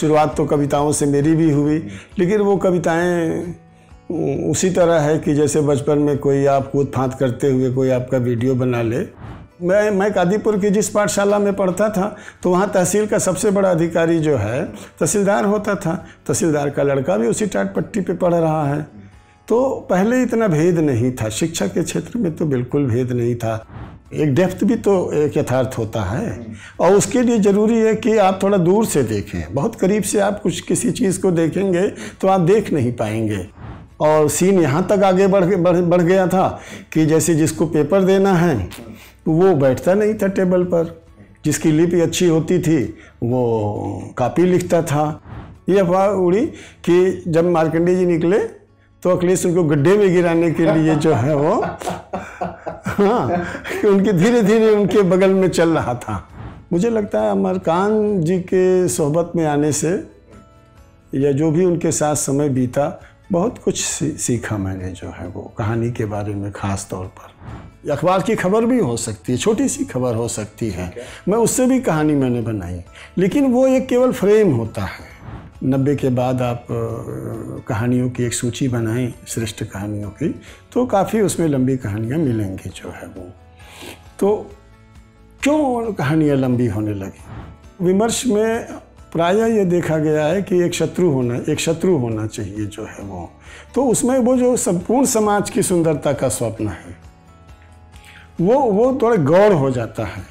शुरुआत तो कविताओं से मेरी भी हुई लेकिन वो कविताएं उसी तरह है कि जैसे बचपन में कोई आप कूद फाँद करते हुए कोई आपका वीडियो बना ले मैं मैं कादीपुर की जिस पाठशाला में पढ़ता था तो वहाँ तहसील का सबसे बड़ा अधिकारी जो है तहसीलदार होता था तहसीलदार का लड़का भी उसी टाट पट्टी पे पढ़ रहा है तो पहले इतना भेद नहीं था शिक्षा के क्षेत्र में तो बिल्कुल भेद नहीं था एक डेप्थ भी तो एक यथार्थ होता है हम्म। और उसके लिए ज़रूरी है कि आप थोड़ा दूर से देखें बहुत करीब से आप कुछ किसी चीज़ को देखेंगे तो आप देख नहीं पाएंगे और सीन यहाँ तक आगे बढ़ बढ़ बढ़ गया था कि जैसे जिसको पेपर देना है वो बैठता नहीं था टेबल पर जिसकी लिपि अच्छी होती थी वो कापी लिखता था ये अफवाह उड़ी कि जब मार्कंडे जी निकले तो अखिलेश उनको गड्ढे में गिराने के लिए जो है वो हाँ कि उनके धीरे धीरे उनके बगल में चल रहा था मुझे लगता है अमरकान जी के सोहबत में आने से या जो भी उनके साथ समय बीता बहुत कुछ सीखा मैंने जो है वो कहानी के बारे में ख़ास तौर पर अखबार की खबर भी हो सकती है छोटी सी खबर हो सकती है मैं उससे भी कहानी मैंने बनाई लेकिन वो एक केवल फ्रेम होता है नब्बे के बाद आप कहानियों की एक सूची बनाएं श्रेष्ठ कहानियों की तो काफ़ी उसमें लंबी कहानियाँ मिलेंगी जो है वो तो क्यों कहानियाँ लंबी होने लगी विमर्श में प्रायः ये देखा गया है कि एक शत्रु होना एक शत्रु होना चाहिए जो है वो तो उसमें वो जो संपूर्ण समाज की सुंदरता का स्वप्न है वो वो थोड़ा गौड़ हो जाता है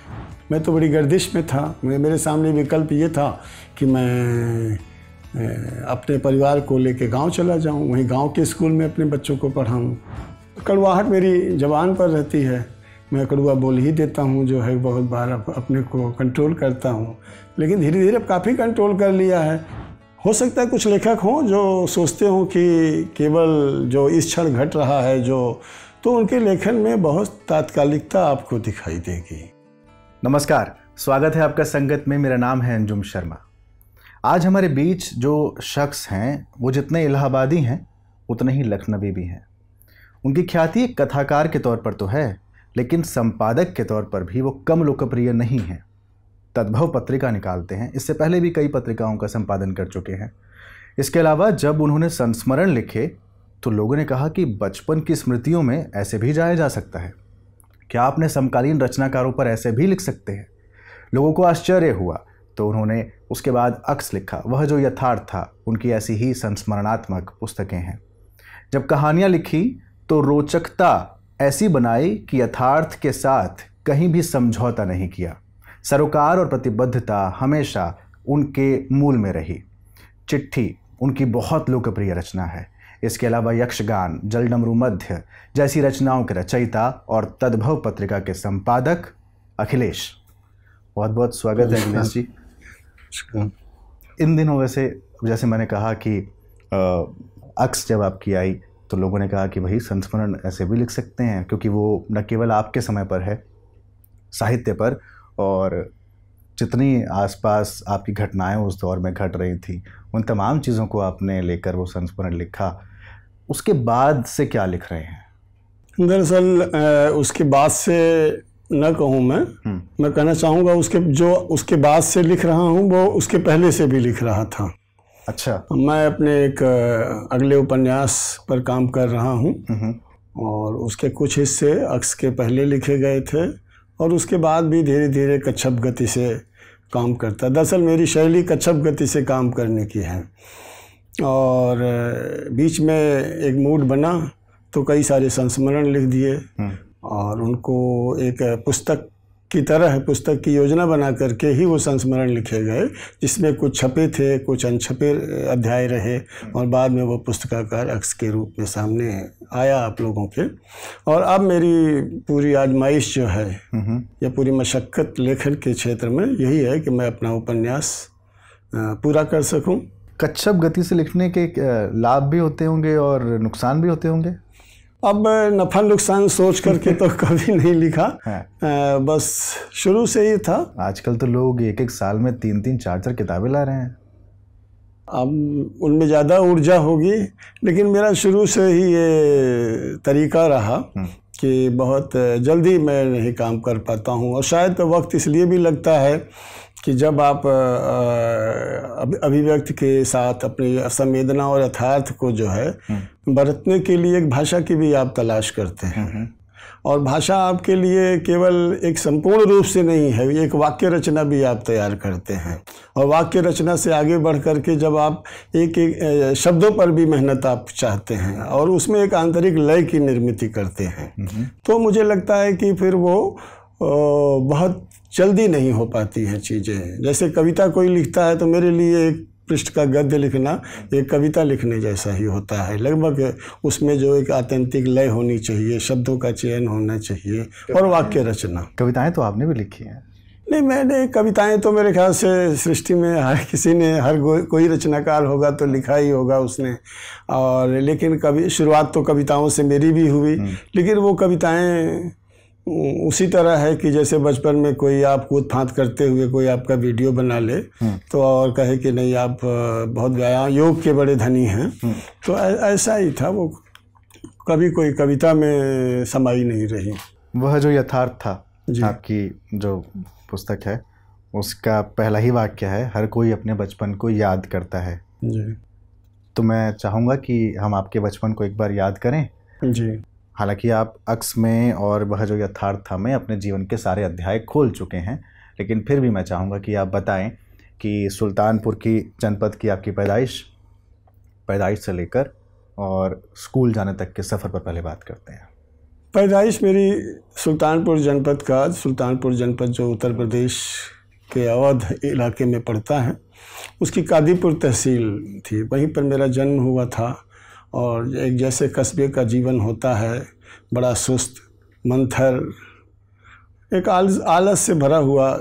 मैं तो बड़ी गर्दिश में था मेरे सामने विकल्प ये था कि मैं अपने परिवार को लेके गांव चला जाऊं वहीं गांव के स्कूल में अपने बच्चों को पढ़ाऊं कड़वाहट मेरी जबान पर रहती है मैं कड़ुआ बोल ही देता हूँ जो है बहुत बार अपने को कंट्रोल करता हूँ लेकिन धीरे धीरे अब काफ़ी कंट्रोल कर लिया है हो सकता है कुछ लेखक हों जो सोचते हों कि केवल जो इस क्षण घट रहा है जो तो उनके लेखन में बहुत तात्कालिकता आपको दिखाई देगी नमस्कार स्वागत है आपका संगत में मेरा नाम है अंजुम शर्मा आज हमारे बीच जो शख्स हैं वो जितने इलाहाबादी हैं उतने ही लखनवी भी हैं उनकी ख्याति एक कथाकार के तौर पर तो है लेकिन संपादक के तौर पर भी वो कम लोकप्रिय नहीं हैं तद्भव पत्रिका निकालते हैं इससे पहले भी कई पत्रिकाओं का संपादन कर चुके हैं इसके अलावा जब उन्होंने संस्मरण लिखे तो लोगों ने कहा कि बचपन की स्मृतियों में ऐसे भी जाया जा सकता है क्या आपने समकालीन रचनाकारों पर ऐसे भी लिख सकते हैं लोगों को आश्चर्य हुआ तो उन्होंने उसके बाद अक्स लिखा वह जो यथार्थ था उनकी ऐसी ही संस्मरणात्मक पुस्तकें हैं जब कहानियाँ लिखी तो रोचकता ऐसी बनाई कि यथार्थ के साथ कहीं भी समझौता नहीं किया सरोकार और प्रतिबद्धता हमेशा उनके मूल में रही चिट्ठी उनकी बहुत लोकप्रिय रचना है इसके अलावा यक्षगान जलडमरू मध्य जैसी रचनाओं के रचयिता और तद्भव पत्रिका के संपादक अखिलेश बहुत बहुत स्वागत है अखिलेश जी इन दिनों वैसे जैसे मैंने कहा कि अक्स जब आपकी आई तो लोगों ने कहा कि भाई संस्मरण ऐसे भी लिख सकते हैं क्योंकि वो न केवल आपके समय पर है साहित्य पर और जितनी आसपास आपकी घटनाएं उस दौर में घट रही थी उन तमाम चीज़ों को आपने लेकर वो संस्मरण लिखा उसके बाद से क्या लिख रहे हैं दरअसल उसके बाद से न कहूँ मैं हम्म। मैं कहना चाहूँगा उसके जो उसके बाद से लिख रहा हूँ वो उसके पहले से भी लिख रहा था अच्छा मैं अपने एक अगले उपन्यास पर काम कर रहा हूँ हम्म। और उसके कुछ हिस्से अक्स के पहले लिखे गए थे और उसके बाद भी धीरे धीरे कच्छप गति से काम करता दरअसल मेरी शैली कच्छप गति से काम करने की है और बीच में एक मूड बना तो कई सारे संस्मरण लिख दिए हम्म। और उनको एक पुस्तक की तरह पुस्तक की योजना बना करके ही वो संस्मरण लिखे गए जिसमें कुछ छपे थे कुछ अनछपे अध्याय रहे और बाद में वो पुस्तकाकार अक्स के रूप में सामने आया आप लोगों के और अब मेरी पूरी आजमाइश जो है या पूरी मशक्क़त लेखन के क्षेत्र में यही है कि मैं अपना उपन्यास पूरा कर सकूं कच्छप गति से लिखने के लाभ भी होते होंगे और नुकसान भी होते होंगे अब नफा नुकसान सोच करके तो कभी नहीं लिखा हाँ। आ, बस शुरू से ही था आजकल तो लोग एक एक साल में तीन तीन चार चार किताबें ला रहे हैं अब उनमें ज़्यादा ऊर्जा होगी लेकिन मेरा शुरू से ही ये तरीका रहा हम्म। कि बहुत जल्दी मैं नहीं काम कर पाता हूँ और शायद वक्त इसलिए भी लगता है कि जब आप अभिव्यक्त के साथ अपनी संवेदना और यथार्थ को जो है हम्म। बरतने के लिए एक भाषा की भी आप तलाश करते हैं हम्म, हम्म। और भाषा आपके लिए केवल एक संपूर्ण रूप से नहीं है एक वाक्य रचना भी आप तैयार करते हैं और वाक्य रचना से आगे बढ़ कर के जब आप एक एक शब्दों पर भी मेहनत आप चाहते हैं और उसमें एक आंतरिक लय की निर्मित करते हैं हम्म, तो मुझे लगता है कि फिर वो बहुत जल्दी नहीं हो पाती हैं चीज़ें जैसे कविता कोई लिखता है तो मेरे लिए एक पृष्ठ का गद्य लिखना एक कविता लिखने जैसा ही होता है लगभग उसमें जो एक आतंतिक लय होनी चाहिए शब्दों का चयन होना चाहिए और वाक्य रचना कविताएं तो आपने भी लिखी हैं नहीं मैंने कविताएं तो मेरे ख्याल से सृष्टि में हर किसी ने हर कोई रचनाकार होगा तो लिखा ही होगा उसने और लेकिन कभी शुरुआत तो कविताओं से मेरी भी हुई हम्म। लेकिन वो कविताएं उसी तरह है कि जैसे बचपन में कोई आप कूद फांत करते हुए कोई आपका वीडियो बना ले हम्म। तो और कहे कि नहीं आप बहुत व्यायाम योग के बड़े धनी हैं हम्म। तो ऐसा ही था वो कभी कोई कविता में समाई नहीं रही वह जो यथार्थ था आपकी जो पुस्तक है उसका पहला ही वाक्य है हर कोई अपने बचपन को याद करता है जी तो मैं चाहूँगा कि हम आपके बचपन को एक बार याद करें जी हालांकि आप अक्स में और वह जो यथार्था में अपने जीवन के सारे अध्याय खोल चुके हैं लेकिन फिर भी मैं चाहूँगा कि आप बताएं कि सुल्तानपुर की जनपद की आपकी पैदाइश पैदाइश से लेकर और स्कूल जाने तक के सफ़र पर पहले बात करते हैं पैदाइश मेरी सुल्तानपुर जनपद का सुल्तानपुर जनपद जो उत्तर प्रदेश के अवध इलाके में पड़ता है उसकी कादीपुर तहसील थी वहीं पर मेरा जन्म हुआ था और एक जैसे कस्बे का जीवन होता है बड़ा सुस्त मंथर एक आलस आलस से भरा हुआ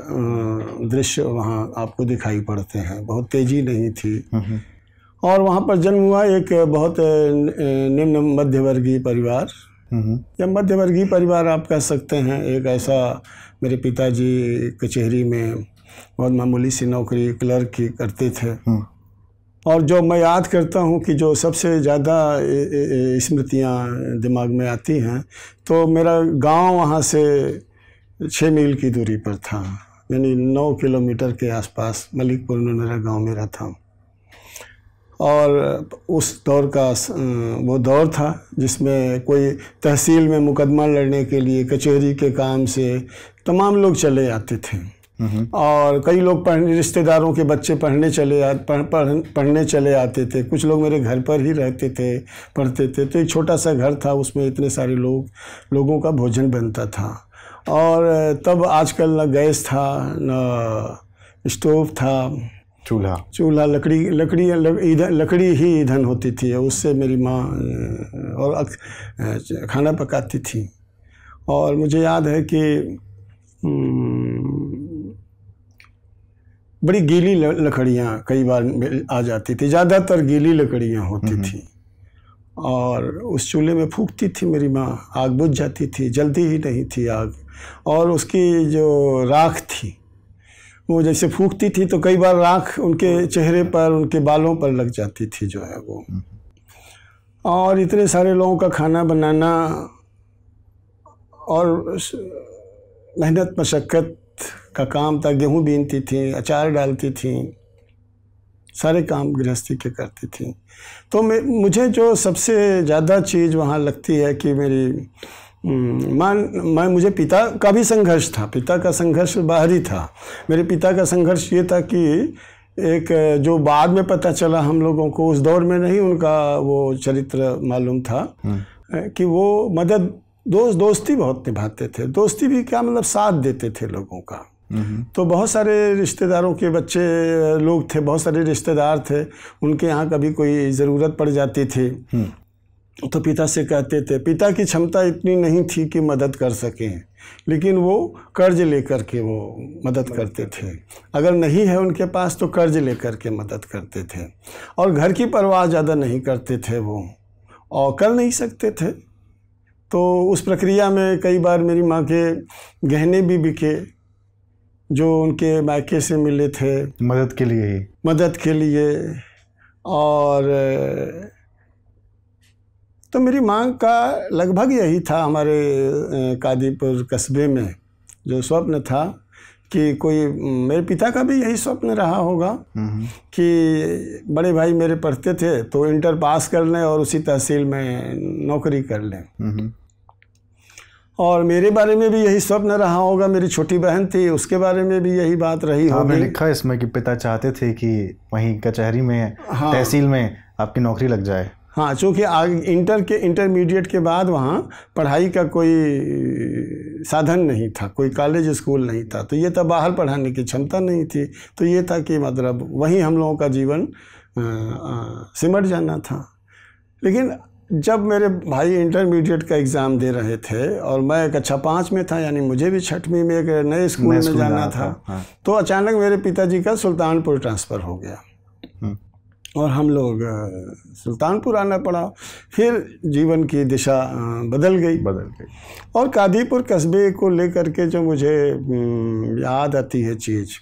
दृश्य वहाँ आपको दिखाई पड़ते हैं बहुत तेज़ी नहीं थी नहीं। और वहाँ पर जन्म हुआ एक बहुत निम्न मध्यवर्गीय परिवार या मध्यवर्गीय परिवार आप कह सकते हैं एक ऐसा मेरे पिताजी कचहरी में बहुत मामूली सी नौकरी क्लर्क की करते थे हम्म। और जो मैं याद करता हूँ कि जो सबसे ज़्यादा स्मृतियाँ दिमाग में आती हैं तो मेरा गांव वहाँ से छः मील की दूरी पर था यानी नौ किलोमीटर के आसपास मलिकपुर में मेरा गांव मेरा था और उस दौर का वो दौर था जिसमें कोई तहसील में मुकदमा लड़ने के लिए कचहरी के काम से तमाम लोग चले आते थे हम्म। और कई लोग पढ़ने रिश्तेदारों के बच्चे पढ़ने चले आ पढ़, पढ़ पढ़ने चले आते थे कुछ लोग मेरे घर पर ही रहते थे पढ़ते थे तो एक छोटा सा घर था उसमें इतने सारे लोग लोगों का भोजन बनता था और तब आजकल ना गैस था न स्टोव था चूल्हा चूल्हा लकड़ी लकड़ी ईंधन लकड़ी ही ईंधन होती थी उससे मेरी माँ और खाना पकाती थी और मुझे याद है कि हम्म, बड़ी गीली लकड़ियाँ कई बार आ जाती थी ज़्यादातर गीली लकड़ियाँ होती थी और उस चूल्हे में फूकती थी मेरी माँ आग बुझ जाती थी जल्दी ही नहीं थी आग और उसकी जो राख थी वो जैसे फूकती थी तो कई बार राख उनके चेहरे पर उनके बालों पर लग जाती थी जो है वो और इतने सारे लोगों का खाना बनाना और मेहनत मशक्क़त का काम था गेहूँ बीनती थी अचार डालती थी सारे काम गृहस्थी के करती थी तो मुझे जो सबसे ज़्यादा चीज़ वहाँ लगती है कि मेरी मान मैं मुझे पिता का भी संघर्ष था पिता का संघर्ष बाहरी था मेरे पिता का संघर्ष ये था कि एक जो बाद में पता चला हम लोगों को उस दौर में नहीं उनका वो चरित्र मालूम था हम्म। कि वो मदद दोस्त दोस्ती बहुत निभाते थे दोस्ती भी क्या मतलब साथ देते थे लोगों का हम्म। तो बहुत सारे रिश्तेदारों के बच्चे लोग थे बहुत सारे रिश्तेदार थे उनके यहाँ कभी कोई ज़रूरत पड़ जाती थी हम्म। तो पिता से कहते थे पिता की क्षमता इतनी नहीं थी कि मदद कर सकें लेकिन वो कर्ज लेकर के वो मदद करते थे अगर नहीं है उनके पास तो कर्ज लेकर के मदद करते थे और घर की परवाह ज़्यादा नहीं करते थे वो और कर नहीं सकते थे तो उस प्रक्रिया में कई बार मेरी माँ के गहने भी बिके जो उनके मायके से मिले थे मदद के लिए ही मदद के लिए और तो मेरी मांग का लगभग यही था हमारे कादीपुर कस्बे में जो स्वप्न था कि कोई मेरे पिता का भी यही स्वप्न रहा होगा हम्म, हम्म। कि बड़े भाई मेरे पढ़ते थे तो इंटर पास कर लें और उसी तहसील में नौकरी कर लें हम्म, और मेरे बारे में भी यही स्वप्न रहा होगा मेरी छोटी बहन थी उसके बारे में भी यही बात रही होगी लिखा इसमें कि पिता चाहते थे कि वहीं कचहरी में हाँ, तहसील में आपकी नौकरी लग जाए हाँ चूँकि इंटर के इंटरमीडिएट के बाद वहाँ पढ़ाई का कोई साधन नहीं था कोई कॉलेज स्कूल नहीं था तो ये था बाहर पढ़ाने की क्षमता नहीं थी तो ये था कि मतलब वहीं हम लोगों का जीवन सिमट जाना था लेकिन जब मेरे भाई इंटरमीडिएट का एग्ज़ाम दे रहे थे और मैं कक्षा अच्छा पाँच में था यानी मुझे भी छठवीं में एक नए स्कूल में जाना था, था। हाँ। तो अचानक मेरे पिताजी का सुल्तानपुर ट्रांसफ़र हो गया हम्म। और हम लोग सुल्तानपुर आना पड़ा फिर जीवन की दिशा बदल गई बदल गई और कादीपुर कस्बे को लेकर के जो मुझे याद आती है चीज़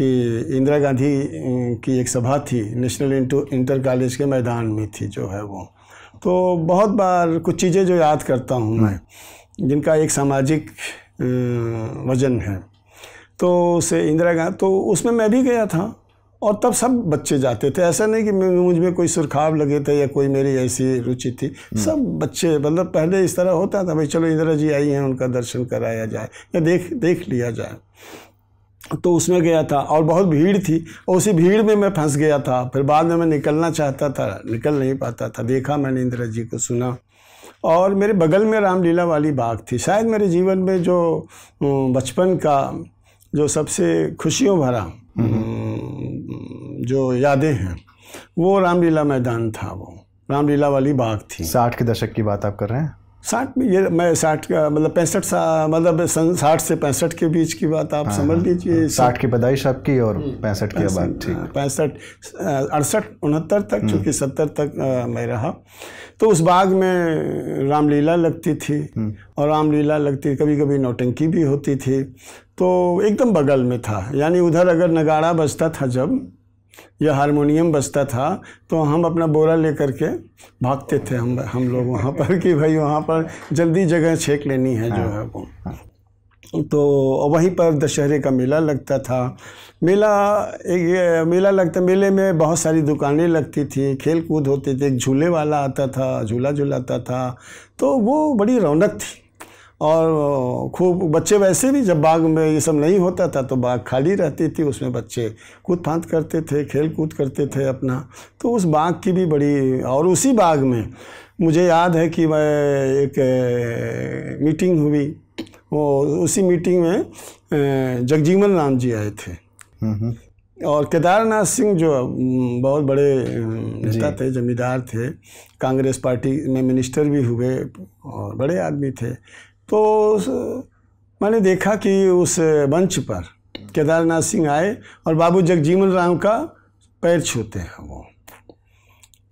कि इंदिरा गांधी की एक सभा थी नेशनल इंटर कॉलेज के मैदान में थी जो है वो तो बहुत बार कुछ चीज़ें जो याद करता हूँ मैं हाँ। जिनका एक सामाजिक वजन है तो उसे इंदिरा गांधी तो उसमें मैं भी गया था और तब सब बच्चे जाते थे ऐसा नहीं कि मुझ में कोई सुरखाव लगे थे या कोई मेरी ऐसी रुचि थी हाँ। सब बच्चे मतलब पहले इस तरह होता था भाई चलो इंदिरा जी आई हैं उनका दर्शन कराया जाए या देख देख लिया जाए तो उसमें गया था और बहुत भीड़ थी और उसी भीड़ में मैं फंस गया था फिर बाद में मैं निकलना चाहता था निकल नहीं पाता था देखा मैंने इंदिरा जी को सुना और मेरे बगल में रामलीला वाली बाग थी शायद मेरे जीवन में जो बचपन का जो सबसे खुशियों भरा हम्म। जो यादें हैं वो रामलीला मैदान था वो रामलीला वाली बाग थी साठ के दशक की बात आप कर रहे हैं साठ में ये मैं साठ का मतलब पैंसठ सा मतलब साठ से पैंसठ के बीच की बात आप हाँ, समझ हाँ, लीजिए हाँ। साठ की पैदाइश आपकी और हम्म, पैंसठ की बात ठीक हाँ, पैंसठ अड़सठ उनहत्तर तक हम्म। चूँकि सत्तर तक आ, मैं रहा तो उस बाग में रामलीला लगती थी हम्म। और रामलीला लगती कभी कभी नौटंकी भी होती थी तो एकदम बगल में था यानी उधर अगर नगाड़ा बजता था जब या हारमोनियम बजता था तो हम अपना बोरा लेकर के भागते थे हम हम लोग वहाँ पर कि भाई वहाँ पर जल्दी जगह छेक लेनी है जो है वो हाँ, हाँ। तो वहीं पर दशहरे का मेला लगता था मेला एक मेला लगता मेले में बहुत सारी दुकानें लगती थी खेल कूद होते थे एक झूले वाला आता था झूला झूलाता था तो वो बड़ी रौनक थी और खूब बच्चे वैसे भी जब बाग में ये सब नहीं होता था तो बाग खाली रहती थी उसमें बच्चे कूद फांत करते थे खेल कूद करते थे अपना तो उस बाग की भी बड़ी और उसी बाग में मुझे याद है कि मैं एक मीटिंग हुई वो उसी मीटिंग में जगजीवन राम जी आए थे हम्म, हम्म। और केदारनाथ सिंह जो बहुत बड़े नेता थे जमींदार थे कांग्रेस पार्टी में मिनिस्टर भी हुए और बड़े आदमी थे तो मैंने देखा कि उस मंच पर केदारनाथ सिंह आए और बाबू जगजीवन राम का पैर छूते हैं वो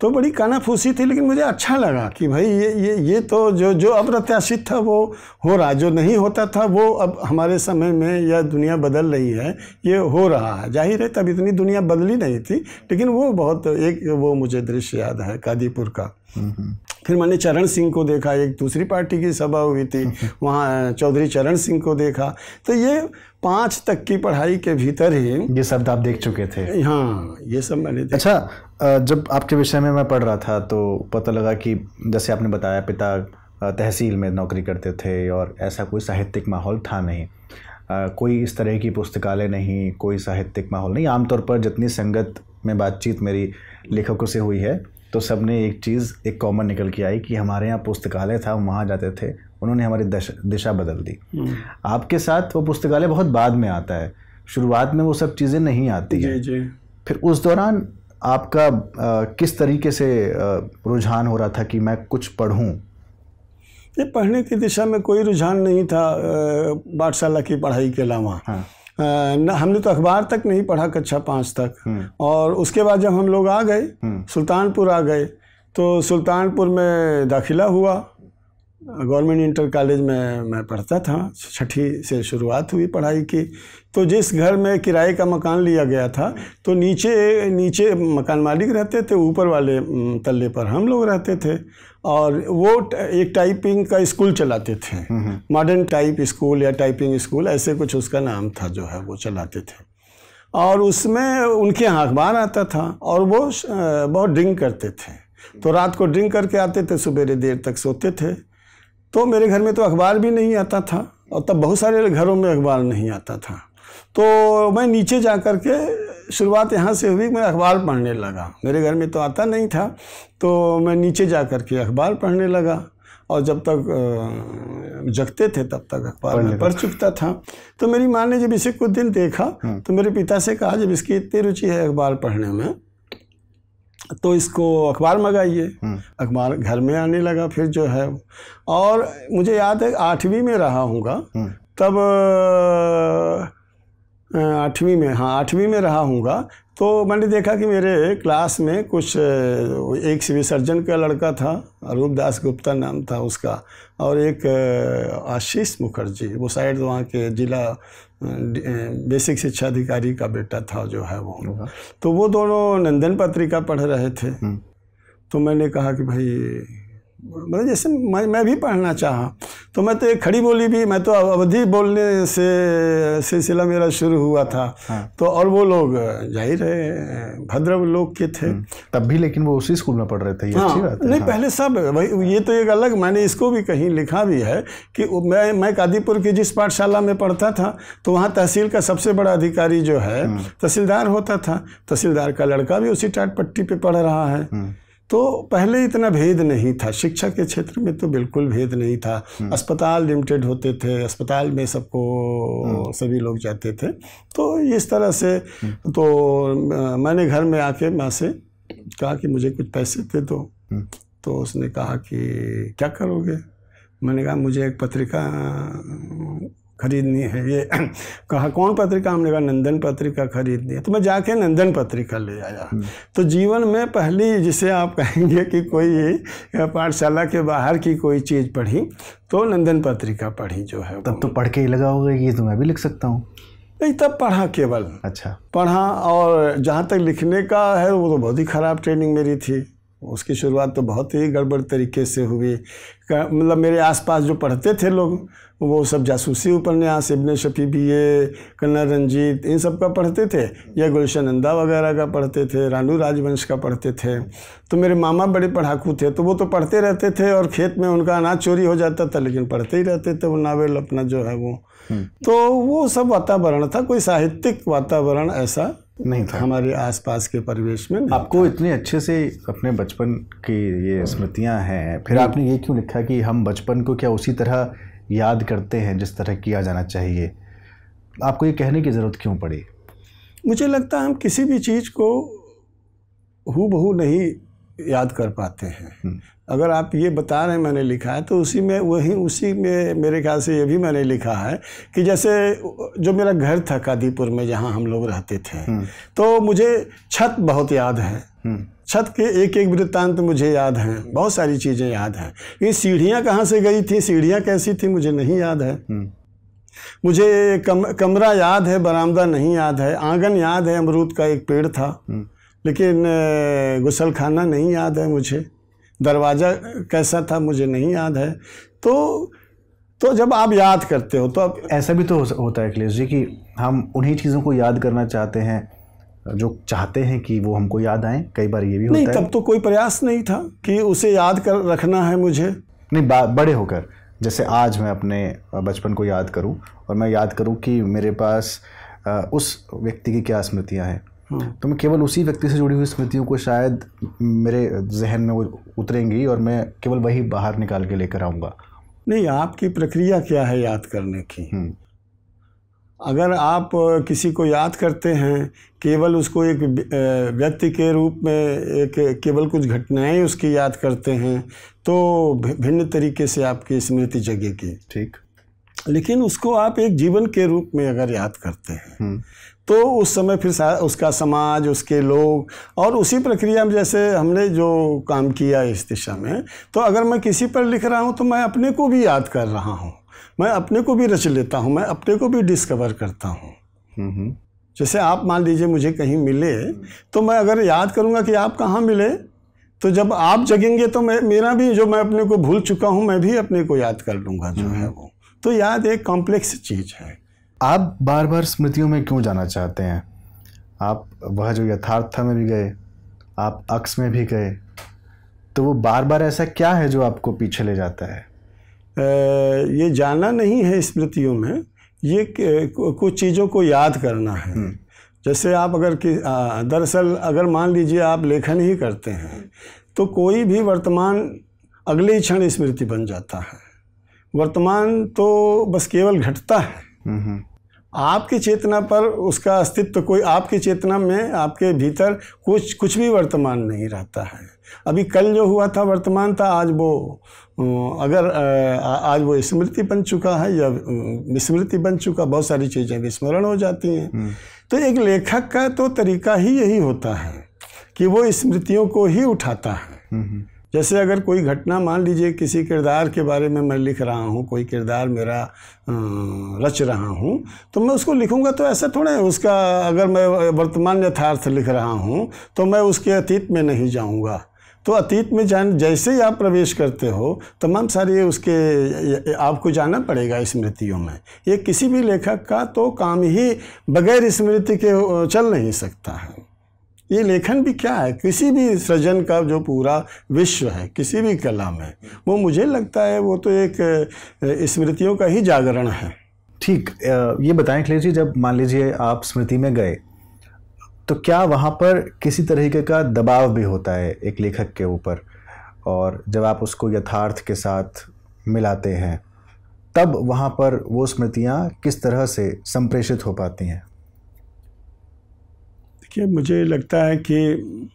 तो बड़ी कानाफूसी थी लेकिन मुझे अच्छा लगा कि भाई ये ये ये तो जो जो अप्रत्याशित था वो हो रहा जो नहीं होता था वो अब हमारे समय में यह दुनिया बदल रही है ये हो रहा है जाहिर है तब इतनी दुनिया बदली नहीं थी लेकिन वो बहुत एक वो मुझे दृश्य याद है कादीपुर का हम्म, हम्म। फिर मैंने चरण सिंह को देखा एक दूसरी पार्टी की सभा हुई थी वहाँ चौधरी चरण सिंह को देखा तो ये पाँच तक की पढ़ाई के भीतर ही ये शब्द आप देख चुके थे हाँ ये सब मैंने अच्छा जब आपके विषय में मैं पढ़ रहा था तो पता लगा कि जैसे आपने बताया पिता तहसील में नौकरी करते थे और ऐसा कोई साहित्यिक माहौल था नहीं कोई इस तरह की पुस्तकालय नहीं कोई साहित्यिक माहौल नहीं आमतौर पर जितनी संगत में बातचीत मेरी लेखकों से हुई है तो सब ने एक चीज़ एक कॉमन निकल के आई कि हमारे यहाँ पुस्तकालय था हम वहाँ जाते थे उन्होंने हमारी दिशा बदल दी हम्म। आपके साथ वो पुस्तकालय बहुत बाद में आता है शुरुआत में वो सब चीज़ें नहीं आती जी, जी। फिर उस दौरान आपका आ, किस तरीके से रुझान हो रहा था कि मैं कुछ पढ़ूँ ये पढ़ने की दिशा में कोई रुझान नहीं था पाठशाला की पढ़ाई के अलावा हाँ हमने तो अखबार तक नहीं पढ़ा कक्षा पाँच तक हम्म। और उसके बाद जब हम लोग आ गए हम्म। सुल्तानपुर आ गए तो सुल्तानपुर में दाखिला हुआ गवर्नमेंट इंटर कॉलेज में मैं पढ़ता था छठी से शुरुआत हुई पढ़ाई की तो जिस घर में किराए का मकान लिया गया था तो नीचे नीचे मकान मालिक रहते थे ऊपर वाले तल्ले पर हम लोग रहते थे और वो एक टाइपिंग का स्कूल चलाते थे हम्म, हम्म। मॉडर्न टाइप स्कूल या टाइपिंग स्कूल ऐसे कुछ उसका नाम था जो है वो चलाते थे और उसमें उनके यहाँ अखबार आता था और वो बहुत ड्रिंक करते थे तो रात को ड्रिंक करके आते थे सवेरे देर तक सोते थे तो मेरे घर में तो अखबार भी नहीं आता था और तब बहुत सारे घरों में अखबार नहीं आता था तो मैं नीचे जा कर के शुरुआत यहाँ से हुई मैं अखबार पढ़ने लगा मेरे घर में तो आता नहीं था तो मैं नीचे जा कर के अखबार पढ़ने लगा और जब तक जगते थे तब तक अखबार में पढ़ चुकता था तो मेरी माँ ने जब इसे कुछ दिन देखा हम्म। तो मेरे पिता से कहा जब इसकी इतनी रुचि है अखबार पढ़ने में तो इसको अखबार मंगाइए हम्म। अखबार घर में आने लगा फिर जो है और मुझे याद है आठवीं में रहा हूँगा हम्म। तब आठवीं में हाँ आठवीं में रहा हूँगा तो मैंने देखा कि मेरे क्लास में कुछ एक सिविल सर्जन का लड़का था अरूप दास गुप्ता नाम था उसका और एक आशीष मुखर्जी वो शायद वहाँ के जिला बेसिक शिक्षा अधिकारी का बेटा था जो है वो तो वो दोनों नंदन पत्रिका पढ़ रहे थे हम्म। तो मैंने कहा कि भाई मतलब जैसे मैं मैं भी पढ़ना चाहा तो मैं तो एक खड़ी बोली भी मैं तो अवधि बोलने से सिलसिला मेरा शुरू हुआ था हाँ। तो और वो लोग जाहिर है भद्र लोग के थे हम्म, तब भी लेकिन वो उसी स्कूल में पढ़ रहे थे ये हाँ, अच्छी बात है नहीं हाँ। पहले सब वही ये तो एक अलग मैंने इसको भी कहीं लिखा भी है कि मैं मैं कादीपुर की जिस पाठशाला में पढ़ता था तो वहाँ तहसील का सबसे बड़ा अधिकारी जो है हम्म। तहसीलदार होता था तहसीलदार का लड़का भी उसी टाट पट्टी पर पढ़ रहा है हम्म। तो पहले इतना भेद नहीं था शिक्षा के क्षेत्र में तो बिल्कुल भेद नहीं था हम्म। अस्पताल लिमिटेड होते थे अस्पताल में सबको हम्म। सभी लोग जाते थे तो इस तरह से हम्म। तो मैंने घर में आके माँ से कहा कि मुझे कुछ पैसे दे दो तो उसने कहा कि क्या करोगे मैंने कहा मुझे एक पत्रिका खरीदनी है ये कहा कौन पत्रिका हमने कहा नंदन पत्रिका खरीदनी है तो मैं जाके नंदन पत्रिका ले आया हम्म। तो जीवन में पहली जिसे आप कहेंगे कि कोई पाठशाला के बाहर की कोई चीज़ पढ़ी तो नंदन पत्रिका पढ़ी जो है तब तो पढ़ के ही लगा होगा ये तो मैं भी लिख सकता हूँ नहीं तब पढ़ा केवल अच्छा पढ़ा और जहाँ तक लिखने का है वो तो बहुत ही ख़राब ट्रेनिंग मेरी थी उसकी शुरुआत तो बहुत ही गड़बड़ तरीके से हुई मतलब मेरे आसपास जो पढ़ते थे लोग वो सब जासूसी उपन्यास इबन शफी बी ए कन्ना रंजीत इन सब का पढ़ते थे या गुलशन नंदा वगैरह का पढ़ते थे रानू राजवंश का पढ़ते थे तो मेरे मामा बड़े पढ़ाकू थे तो वो तो पढ़ते रहते थे और खेत में उनका अनाज चोरी हो जाता था लेकिन पढ़ते ही रहते थे वो नावल अपना जो है वो हम्म। तो वो सब वातावरण था कोई साहित्यिक वातावरण ऐसा नहीं था हमारे आसपास के परिवेश में आपको इतने अच्छे से अपने बचपन की ये स्मृतियां हैं फिर हम्म। आपने ये क्यों लिखा कि हम बचपन को क्या उसी तरह याद करते हैं जिस तरह किया जाना चाहिए आपको ये कहने की ज़रूरत क्यों पड़ी मुझे लगता है हम किसी भी चीज़ को हु बहू नहीं याद कर पाते हैं हम्म। अगर आप ये बता रहे हैं मैंने लिखा है तो उसी में वही उसी में मेरे ख्याल से ये भी मैंने लिखा है कि जैसे जो मेरा घर था कादीपुर में जहाँ हम लोग रहते थे हम्म। तो मुझे छत बहुत याद है हम्म। छत के एक एक वृत्तांत मुझे याद हैं बहुत सारी चीज़ें याद हैं ये सीढ़ियाँ कहाँ से गई थी सीढ़ियाँ कैसी थी मुझे नहीं याद है हम्म। मुझे कम कमरा याद है बरामदा नहीं याद है आंगन याद है अमरूद का एक पेड़ था लेकिन गुसलखाना नहीं याद है मुझे दरवाज़ा कैसा था मुझे नहीं याद है तो तो जब आप याद करते हो तो अब ऐसा भी तो होता है अखिलेश जी कि हम उन्हीं चीज़ों को याद करना चाहते हैं जो चाहते हैं कि वो हमको याद आए कई बार ये भी होता तब है। तब तो कोई प्रयास नहीं था कि उसे याद कर रखना है मुझे नहीं बड़े होकर जैसे आज मैं अपने बचपन को याद करूं और मैं याद करूं कि मेरे पास उस व्यक्ति की क्या स्मृतियां हैं हम्म। तो मैं केवल उसी व्यक्ति से जुड़ी हुई स्मृतियों को शायद मेरे जहन में वो उतरेंगी और मैं केवल वही बाहर निकाल के लेकर आऊँगा नहीं आपकी प्रक्रिया क्या है याद करने की हम्म। अगर आप किसी को याद करते हैं केवल उसको एक व्यक्ति के रूप में एक केवल कुछ घटनाएं उसकी याद करते हैं तो भिन्न तरीके से आपकी स्मृति जगेगी ठीक लेकिन उसको आप एक जीवन के रूप में अगर याद करते हैं हम्म। तो उस समय फिर उसका समाज उसके लोग और उसी प्रक्रिया में जैसे हमने जो काम किया इस दिशा में तो अगर मैं किसी पर लिख रहा हूँ तो मैं अपने को भी याद कर रहा हूँ मैं अपने को भी रच लेता हूँ मैं अपने को भी डिस्कवर करता हूँ हम्म, हम्म। जैसे आप मान लीजिए मुझे कहीं मिले तो मैं अगर याद करूँगा कि आप कहाँ मिले तो जब आप जगेंगे तो मैं मेरा भी जो मैं अपने को भूल चुका हूँ मैं भी अपने को याद कर लूँगा जो हम्म, है वो तो याद एक कॉम्प्लेक्स चीज़ है आप बार बार स्मृतियों में क्यों जाना चाहते हैं आप वह जो यथार्थता में भी गए आप अक्स में भी गए तो वो बार बार ऐसा क्या है जो आपको पीछे ले जाता है ये जाना नहीं है स्मृतियों में ये कुछ चीज़ों को याद करना है हम्म। जैसे आप अगर कि दरअसल अगर मान लीजिए आप लेखन ही करते हैं तो कोई भी वर्तमान अगले क्षण स्मृति बन जाता है वर्तमान तो बस केवल घटता है हम्म। आपकी चेतना पर उसका अस्तित्व कोई आपकी चेतना में आपके भीतर कुछ कुछ भी वर्तमान नहीं रहता है अभी कल जो हुआ था वर्तमान था आज वो अगर आज वो स्मृति बन चुका है या विस्मृति बन चुका बहुत सारी चीज़ें विस्मरण हो जाती हैं हम्म। तो एक लेखक का तो तरीका ही यही होता है कि वो स्मृतियों को ही उठाता है हम्म, जैसे अगर कोई घटना मान लीजिए किसी किरदार के बारे में मैं लिख रहा हूँ कोई किरदार मेरा रच रहा हूँ तो मैं उसको लिखूँगा तो ऐसा थोड़ा उसका अगर मैं वर्तमान यथार्थ लिख रहा हूँ तो मैं उसके अतीत में नहीं जाऊँगा तो अतीत में जान जैसे ही आप प्रवेश करते हो तमाम सारे उसके आपको जाना पड़ेगा स्मृतियों में ये किसी भी लेखक का तो काम ही बगैर स्मृति के चल नहीं सकता है ये लेखन भी क्या है किसी भी सृजन का जो पूरा विश्व है किसी भी कला में वो मुझे लगता है वो तो एक स्मृतियों का ही जागरण है ठीक ये बताएं अखिलेश जी जब मान लीजिए आप स्मृति में गए तो क्या वहाँ पर किसी तरीके का दबाव भी होता है एक लेखक के ऊपर और जब आप उसको यथार्थ के साथ मिलाते हैं तब वहाँ पर वो स्मृतियाँ किस तरह से संप्रेषित हो पाती हैं कि मुझे लगता है कि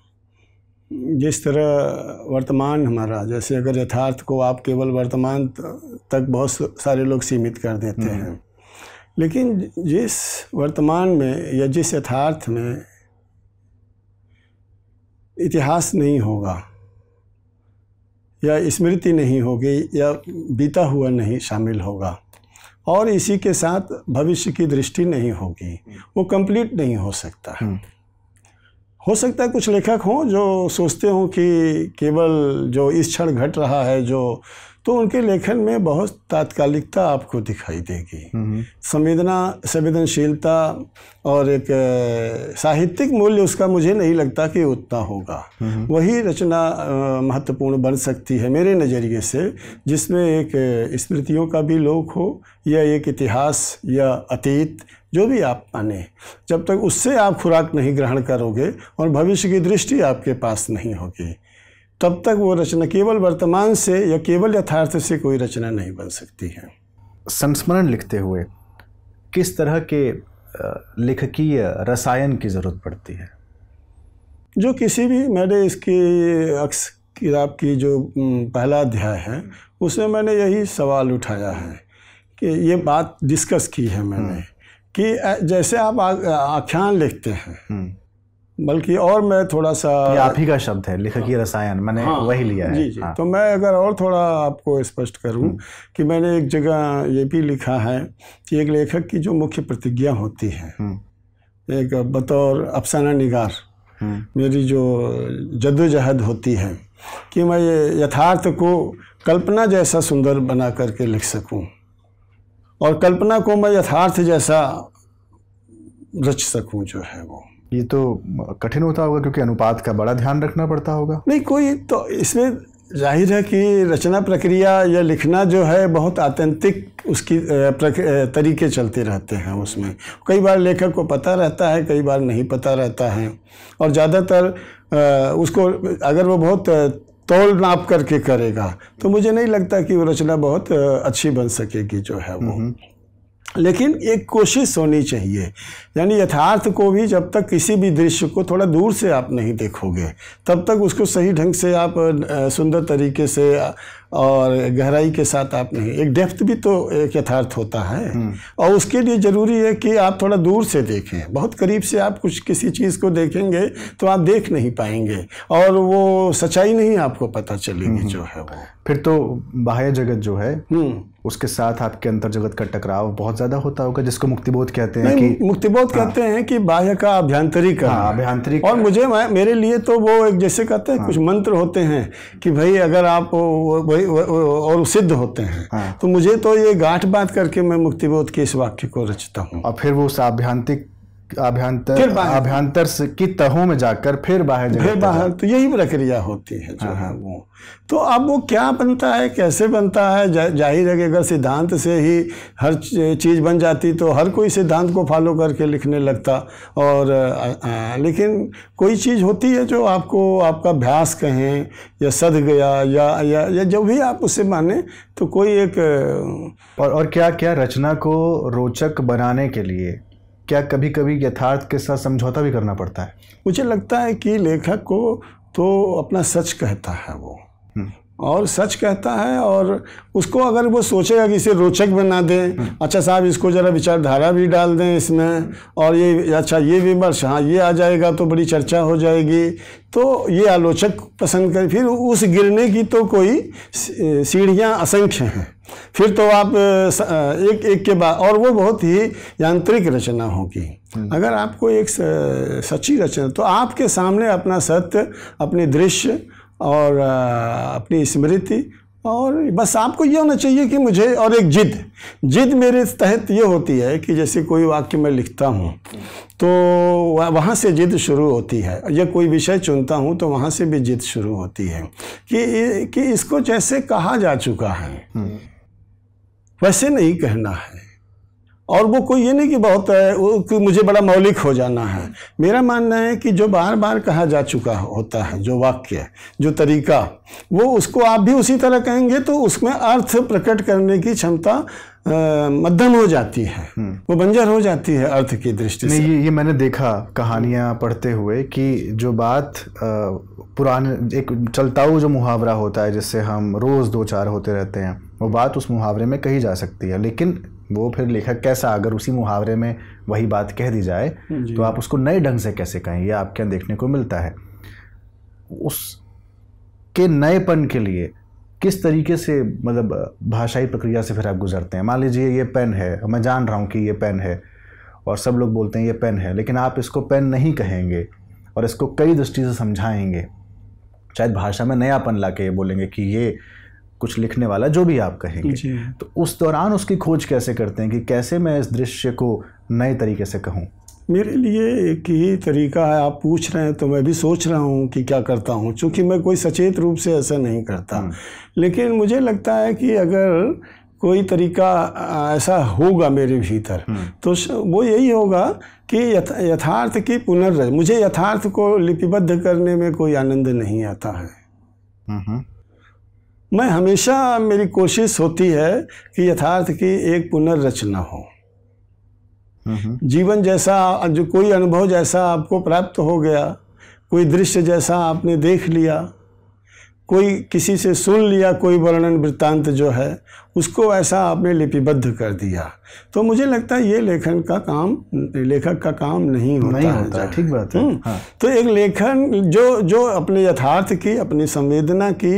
जिस तरह वर्तमान हमारा जैसे अगर यथार्थ को आप केवल वर्तमान तक बहुत सारे लोग सीमित कर देते हम्म। हैं लेकिन जिस वर्तमान में या जिस यथार्थ में इतिहास नहीं होगा या स्मृति नहीं होगी या बीता हुआ नहीं शामिल होगा और इसी के साथ भविष्य की दृष्टि नहीं होगी वो कंप्लीट नहीं हो सकता है हम्म। हो सकता है कुछ लेखक हों जो सोचते हों कि केवल जो इस क्षण घट रहा है जो तो उनके लेखन में बहुत तात्कालिकता आपको दिखाई देगी हम्म। संवेदना संवेदनशीलता और एक साहित्यिक मूल्य उसका मुझे नहीं लगता कि उतना होगा हम्म। वही रचना महत्वपूर्ण बन सकती है मेरे नज़रिए से जिसमें एक स्मृतियों का भी लोक हो या एक इतिहास या अतीत जो भी आप माने जब तक उससे आप खुराक नहीं ग्रहण करोगे और भविष्य की दृष्टि आपके पास नहीं होगी तब तक वो रचना केवल वर्तमान से या केवल यथार्थ से कोई रचना नहीं बन सकती है संस्मरण लिखते हुए किस तरह के लेखकीय रसायन की ज़रूरत पड़ती है जो किसी भी मैंने इसकी अक्स किताब की जो पहला अध्याय है उसमें मैंने यही सवाल उठाया है कि ये बात डिस्कस की है मैंने हम्म। कि जैसे आप आख्यान लिखते हैं हम्म। बल्कि और मैं थोड़ा सा आप ही का शब्द है लिखक हाँ, रसायन मैंने हाँ, वही लिया है जी जी हाँ। तो मैं अगर और थोड़ा आपको स्पष्ट करूं हम्म। कि मैंने एक जगह ये भी लिखा है कि एक लेखक की जो मुख्य प्रतिज्ञा होती है हम्म। एक बतौर अफसाना निगार हम्म। मेरी जो जद्दोजहद होती है कि मैं ये यथार्थ को कल्पना जैसा सुंदर बना करके लिख सकूं और कल्पना को मैं यथार्थ जैसा रच सकूं जो है वो ये तो कठिन होता होगा क्योंकि अनुपात का बड़ा ध्यान रखना पड़ता होगा नहीं कोई तो इसमें जाहिर है कि रचना प्रक्रिया या लिखना जो है बहुत आतंतिक उसकी तरीके चलते रहते हैं उसमें कई बार लेखक को पता रहता है कई बार नहीं पता रहता है और ज़्यादातर उसको अगर वो बहुत तोल नाप करके करेगा तो मुझे नहीं लगता कि वो रचना बहुत अच्छी बन सकेगी जो है वो हम्म, हम्म। लेकिन एक कोशिश होनी चाहिए यानी यथार्थ को भी जब तक किसी भी दृश्य को थोड़ा दूर से आप नहीं देखोगे तब तक उसको सही ढंग से आप सुंदर तरीके से और गहराई के साथ आप नहीं एक डेप्थ भी तो एक यथार्थ होता है हम्म। और उसके लिए ज़रूरी है कि आप थोड़ा दूर से देखें बहुत करीब से आप कुछ किसी चीज़ को देखेंगे तो आप देख नहीं पाएंगे और वो सच्चाई नहीं आपको पता चलेगी हम्म। जो है वो फिर तो बाह्य जगत जो है हम्म। उसके साथ आपके अंतर जगत का टकराव बहुत ज्यादा होता होगा जिसको मुक्तिबोध कहते हैं कि मुक्तिबोध हाँ। कहते हैं कि बाह्य का अभ्यंतरिक हाँ, अभ्यंतरिक और मुझे मेरे लिए तो वो एक जैसे कहते हैं हाँ। कुछ मंत्र होते हैं कि भाई अगर आप वो वही और सिद्ध होते हैं हाँ। तो मुझे तो ये गांठ बांध करके मैं मुक्तिबोध के इस वाक्य को रचता हूँ और फिर वो आभ्यांतिक अभ्यंतर से की तहों में जाकर फिर बाहर फिर बाहर तो यही प्रक्रिया होती है जो हाँ, हाँ। है वो तो अब वो क्या बनता है कैसे बनता है जा, जाहिर है कि अगर सिद्धांत से ही हर चीज़ बन जाती तो हर कोई सिद्धांत को फॉलो करके लिखने लगता और आ, आ, लेकिन कोई चीज़ होती है जो आपको आपका अभ्यास कहें या सद गया या या, या जो भी आप उसे माने तो कोई एक और, और क्या क्या रचना को रोचक बनाने के लिए क्या कभी कभी यथार्थ के साथ समझौता भी करना पड़ता है मुझे लगता है कि लेखक को तो अपना सच कहता है वो और सच कहता है और उसको अगर वो सोचेगा कि इसे रोचक बना दें अच्छा साहब इसको ज़रा विचारधारा भी डाल दें इसमें और ये अच्छा ये विमर्श हाँ ये आ जाएगा तो बड़ी चर्चा हो जाएगी तो ये आलोचक पसंद करें फिर उस गिरने की तो कोई सीढ़ियाँ असंख्य हैं फिर तो आप एक एक के बाद और वो बहुत ही यांत्रिक रचना होगी हम्म। अगर आपको एक सच्ची रचना तो आपके सामने अपना सत्य अपने दृश्य और अपनी स्मृति और बस आपको ये होना चाहिए कि मुझे और एक जिद जिद मेरे तहत ये होती है कि जैसे कोई वाक्य मैं लिखता हूँ तो वहाँ से जिद शुरू होती है या कोई विषय चुनता हूँ तो वहाँ से भी जिद शुरू होती है कि कि इसको जैसे कहा जा चुका है हम्म। वैसे नहीं कहना है और वो कोई ये नहीं कि बहुत है, कि मुझे बड़ा मौलिक हो जाना है मेरा मानना है कि जो बार बार कहा जा चुका होता है जो वाक्य जो तरीका वो उसको आप भी उसी तरह कहेंगे तो उसमें अर्थ प्रकट करने की क्षमता मध्यम हो जाती है हम्म। वो बंजर हो जाती है अर्थ की दृष्टि से ये, ये मैंने देखा कहानियाँ पढ़ते हुए कि जो बात पुराने एक चलताऊ जो मुहावरा होता है जिससे हम रोज़ दो चार होते रहते हैं वो बात उस मुहावरे में कही जा सकती है लेकिन वो फिर लेखक कैसा अगर उसी मुहावरे में वही बात कह दी जाए हाँ तो आप उसको नए ढंग से कैसे कहें ये आपके यहाँ देखने को मिलता है उस के नएपन के लिए किस तरीके से मतलब भाषाई प्रक्रिया से फिर आप गुजरते हैं मान लीजिए ये पेन है मैं जान रहा हूँ कि ये पेन है और सब लोग बोलते हैं ये पेन है लेकिन आप इसको पेन नहीं कहेंगे और इसको कई दृष्टि से समझाएंगे शायद भाषा में नयापन ला के बोलेंगे कि ये कुछ लिखने वाला जो भी आप कहेंगे तो उस दौरान उसकी खोज कैसे करते हैं कि कैसे मैं इस दृश्य को नए तरीके से कहूँ मेरे लिए एक ही तरीका है आप पूछ रहे हैं तो मैं भी सोच रहा हूँ कि क्या करता हूँ चूँकि मैं कोई सचेत रूप से ऐसा नहीं करता हम्म। लेकिन मुझे लगता है कि अगर कोई तरीका ऐसा होगा मेरे भीतर हम्म। तो वो यही होगा कि यथ, यथार्थ की पुनर्रच मुझे यथार्थ को लिपिबद्ध करने में कोई आनंद नहीं आता है हम्म, मैं हमेशा मेरी कोशिश होती है कि यथार्थ की एक पुनर्रचना हो जीवन जैसा जो कोई अनुभव जैसा आपको प्राप्त हो गया कोई दृश्य जैसा आपने देख लिया कोई किसी से सुन लिया कोई वर्णन वृत्तांत जो है उसको ऐसा आपने लिपिबद्ध कर दिया तो मुझे लगता है ये लेखन का काम लेखक का काम नहीं होता नहीं होता ठीक बात है हम्म। हाँ। तो एक लेखन जो जो अपने यथार्थ की अपनी संवेदना की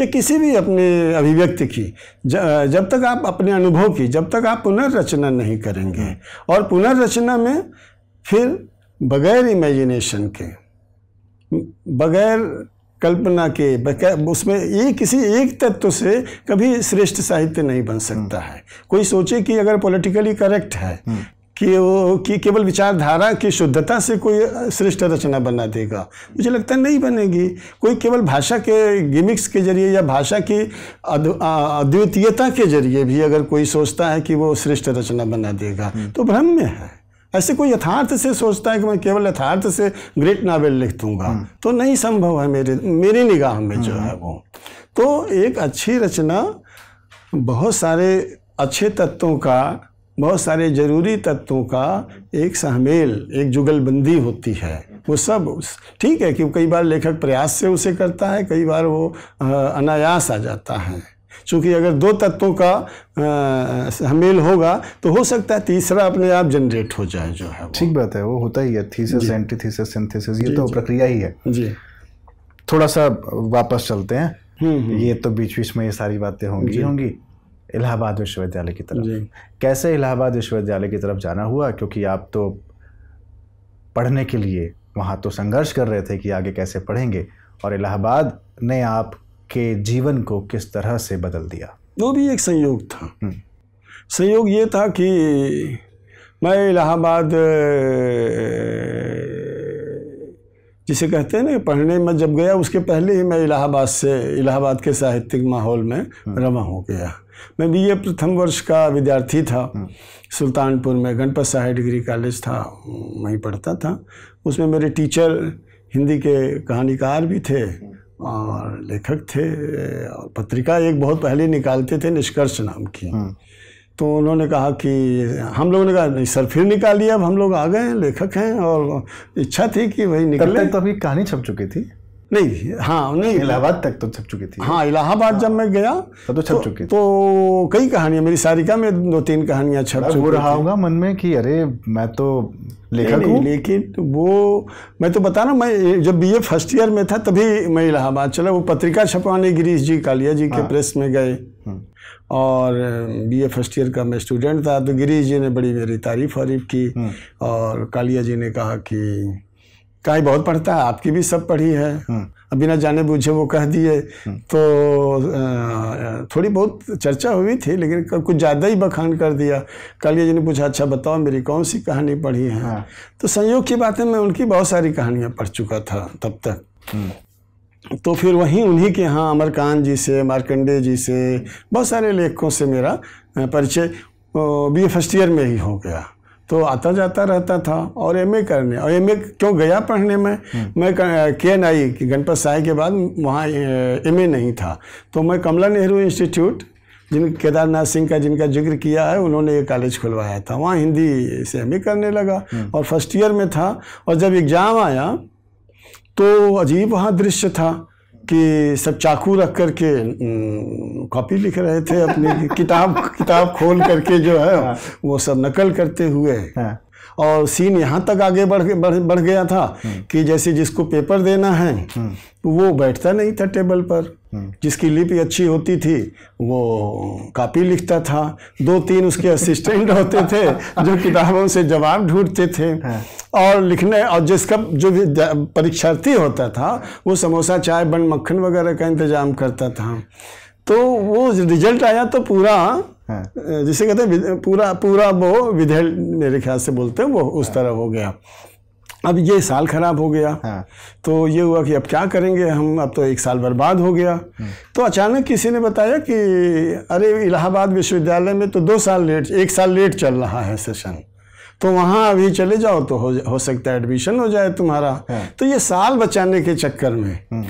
या किसी भी अपने अभिव्यक्ति की जब तक आप अपने अनुभव की जब तक आप पुनर्रचना नहीं करेंगे और पुनर्रचना में फिर बगैर इमेजिनेशन के बगैर कल्पना के उसमें ये किसी एक तत्व से कभी श्रेष्ठ साहित्य नहीं बन सकता है कोई सोचे कि अगर पॉलिटिकली करेक्ट है हम्म। कि वो कि केवल विचारधारा की शुद्धता से कोई श्रेष्ठ रचना बना देगा मुझे लगता है नहीं बनेगी कोई केवल भाषा के गिमिक्स के जरिए या भाषा की अद्वितीयता के जरिए भी अगर कोई सोचता है कि वो श्रेष्ठ रचना बना देगा हम्म। तो भ्रम में है ऐसे कोई यथार्थ से सोचता है कि मैं केवल यथार्थ से ग्रेट नावल लिख दूंगा हम्म। तो नहीं संभव है मेरे मेरी निगाह में जो हम्म। है वो तो एक अच्छी रचना बहुत सारे अच्छे तत्वों का बहुत सारे जरूरी तत्वों का एक सहमेल एक जुगलबंदी होती है वो सब ठीक है कि कई बार लेखक प्रयास से उसे करता है कई बार वो अनायास आ जाता है चूँकि अगर दो तत्वों का हमेल होगा तो हो सकता है तीसरा अपने आप जनरेट हो जाए जो है ठीक बात है वो होता ही है थीसिस थीसिस सिंथेसिस ये तो प्रक्रिया ही है जी थोड़ा सा वापस चलते हैं हम्म, हम्म। ये तो बीच बीच में ये सारी बातें होंगी होंगी इलाहाबाद विश्वविद्यालय की तरफ कैसे इलाहाबाद विश्वविद्यालय की तरफ जाना हुआ क्योंकि आप तो पढ़ने के लिए वहाँ तो संघर्ष कर रहे थे कि आगे कैसे पढ़ेंगे और इलाहाबाद ने आपके जीवन को किस तरह से बदल दिया वो भी एक संयोग था हम्म। संयोग ये था कि मैं इलाहाबाद जिसे कहते हैं ना पढ़ने में जब गया उसके पहले ही मैं इलाहाबाद से इलाहाबाद के साहित्यिक माहौल में हम्म। रवा हो गया मैं ए प्रथम वर्ष का विद्यार्थी था हम्म। सुल्तानपुर में गणपत सहाय डिग्री कॉलेज था वहीं पढ़ता था उसमें मेरे टीचर हिंदी के कहानीकार भी थे और लेखक थे और पत्रिका एक बहुत पहले निकालते थे निष्कर्ष नाम की हम्म। तो उन्होंने कहा कि हम लोगों ने कहा नहीं सर फिर निकाली अब हम लोग आ गए हैं लेखक हैं और इच्छा थी कि वही निकले तो अभी कहानी छप चुकी थी नहीं हाँ नहीं इलाहाबाद तक तो छप चुकी थी हाँ इलाहाबाद हाँ, जब मैं गया हाँ, तो, तो छप तो, चुकी थी तो कई कहानियाँ मेरी सारिका में दो तीन कहानियाँ छप चुकी हो रहा होगा मन में कि अरे मैं तो लेखक हूँ लेकिन वो मैं तो बता ना मैं जब बीए फर्स्ट ईयर में था तभी मैं इलाहाबाद चला वो पत्रिका छपवाने गिरीश जी कालिया जी के हाँ। प्रेस में गए हाँ। और बीए फर्स्ट ईयर का मैं स्टूडेंट था तो गिरीश जी ने बड़ी मेरी तारीफ वारीफ की और कालिया जी ने कहा कि का ही बहुत पढ़ता है आपकी भी सब पढ़ी है हाँ। बिना जाने बूझे वो कह दिए हाँ। तो थोड़ी बहुत चर्चा हुई थी लेकिन कुछ ज़्यादा ही बखान कर दिया कालिया जी ने पूछा अच्छा बताओ मेरी कौन सी कहानी पढ़ी है हाँ। तो संयोग की बात है मैं उनकी बहुत सारी कहानियाँ पढ़ चुका था तब तक तो फिर वहीं उन्हीं के यहाँ अमरकान जी से मार्कंडे जी से बहुत सारे लेखकों से मेरा परिचय बी ए फर्स्ट ईयर में ही हो गया तो आता जाता रहता था और एमए करने और एमए क्यों गया पढ़ने में हम्म। मैं के एन आई गणपत साय के बाद वहाँ एमए नहीं था तो मैं कमला नेहरू इंस्टीट्यूट जिन केदारनाथ सिंह का जिनका जिक्र किया है उन्होंने ये कॉलेज खुलवाया था वहाँ हिंदी से एम करने लगा हम्म। और फर्स्ट ईयर में था और जब एग्ज़ाम आया तो अजीब वहाँ दृश्य था कि सब चाकू रख कर के कॉपी लिख रहे थे अपनी किताब किताब खोल करके जो है हाँ। वो सब नकल करते हुए हाँ। और सीन यहाँ तक आगे बढ़ बढ़ बढ़ गया था कि जैसे जिसको पेपर देना है तो वो बैठता नहीं था टेबल पर जिसकी लिपि अच्छी होती थी वो कापी लिखता था दो तीन उसके असिस्टेंट होते थे जो किताबों से जवाब ढूंढते थे और लिखने और जिसका जो भी परीक्षार्थी होता था वो समोसा चाय बन मक्खन वगैरह का इंतज़ाम करता था तो वो रिजल्ट आया तो पूरा हाँ। जिसे कहते हैं पूरा पूरा वो विधेय मेरे ख्याल से बोलते हैं वो उस हाँ। तरह हो गया अब ये साल खराब हो गया हाँ। तो ये हुआ कि अब क्या करेंगे हम अब तो एक साल बर्बाद हो गया हाँ। तो अचानक किसी ने बताया कि अरे इलाहाबाद विश्वविद्यालय में तो दो साल लेट एक साल लेट चल रहा है सेशन तो वहाँ अभी चले जाओ तो हो, हो सकता है एडमिशन हो जाए तुम्हारा हाँ। तो ये साल बचाने के चक्कर में हाँ।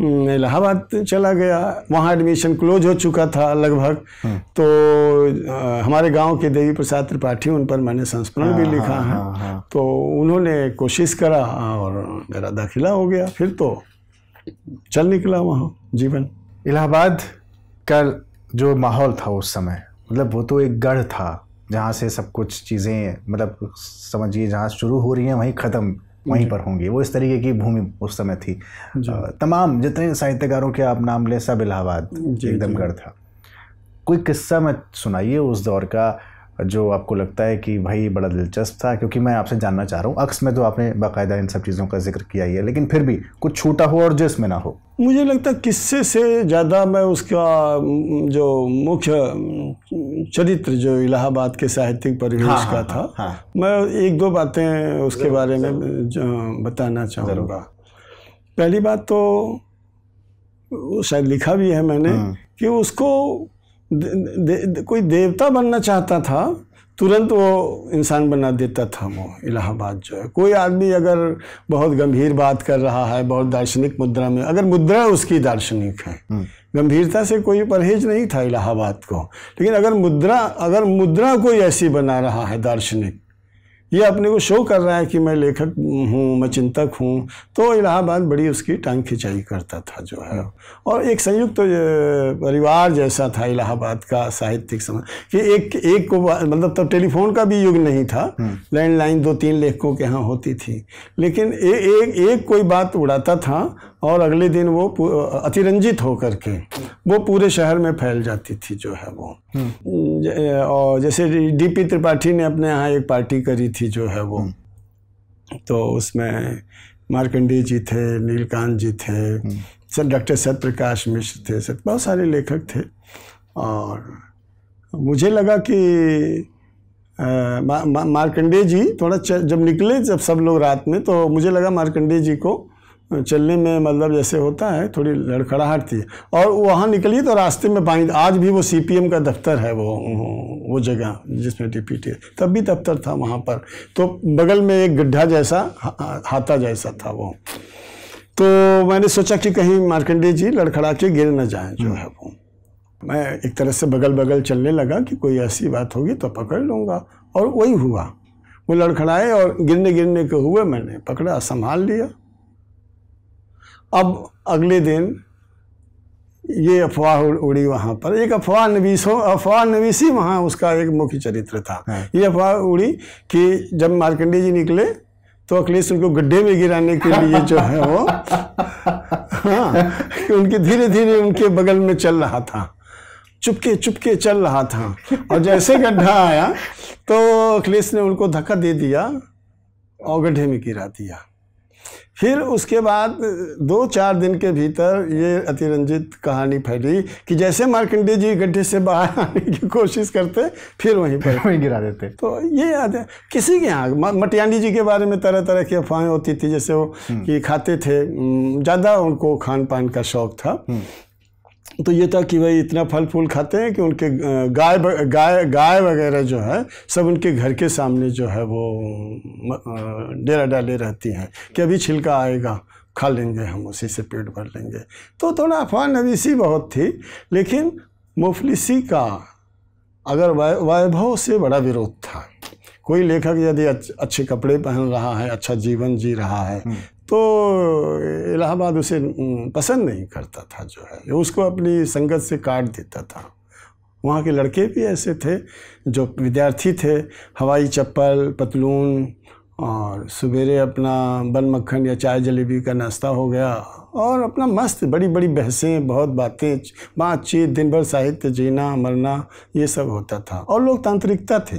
इलाहाबाद चला गया वहाँ एडमिशन क्लोज हो चुका था लगभग हाँ। तो आ, हमारे गांव के देवी प्रसाद त्रिपाठी उन पर मैंने संस्मरण भी हाँ, लिखा हाँ, है हा, हा। तो उन्होंने कोशिश करा और मेरा दाखिला हो गया फिर तो चल निकला वहाँ जीवन इलाहाबाद का जो माहौल था उस समय मतलब वो तो एक गढ़ था जहाँ से सब कुछ चीज़ें मतलब समझिए जहाँ शुरू हो रही हैं वहीं ख़त्म वहीं पर होंगी वो इस तरीके की भूमि उस समय थी तमाम जितने साहित्यकारों के आप नाम लें सब इलाहाबाद एकदमगढ़ था कोई किस्सा मैं सुनाइए उस दौर का जो आपको लगता है कि भाई बड़ा दिलचस्प था क्योंकि मैं आपसे जानना चाह रहा हूँ अक्स में तो आपने बाकायदा इन सब चीज़ों का जिक्र किया ही है लेकिन फिर भी कुछ छूटा हो और जो इसमें ना हो मुझे लगता है किस्से से ज़्यादा मैं उसका जो मुख्य चरित्र जो इलाहाबाद के साहित्यिक परिवेश हाँ, का हाँ, था हाँ, हाँ। मैं एक दो बातें उसके बारे में बताना चाहूँगा पहली बात तो शायद लिखा भी है मैंने हाँ। कि उसको दे, दे, कोई देवता बनना चाहता था तुरंत वो इंसान बना देता था वो इलाहाबाद जो है कोई आदमी अगर बहुत गंभीर बात कर रहा है बहुत दार्शनिक मुद्रा में अगर मुद्रा उसकी दार्शनिक है हम्म। गंभीरता से कोई परहेज नहीं था इलाहाबाद को लेकिन अगर मुद्रा अगर मुद्रा कोई ऐसी बना रहा है दार्शनिक ये अपने को शो कर रहा है कि मैं लेखक हूँ मैं चिंतक हूँ तो इलाहाबाद बड़ी उसकी टांग खिंचाई करता था जो है और एक संयुक्त तो परिवार जैसा था इलाहाबाद का साहित्यिक समय कि एक एक को मतलब तब तो टेलीफोन का भी युग नहीं था हम्म। लैंडलाइन दो तीन लेखकों के यहाँ होती थी लेकिन ए, एक एक कोई बात उड़ाता था और अगले दिन वो अतिरंजित होकर के वो पूरे शहर में फैल जाती थी जो है वो हम्म। और जैसे डीपी त्रिपाठी ने अपने यहाँ एक पार्टी करी थी जो है वो हम्म। तो उसमें मार्कंडी जी थे नीलकांत जी थे हम्म। सर डॉक्टर सत्यप्रकाश मिश्र थे सर बहुत सारे लेखक थे और मुझे लगा कि मार्कंडे जी थोड़ा जब निकले जब सब लोग रात में तो मुझे लगा मार्कंडे जी को चलने में मतलब जैसे होता है थोड़ी लड़खड़ाहट थी और वहाँ निकली तो रास्ते में बाई आज भी वो सी का दफ्तर है वो वो जगह जिसमें टी तब भी दफ्तर था वहाँ पर तो बगल में एक गड्ढा जैसा हाथा जैसा था वो तो मैंने सोचा कि कहीं मार्कंडे जी लड़खड़ा के गिर ना जाए जो है वो मैं एक तरह से बगल बगल चलने लगा कि कोई ऐसी बात होगी तो पकड़ लूँगा और वही हुआ वो लड़खड़ाए और गिरने गिरने के हुए मैंने पकड़ा संभाल लिया अब अगले दिन ये अफवाह उड़ी वहाँ पर एक अफवाह नवीसों अफवाह नवीसी वहाँ उसका एक मुख्य चरित्र था हाँ। ये अफवाह उड़ी कि जब मार्कंडे जी निकले तो अखिलेश उनको गड्ढे में गिराने के लिए जो है वो हाँ उनके धीरे धीरे उनके बगल में चल रहा था चुपके चुपके चल रहा था और जैसे गड्ढा आया तो अखिलेश ने उनको धक्का दे दिया और गड्ढे में गिरा दिया फिर उसके बाद दो चार दिन के भीतर ये अतिरंजित कहानी फैली कि जैसे मार्कंडे जी गड्ढे से बाहर आने की कोशिश करते फिर वहीं पर वहीं गिरा देते तो ये याद है किसी के यहाँ मटियानी जी के बारे में तरह तरह की अफवाहें होती थी जैसे वो हम्म। कि खाते थे ज़्यादा उनको खान पान का शौक था हम्म। तो ये था कि भाई इतना फल फूल खाते हैं कि उनके गाय गाय गाय वगैरह जो है सब उनके घर के सामने जो है वो डेरा डाले रहती हैं कि अभी छिलका आएगा खा लेंगे हम उसी से पेट भर लेंगे तो थोड़ा अफवाह नवीसी बहुत थी लेकिन मुफलिसी का अगर वैभव से बड़ा विरोध था कोई लेखक यदि अच्छे कपड़े पहन रहा है अच्छा जीवन जी रहा है हम्म। तो इलाहाबाद उसे पसंद नहीं करता था जो है उसको अपनी संगत से काट देता था वहाँ के लड़के भी ऐसे थे जो विद्यार्थी थे हवाई चप्पल पतलून और सवेरे अपना बन मक्खन या चाय जलेबी का नाश्ता हो गया और अपना मस्त बड़ी बड़ी बहसें बहुत बातें बातचीत दिन भर साहित्य जीना मरना ये सब होता था और लोकतांत्रिकता थी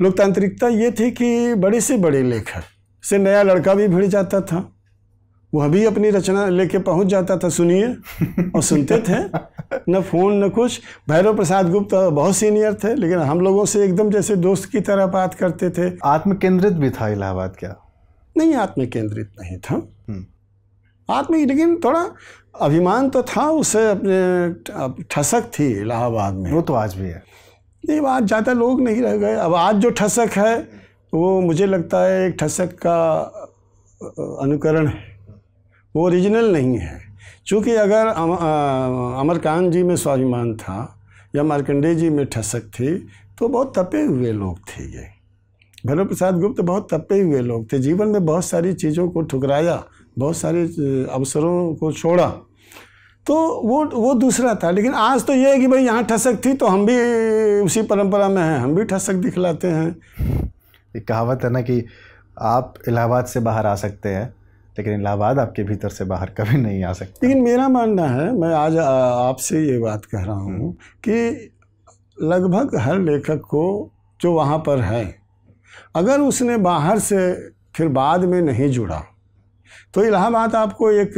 लोकतांत्रिकता ये थी कि बड़े से बड़े लेखक से नया लड़का भी भिड़ जाता था वह भी अपनी रचना लेके पहुंच जाता था सुनिए और सुनते थे न फोन न कुछ भैरव प्रसाद गुप्त बहुत सीनियर थे लेकिन हम लोगों से एकदम जैसे दोस्त की तरह बात करते थे आत्म केंद्रित भी था इलाहाबाद क्या नहीं आत्म केंद्रित नहीं था हम्म। आत्म लेकिन थोड़ा अभिमान तो था उसे अपने ठसक थी इलाहाबाद में वो तो आज भी है नहीं आज ज़्यादा लोग नहीं रह गए अब आज जो ठसक है तो वो मुझे लगता है एक ठसक का अनुकरण है वो ओरिजिनल नहीं है क्योंकि अगर अम, अमरकांत जी में स्वाभिमान था या मार्कंडे जी में ठसक थी तो बहुत तपे हुए लोग थे ये भैरव प्रसाद गुप्त बहुत तपे हुए लोग थे जीवन में बहुत सारी चीज़ों को ठुकराया बहुत सारे अवसरों को छोड़ा तो वो वो दूसरा था लेकिन आज तो ये है कि भाई यहाँ ठसक थी तो हम भी उसी परंपरा में हैं हम भी ठसक दिखलाते हैं एक कहावत है ना कि आप इलाहाबाद से बाहर आ सकते हैं लेकिन इलाहाबाद आपके भीतर से बाहर कभी नहीं आ सकता लेकिन मेरा मानना है मैं आज आपसे ये बात कह रहा हूँ हम्म। कि लगभग हर लेखक को जो वहाँ पर है अगर उसने बाहर से फिर बाद में नहीं जुड़ा तो इलाहाबाद आपको एक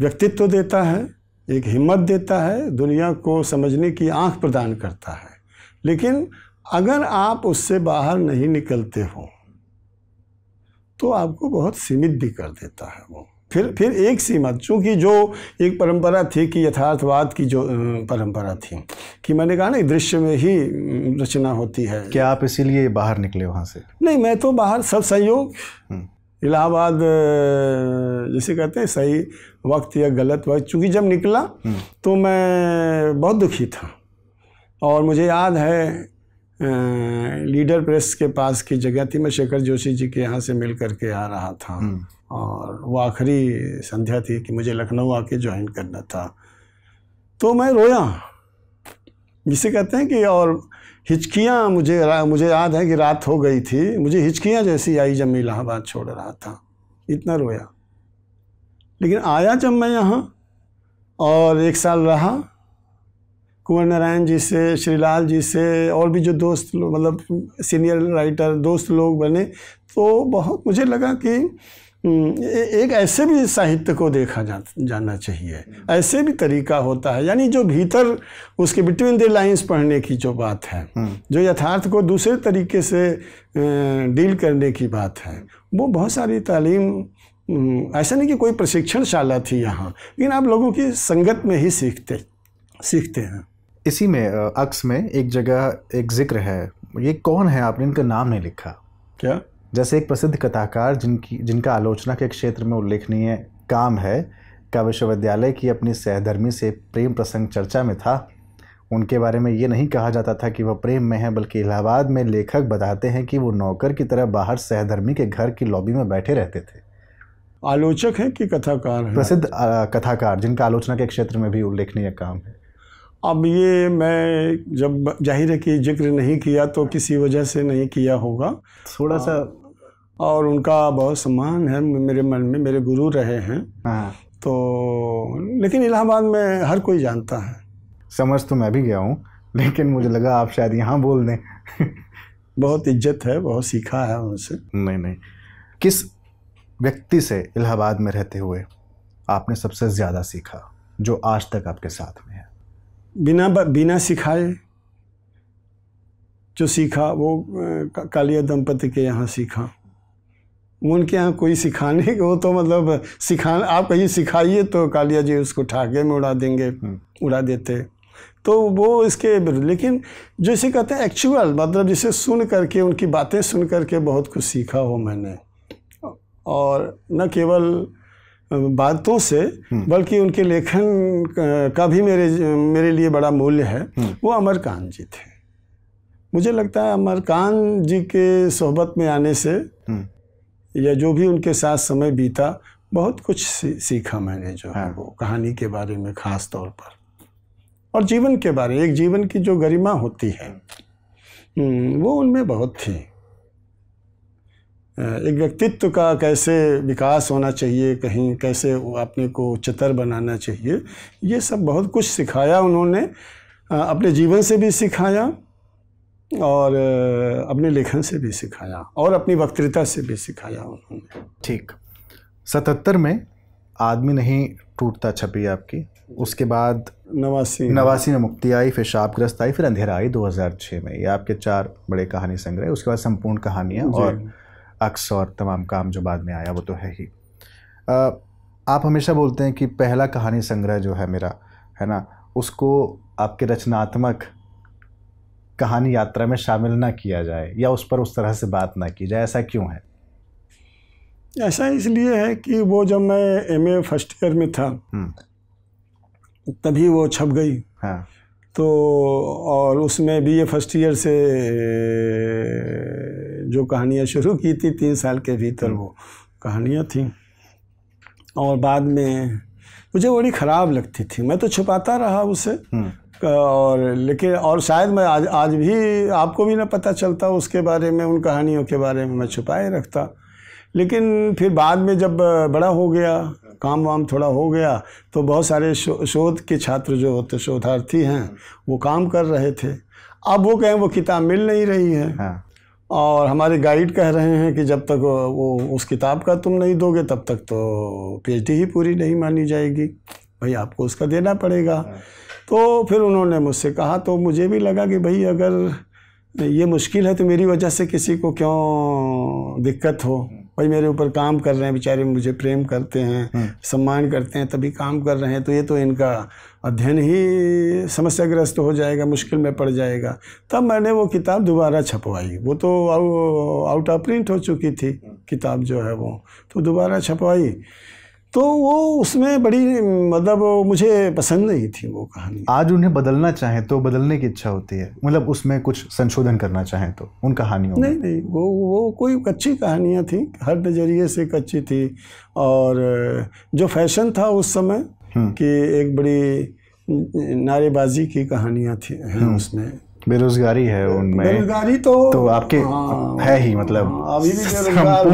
व्यक्तित्व देता है एक हिम्मत देता है दुनिया को समझने की आंख प्रदान करता है लेकिन अगर आप उससे बाहर नहीं निकलते हो तो आपको बहुत सीमित भी कर देता है वो फिर फिर एक सीमा चूँकि जो एक परंपरा थी कि यथार्थवाद की जो परंपरा थी कि मैंने कहा ना दृश्य में ही रचना होती है क्या आप इसीलिए बाहर निकले वहाँ से नहीं मैं तो बाहर सब संयोग हम्म। इलाहाबाद जैसे कहते हैं सही वक्त या गलत वक्त चूँकि जब निकला हम्म। तो मैं बहुत दुखी था और मुझे याद है लीडर प्रेस के पास की जगह थी मैं शेखर जोशी जी के यहाँ से मिल करके आ रहा था हम्म। और वो आखिरी संध्या थी कि मुझे लखनऊ आके ज्वाइन करना था तो मैं रोया जिसे कहते हैं कि और हिचकियाँ मुझे मुझे याद है कि रात हो गई थी मुझे हिचकियाँ जैसी आई जब मैं इलाहाबाद छोड़ रहा था इतना रोया लेकिन आया जब मैं यहाँ और एक साल रहा कुंवर नारायण जी से श्रीलाल जी से और भी जो दोस्त मतलब सीनियर राइटर दोस्त लोग बने तो बहुत मुझे लगा कि एक ऐसे भी साहित्य को देखा जा जाना चाहिए ऐसे भी तरीका होता है यानी जो भीतर उसके बिटवीन द लाइंस पढ़ने की जो बात है हम्म। जो यथार्थ को दूसरे तरीके से डील करने की बात है वो बहुत सारी तालीम ऐसा नहीं कि कोई प्रशिक्षणशाला थी यहाँ लेकिन आप लोगों की संगत में ही सीखते सीखते हैं इसी में अक्स में एक जगह एक जिक्र है ये कौन है आपने इनका नाम नहीं लिखा क्या जैसे एक प्रसिद्ध कथाकार जिनकी जिनका आलोचना के क्षेत्र में उल्लेखनीय काम है का विश्वविद्यालय की अपनी सहधर्मी से प्रेम प्रसंग चर्चा में था उनके बारे में ये नहीं कहा जाता था कि वह प्रेम में है बल्कि इलाहाबाद में लेखक बताते हैं कि वो नौकर की तरह बाहर सहधर्मी के घर की लॉबी में बैठे रहते थे आलोचक है कि कथाकार प्रसिद्ध कथाकार जिनका आलोचना के क्षेत्र में भी उल्लेखनीय काम है अब ये मैं जब जाहिर है कि जिक्र नहीं किया तो किसी वजह से नहीं किया होगा थोड़ा सा हाँ। और उनका बहुत सम्मान है मेरे मन में मेरे गुरु रहे हैं हाँ। तो लेकिन इलाहाबाद में हर कोई जानता है समझ तो मैं भी गया हूँ लेकिन मुझे लगा आप शायद यहाँ बोल दें बहुत इज्जत है बहुत सीखा है उनसे नहीं नहीं किस व्यक्ति से इलाहाबाद में रहते हुए आपने सबसे ज़्यादा सीखा जो आज तक आपके साथ में है बिना बिना सिखाए जो सीखा वो कालिया दंपति के यहाँ सीखा उनके यहाँ कोई सिखाने वो तो मतलब सिखा आप कहीं सिखाइए तो कालिया जी उसको ठाके में उड़ा देंगे हम्म। उड़ा देते तो वो इसके लेकिन जो इसे कहते हैं एक्चुअल मतलब जिसे सुन करके उनकी बातें सुन करके बहुत कुछ सीखा हो मैंने और न केवल बातों से हम्म। बल्कि उनके लेखन का भी मेरे मेरे लिए बड़ा मूल्य है हम्म। वो अमरकांत जी थे मुझे लगता है अमरकांत जी के सोहबत में आने से हम्म। या जो भी उनके साथ समय बीता बहुत कुछ सीखा मैंने जो है हाँ। वो कहानी के बारे में ख़ास तौर पर और जीवन के बारे एक जीवन की जो गरिमा होती है वो उनमें बहुत थी एक व्यक्तित्व का कैसे विकास होना चाहिए कहीं कैसे अपने को उच्चतर बनाना चाहिए ये सब बहुत कुछ सिखाया उन्होंने अपने जीवन से भी सिखाया और अपने लेखन से भी सिखाया और अपनी वक्तृता से भी सिखाया उन्होंने ठीक सतहत्तर में आदमी नहीं टूटता छपी आपकी उसके बाद नवासी नवासी में मुक्ति आई फिर शापग्रस्त आई फिर अंधेरा आई 2006 में ये आपके चार बड़े कहानी संग्रह उसके बाद संपूर्ण कहानियाँ और अक्स और तमाम काम जो बाद में आया वो तो है ही आप हमेशा बोलते हैं कि पहला कहानी संग्रह जो है मेरा है ना उसको आपके रचनात्मक कहानी यात्रा में शामिल ना किया जाए या उस पर उस तरह से बात ना की जाए ऐसा क्यों है ऐसा इसलिए है कि वो जब मैं एम फर्स्ट ईयर में था हम्म। तभी वो छप गई हाँ तो और उसमें भी ये फर्स्ट ईयर से जो कहानियाँ शुरू की थी तीन साल के भीतर वो कहानियाँ थी और बाद में मुझे बड़ी ख़राब लगती थी मैं तो छुपाता रहा उसे हम्म। और लेकिन और शायद मैं आज आज भी आपको भी ना पता चलता उसके बारे में उन कहानियों के बारे में मैं छुपाए रखता लेकिन फिर बाद में जब बड़ा हो गया काम वाम थोड़ा हो गया तो बहुत सारे शो, शोध के छात्र जो होते शोधार्थी हैं वो काम कर रहे थे अब वो कहें वो किताब मिल नहीं रही है हाँ। और हमारे गाइड कह रहे हैं कि जब तक वो उस किताब का तुम नहीं दोगे तब तक तो पी ही पूरी नहीं मानी जाएगी भाई आपको उसका देना पड़ेगा हाँ। तो फिर उन्होंने मुझसे कहा तो मुझे भी लगा कि भाई अगर ये मुश्किल है तो मेरी वजह से किसी को क्यों दिक्कत हो भाई मेरे ऊपर काम कर रहे हैं बेचारे मुझे प्रेम करते हैं हम्म। सम्मान करते हैं तभी काम कर रहे हैं तो ये तो इनका अध्ययन ही समस्याग्रस्त हो जाएगा मुश्किल में पड़ जाएगा तब मैंने वो किताब दोबारा छपवाई वो तो आउट ऑफ प्रिंट हो चुकी थी किताब जो है वो तो दोबारा छपवाई तो वो उसमें बड़ी मतलब मुझे पसंद नहीं थी वो कहानी आज उन्हें बदलना चाहें तो बदलने की इच्छा होती है मतलब उसमें कुछ संशोधन करना चाहें तो उन कहानियों नहीं में। नहीं वो वो कोई अच्छी कहानियाँ थी हर नज़रिए से एक अच्छी थी और जो फैशन था उस समय हम्म। कि एक बड़ी नारेबाजी की कहानियाँ थी हम्म। उसमें बेरोजगारी है उनमें बेरोजगारी तो तो आपके आ, हाँ, है ही मतलब हाँ, अभी भी बेरोजगार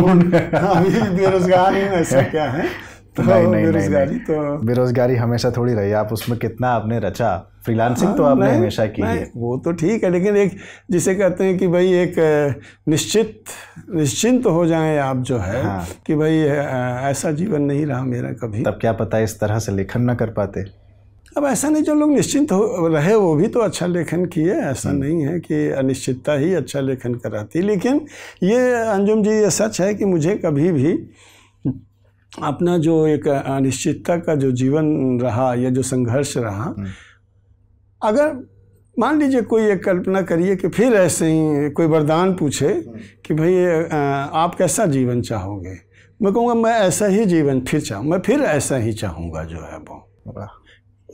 अभी भी बेरोजगार ही ऐसा क्या है तो नहीं नहीं बेरोजगारी तो बेरोजगारी हमेशा थोड़ी रही आप उसमें कितना आपने रचा फ्रीलांसिंग हाँ, तो आपने हमेशा की है वो तो ठीक है लेकिन एक जिसे कहते हैं कि भाई एक निश्चित निश्चिंत तो हो जाए आप जो है हाँ। कि भाई ऐसा जीवन नहीं रहा मेरा कभी तब क्या पता इस तरह से लेखन ना कर पाते अब ऐसा नहीं जो लोग निश्चिंत हो रहे वो भी तो अच्छा लेखन किए ऐसा हम्म। नहीं है कि अनिश्चितता ही अच्छा लेखन कराती लेकिन ये अंजुम जी ये सच है कि मुझे कभी भी अपना जो एक अनिश्चितता का जो जीवन रहा या जो संघर्ष रहा हम्म। अगर मान लीजिए कोई एक कल्पना करिए कि फिर ऐसे ही कोई वरदान पूछे कि भाई आप कैसा जीवन चाहोगे मैं कहूँगा मैं ऐसा ही जीवन फिर चाहूँ मैं फिर ऐसा ही चाहूँगा जो है वो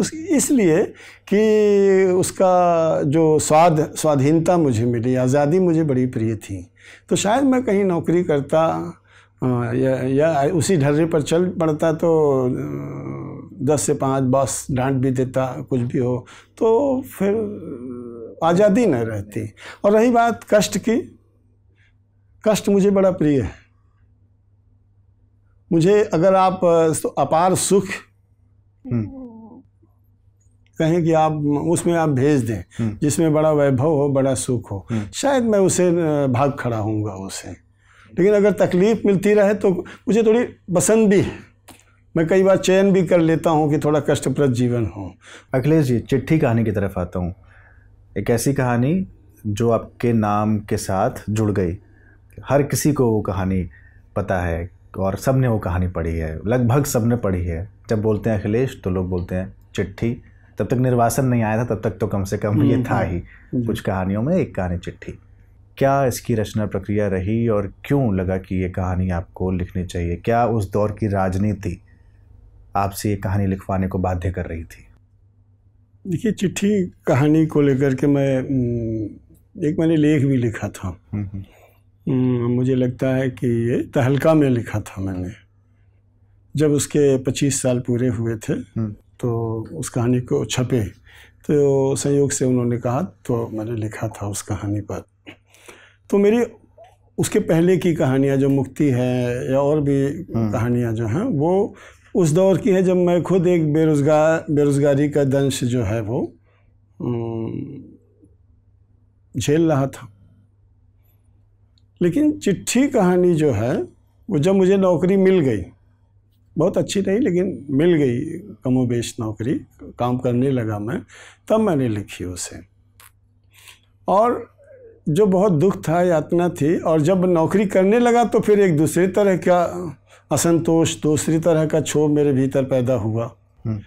उस इसलिए कि उसका जो स्वाद स्वाधीनता मुझे मिली आज़ादी मुझे बड़ी प्रिय थी तो शायद मैं कहीं नौकरी करता हाँ, या, या उसी ढर्रे पर चल पड़ता तो दस से पाँच बस डांट भी देता कुछ भी हो तो फिर आज़ादी न रहती और रही बात कष्ट की कष्ट मुझे बड़ा प्रिय है मुझे अगर आप अपार सुख हम्म, कहें कि आप उसमें आप भेज दें हम्म। जिसमें बड़ा वैभव हो बड़ा सुख हो हम्म। शायद मैं उसे भाग खड़ा हूँगा उसे लेकिन अगर तकलीफ़ मिलती रहे तो मुझे थोड़ी पसंद भी है मैं कई बार चयन भी कर लेता हूँ कि थोड़ा कष्टप्रद जीवन हो अखिलेश जी चिट्ठी कहानी की तरफ आता हूँ एक ऐसी कहानी जो आपके नाम के साथ जुड़ गई हर किसी को वो कहानी पता है और सब ने वो कहानी पढ़ी है लगभग सब ने पढ़ी है जब बोलते हैं अखिलेश तो लोग बोलते हैं चिट्ठी तब तक निर्वासन नहीं आया था तब तक तो कम से कम हम्म, ये था हाँ। ही कुछ कहानियों में एक कहानी चिट्ठी क्या इसकी रचना प्रक्रिया रही और क्यों लगा कि ये कहानी आपको लिखनी चाहिए क्या उस दौर की राजनीति आपसे ये कहानी लिखवाने को बाध्य कर रही थी देखिए चिट्ठी कहानी को लेकर के मैं हम्म, एक मैंने लेख भी लिखा था हम्म, हम्म। मुझे लगता है कि ये तहलका में लिखा था मैंने जब उसके 25 साल पूरे हुए थे तो उस कहानी को छपे तो संयोग से उन्होंने कहा तो मैंने लिखा था उस कहानी पर तो मेरी उसके पहले की कहानियाँ जो मुक्ति है या और भी हाँ। कहानियाँ जो हैं वो उस दौर की है जब मैं खुद एक बेरोज़गार बेरोज़गारी का दंश जो है वो झेल रहा था लेकिन चिट्ठी कहानी जो है वो जब मुझे नौकरी मिल गई बहुत अच्छी नहीं लेकिन मिल गई कमोबेश नौकरी काम करने लगा मैं तब मैंने लिखी उसे और जो बहुत दुख था यातना थी और जब नौकरी करने लगा तो फिर एक दूसरी तरह का असंतोष दूसरी तरह का क्षोभ मेरे भीतर पैदा हुआ हम्म।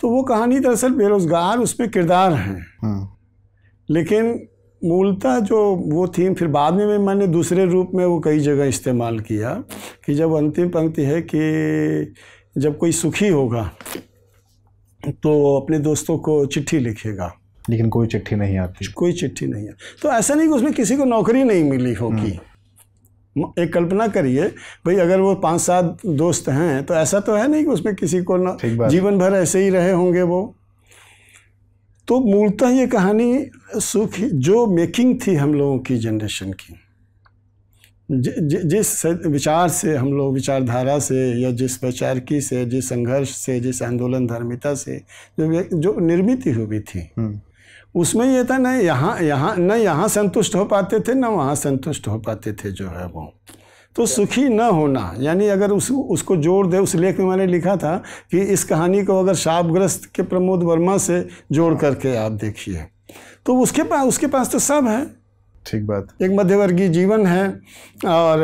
तो वो कहानी दरअसल बेरोज़गार उसमें किरदार हैं हम्म। लेकिन मूलतः जो वो थीम फिर बाद में मैंने दूसरे रूप में वो कई जगह इस्तेमाल किया कि जब अंतिम पंक्ति है कि जब कोई सुखी होगा तो अपने दोस्तों को चिट्ठी लिखेगा लेकिन कोई चिट्ठी नहीं आती कोई चिट्ठी नहीं आती तो ऐसा नहीं कि उसमें किसी को नौकरी नहीं मिली होगी हम्म। एक कल्पना करिए भाई अगर वो पांच सात दोस्त हैं तो ऐसा तो है नहीं कि उसमें किसी को ना जीवन भर ऐसे ही रहे होंगे वो तो मूलतः ये कहानी सुख जो मेकिंग थी हम लोगों की जनरेशन की ज, ज, जिस विचार से हम लोग विचारधारा से या जिस वैचारिकी से जिस संघर्ष से जिस आंदोलन धर्मिता से जो जो निर्मित हुई थी हम्म। उसमें ये था न यहाँ यहाँ न यहाँ संतुष्ट हो पाते थे न वहाँ संतुष्ट हो पाते थे जो है वो तो सुखी न होना यानी अगर उस उसको जोड़ दे उस लेख में मैंने लिखा था कि इस कहानी को अगर शापग्रस्त के प्रमोद वर्मा से जोड़ करके आप देखिए तो उसके पास उसके पास तो सब है ठीक बात एक मध्यवर्गीय जीवन है और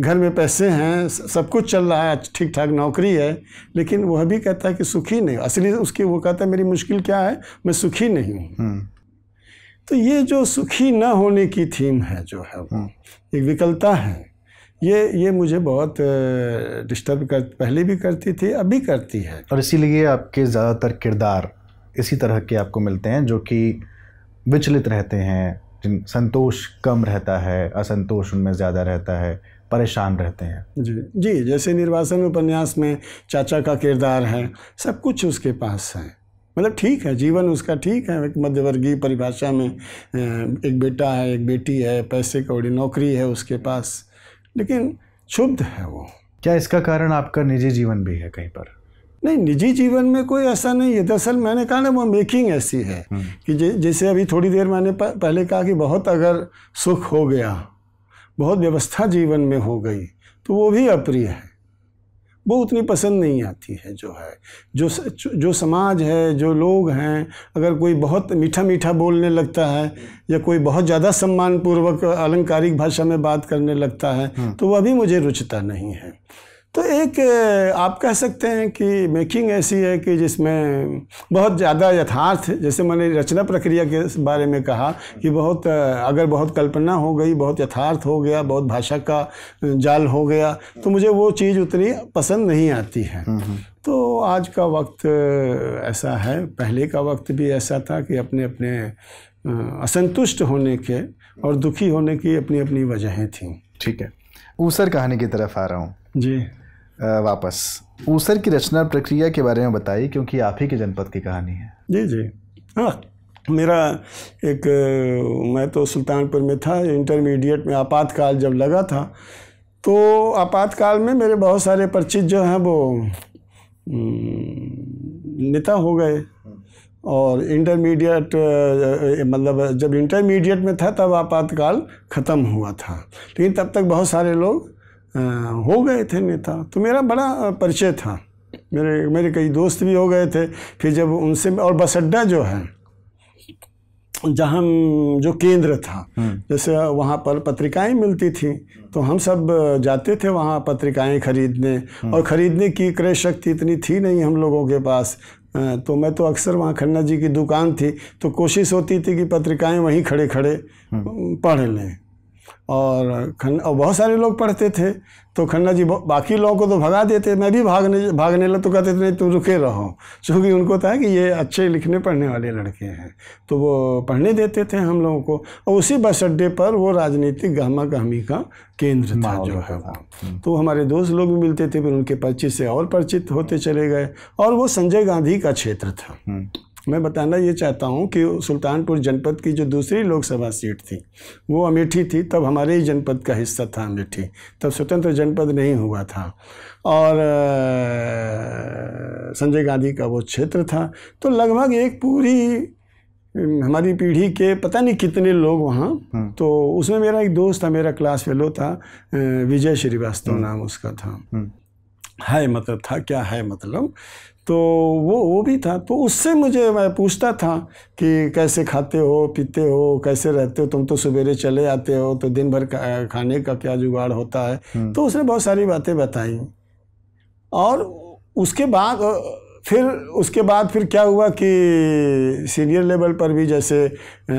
घर में पैसे हैं सब कुछ चल रहा है ठीक ठाक नौकरी है लेकिन वह भी कहता है कि सुखी नहीं असली उसकी वो कहता है मेरी मुश्किल क्या है मैं सुखी नहीं हूँ हम्म। तो ये जो सुखी न होने की थीम है जो है वो हम्म। एक विकलता है ये ये मुझे बहुत डिस्टर्ब कर पहले भी करती थी अब भी करती है और इसीलिए आपके ज़्यादातर किरदार इसी तरह के आपको मिलते हैं जो कि विचलित रहते हैं जिन संतोष कम रहता है असंतोष उनमें ज़्यादा रहता है परेशान रहते हैं जी जी जैसे निर्वासन उपन्यास में चाचा का किरदार है सब कुछ उसके पास है मतलब ठीक है जीवन उसका ठीक है एक मध्यवर्गीय परिभाषा में एक बेटा है एक बेटी है पैसे कौड़ी नौकरी है उसके पास लेकिन क्षुब्ध है वो क्या इसका कारण आपका निजी जीवन भी है कहीं पर नहीं निजी जीवन में कोई ऐसा नहीं है दरअसल मैंने कहा ना वो मेकिंग ऐसी है हम्म। कि जैसे अभी थोड़ी देर मैंने पहले कहा कि बहुत अगर सुख हो गया बहुत व्यवस्था जीवन में हो गई तो वो भी अप्रिय है वो उतनी पसंद नहीं आती है जो है जो जो समाज है जो लोग हैं अगर कोई बहुत मीठा मीठा बोलने लगता है या कोई बहुत ज़्यादा सम्मानपूर्वक अलंकारिक भाषा में बात करने लगता है हम्म। तो वह भी मुझे रुचता नहीं है तो एक आप कह सकते हैं कि मेकिंग ऐसी है कि जिसमें बहुत ज़्यादा यथार्थ जैसे मैंने रचना प्रक्रिया के बारे में कहा कि बहुत अगर बहुत कल्पना हो गई बहुत यथार्थ हो गया बहुत भाषा का जाल हो गया तो मुझे वो चीज़ उतनी पसंद नहीं आती है हम्म, हम्म। तो आज का वक्त ऐसा है पहले का वक्त भी ऐसा था कि अपने अपने असंतुष्ट होने के और दुखी होने की अपनी अपनी वजहें थीं ठीक है ऊसर कहानी की तरफ आ रहा हूँ जी वापस ऊसर की रचना प्रक्रिया के बारे में बताइए क्योंकि आप ही के जनपद की कहानी है जी जी हाँ मेरा एक मैं तो सुल्तानपुर में था इंटरमीडिएट में आपातकाल जब लगा था तो आपातकाल में मेरे बहुत सारे परिचित जो हैं वो नेता हो गए और इंटरमीडिएट मतलब जब इंटरमीडिएट में था तब आपातकाल ख़त्म हुआ था लेकिन तब तक बहुत सारे लोग हो गए थे नेता तो मेरा बड़ा परिचय था मेरे मेरे कई दोस्त भी हो गए थे फिर जब उनसे और बस अड्डा जो है जहाँ जो केंद्र था हम्म। जैसे वहाँ पर पत्रिकाएं मिलती थी तो हम सब जाते थे वहाँ पत्रिकाएं खरीदने हम्म। और ख़रीदने की क्रय शक्ति इतनी थी नहीं हम लोगों के पास तो मैं तो अक्सर वहाँ खन्ना जी की दुकान थी तो कोशिश होती थी कि पत्रिकाएं वहीं खड़े खड़े हम्म। पढ़ लें और खन्ना और बहुत सारे लोग पढ़ते थे तो खन्ना जी बाकी लोगों को तो भगा देते मैं भी भागने भागने लगा तो कहते थे नहीं तुम रुके रहो चूँकि उनको था कि ये अच्छे लिखने पढ़ने वाले लड़के हैं तो वो पढ़ने देते थे हम लोगों को और उसी बस अड्डे पर वो राजनीतिक गहमा गहमी का केंद्र था जो है हम्म। तो हमारे दोस्त लोग भी मिलते थे फिर उनके परिचित से और परिचित होते चले गए और वो संजय गांधी का क्षेत्र था हम्म। मैं बताना ये चाहता हूँ कि सुल्तानपुर जनपद की जो दूसरी लोकसभा सीट थी वो अमेठी थी तब हमारे ही जनपद का हिस्सा था अमेठी तब स्वतंत्र जनपद नहीं हुआ था और संजय गांधी का वो क्षेत्र था तो लगभग एक पूरी हमारी पीढ़ी के पता नहीं कितने लोग वहाँ हम्म। तो उसमें मेरा एक दोस्त था मेरा क्लास फेलो था विजय श्रीवास्तव हम्म। नाम उसका था है हम्म। मतलब था क्या है मतलब तो वो वो भी था तो उससे मुझे मैं पूछता था कि कैसे खाते हो पीते हो कैसे रहते हो तुम तो सवेरे चले आते हो तो दिन भर खाने का क्या जुगाड़ होता है हम्म। तो उसने बहुत सारी बातें बताई और उसके बाद फिर उसके बाद फिर क्या हुआ कि सीनियर लेवल पर भी जैसे आ,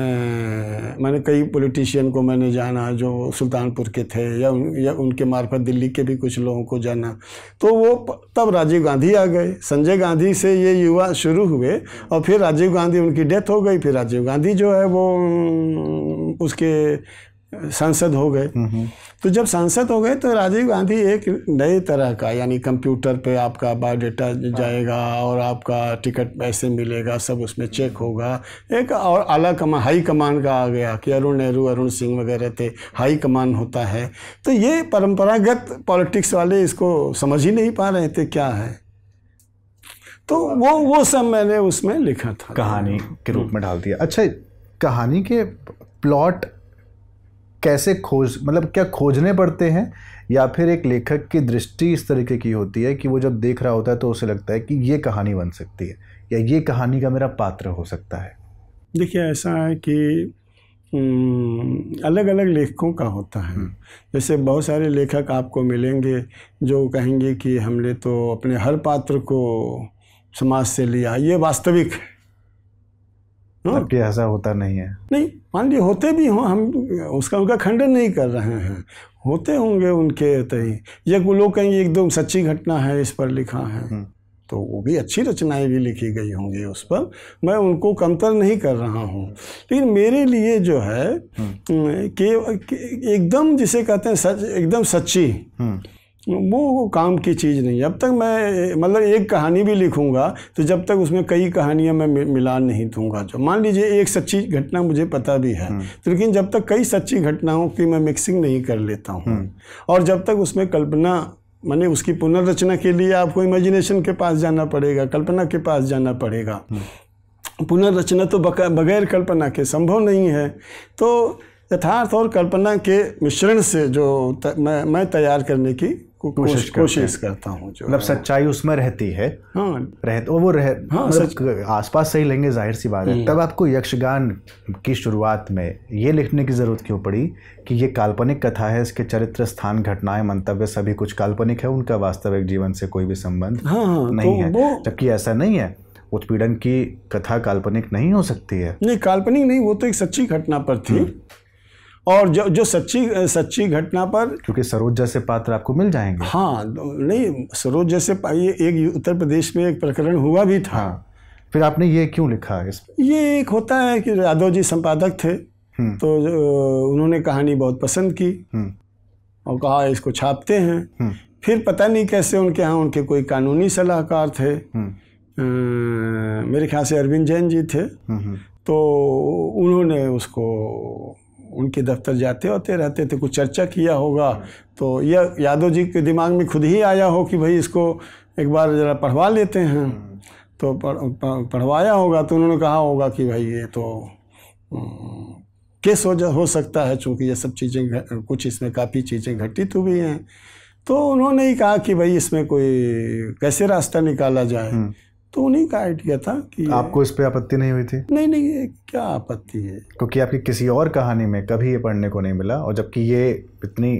मैंने कई पॉलिटिशियन को मैंने जाना जो सुल्तानपुर के थे या उन, या उनके मार्फत दिल्ली के भी कुछ लोगों को जाना तो वो तब राजीव गांधी आ गए संजय गांधी से ये युवा शुरू हुए और फिर राजीव गांधी उनकी डेथ हो गई फिर राजीव गांधी जो है वो उसके सांसद हो गए हम्म, हम्म। तो जब सांसद हो गए तो राजीव गांधी एक नए तरह का यानी कंप्यूटर पे आपका बायोडाटा जाएगा और आपका टिकट ऐसे मिलेगा सब उसमें चेक होगा एक और आला कमान हाई कमान का आ गया कि अरुण नेहरू अरुण सिंह वगैरह थे हाई कमान होता है तो ये परंपरागत पॉलिटिक्स वाले इसको समझ ही नहीं पा रहे थे क्या है तो वो वो सब मैंने उसमें लिखा था कहानी के रूप में डाल दिया अच्छा कहानी के प्लॉट कैसे खोज मतलब क्या खोजने पड़ते हैं या फिर एक लेखक की दृष्टि इस तरीके की होती है कि वो जब देख रहा होता है तो उसे लगता है कि ये कहानी बन सकती है या ये कहानी का मेरा पात्र हो सकता है देखिए ऐसा है कि अलग अलग लेखकों का होता है हम्म। जैसे बहुत सारे लेखक आपको मिलेंगे जो कहेंगे कि हमने तो अपने हर पात्र को समाज से लिया ये वास्तविक है हाँ। ऐसा होता नहीं है नहीं मान लीजिए होते भी हों हम उसका उनका खंडन नहीं कर रहे हैं होते होंगे उनके तय तो ये लोग कहेंगे एकदम सच्ची घटना है इस पर लिखा है हम्म। तो वो भी अच्छी रचनाएं भी लिखी गई होंगी उस पर मैं उनको कमतर नहीं कर रहा हूँ लेकिन मेरे लिए जो है हम्म। कि एकदम जिसे कहते हैं सच एकदम सच्ची हम्म। वो काम की चीज़ नहीं है अब तक मैं मतलब एक कहानी भी लिखूंगा तो जब तक उसमें कई कहानियां मैं मिला नहीं दूंगा जो मान लीजिए एक सच्ची घटना मुझे पता भी है हम्म। तो लेकिन जब तक कई सच्ची घटनाओं की मैं मिक्सिंग नहीं कर लेता हूँ हम्म। और जब तक उसमें कल्पना मैंने उसकी पुनर्रचना के लिए आपको इमेजिनेशन के पास जाना पड़ेगा कल्पना के पास जाना पड़ेगा हम्म। पुनर्रचना तो बगैर कल्पना के संभव नहीं है तो यथार्थ और कल्पना के मिश्रण से जो त, मैं मैं तैयार करने की कोशिश कोशिश करता हूँ जो मतलब सच्चाई उसमें रहती है हाँ रह वो रह हाँ, मतलब आसपास सही लेंगे जाहिर सी बात है हम्म। तब आपको यक्षगान की शुरुआत में ये लिखने की ज़रूरत क्यों पड़ी कि ये काल्पनिक कथा है इसके चरित्र स्थान घटनाएं मंतव्य सभी कुछ काल्पनिक है उनका वास्तविक जीवन से कोई भी संबंध हाँ, हाँ, तो नहीं है जबकि ऐसा नहीं है उत्पीड़न की कथा काल्पनिक नहीं हो सकती है नहीं काल्पनिक नहीं वो तो एक सच्ची घटना पर थी हम्म। और जो जो सच्ची सच्ची घटना पर क्योंकि सरोज जैसे पात्र आपको मिल जाएंगे हाँ तो नहीं सरोज जैसे ये एक उत्तर प्रदेश में एक प्रकरण हुआ भी था हाँ। फिर आपने ये क्यों लिखा इस ये एक होता है कि यादव जी संपादक थे हम्म। तो उन्होंने कहानी बहुत पसंद की हम्म। और कहा इसको छापते हैं हम्म। फिर पता नहीं कैसे उनके यहाँ उनके कोई कानूनी सलाहकार थे मेरे ख्याल से अरविंद जैन जी थे तो उन्होंने उसको उनके दफ्तर जाते होते रहते थे कुछ चर्चा किया होगा तो यह यादव जी के दिमाग में खुद ही आया हो कि भाई इसको एक बार ज़रा पढ़वा लेते हैं हम्म। तो पढ़वाया होगा तो उन्होंने कहा होगा कि भाई ये तो हम्म, केस हो जा हो सकता है चूँकि ये सब चीज़ें कुछ इसमें काफ़ी चीज़ें घटित हुई हैं तो उन्होंने ही कहा कि भाई इसमें कोई कैसे रास्ता निकाला जाए हम्म। तो उन्हीं का आइडिया था कि आपको इस पे आपत्ति नहीं हुई थी नहीं नहीं ये क्या आपत्ति है क्योंकि आपकी किसी और कहानी में कभी ये पढ़ने को नहीं मिला और जबकि ये इतनी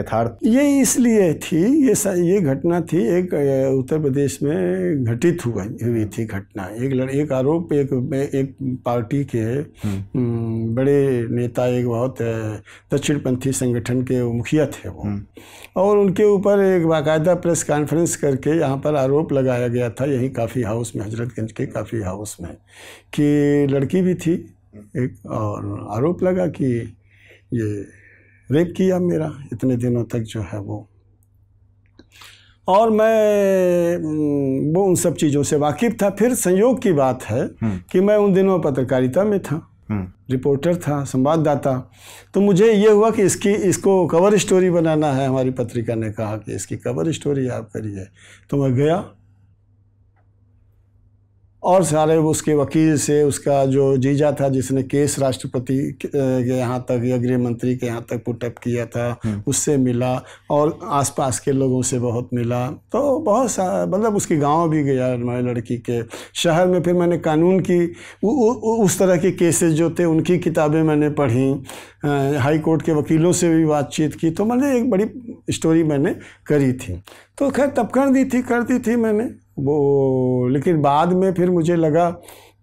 यथार्थ ये इसलिए थी ये ये घटना थी एक उत्तर प्रदेश में घटित हुआ हुई थी घटना एक लड़, एक आरोप एक एक पार्टी के हम्म। बड़े नेता एक बहुत दक्षिणपंथी संगठन के मुखिया थे वो हम्म। और उनके ऊपर एक बाकायदा प्रेस कॉन्फ्रेंस करके यहाँ पर आरोप लगाया गया था यहीं काफ़ी हाउस में हजरतगंज के काफ़ी हाउस में कि लड़की भी थी हम्म। एक और आरोप लगा कि ये रेप किया मेरा इतने दिनों तक जो है वो और मैं वो उन सब चीज़ों से वाकिफ था फिर संयोग की बात है हम्म। कि मैं उन दिनों पत्रकारिता में था हम्म। रिपोर्टर था संवाददाता तो मुझे ये हुआ कि इसकी इसको कवर स्टोरी बनाना है हमारी पत्रिका ने कहा कि इसकी कवर स्टोरी आप करिए तो मैं गया और सारे उसके वकील से उसका जो जीजा था जिसने केस राष्ट्रपति के यहाँ तक या गृह मंत्री के यहाँ तक पुटअप किया था हम्म। उससे मिला और आसपास के लोगों से बहुत मिला तो बहुत सा मतलब उसके गांव भी गया मैं लड़की के शहर में फिर मैंने कानून की उ, उ, उ, उस तरह के केसेस जो थे उनकी किताबें मैंने पढ़ी हाई कोर्ट के वकीलों से भी बातचीत की तो मैंने एक बड़ी स्टोरी मैंने करी थी तो खैर तब कर दी थी कर दी थी मैंने वो लेकिन बाद में फिर मुझे लगा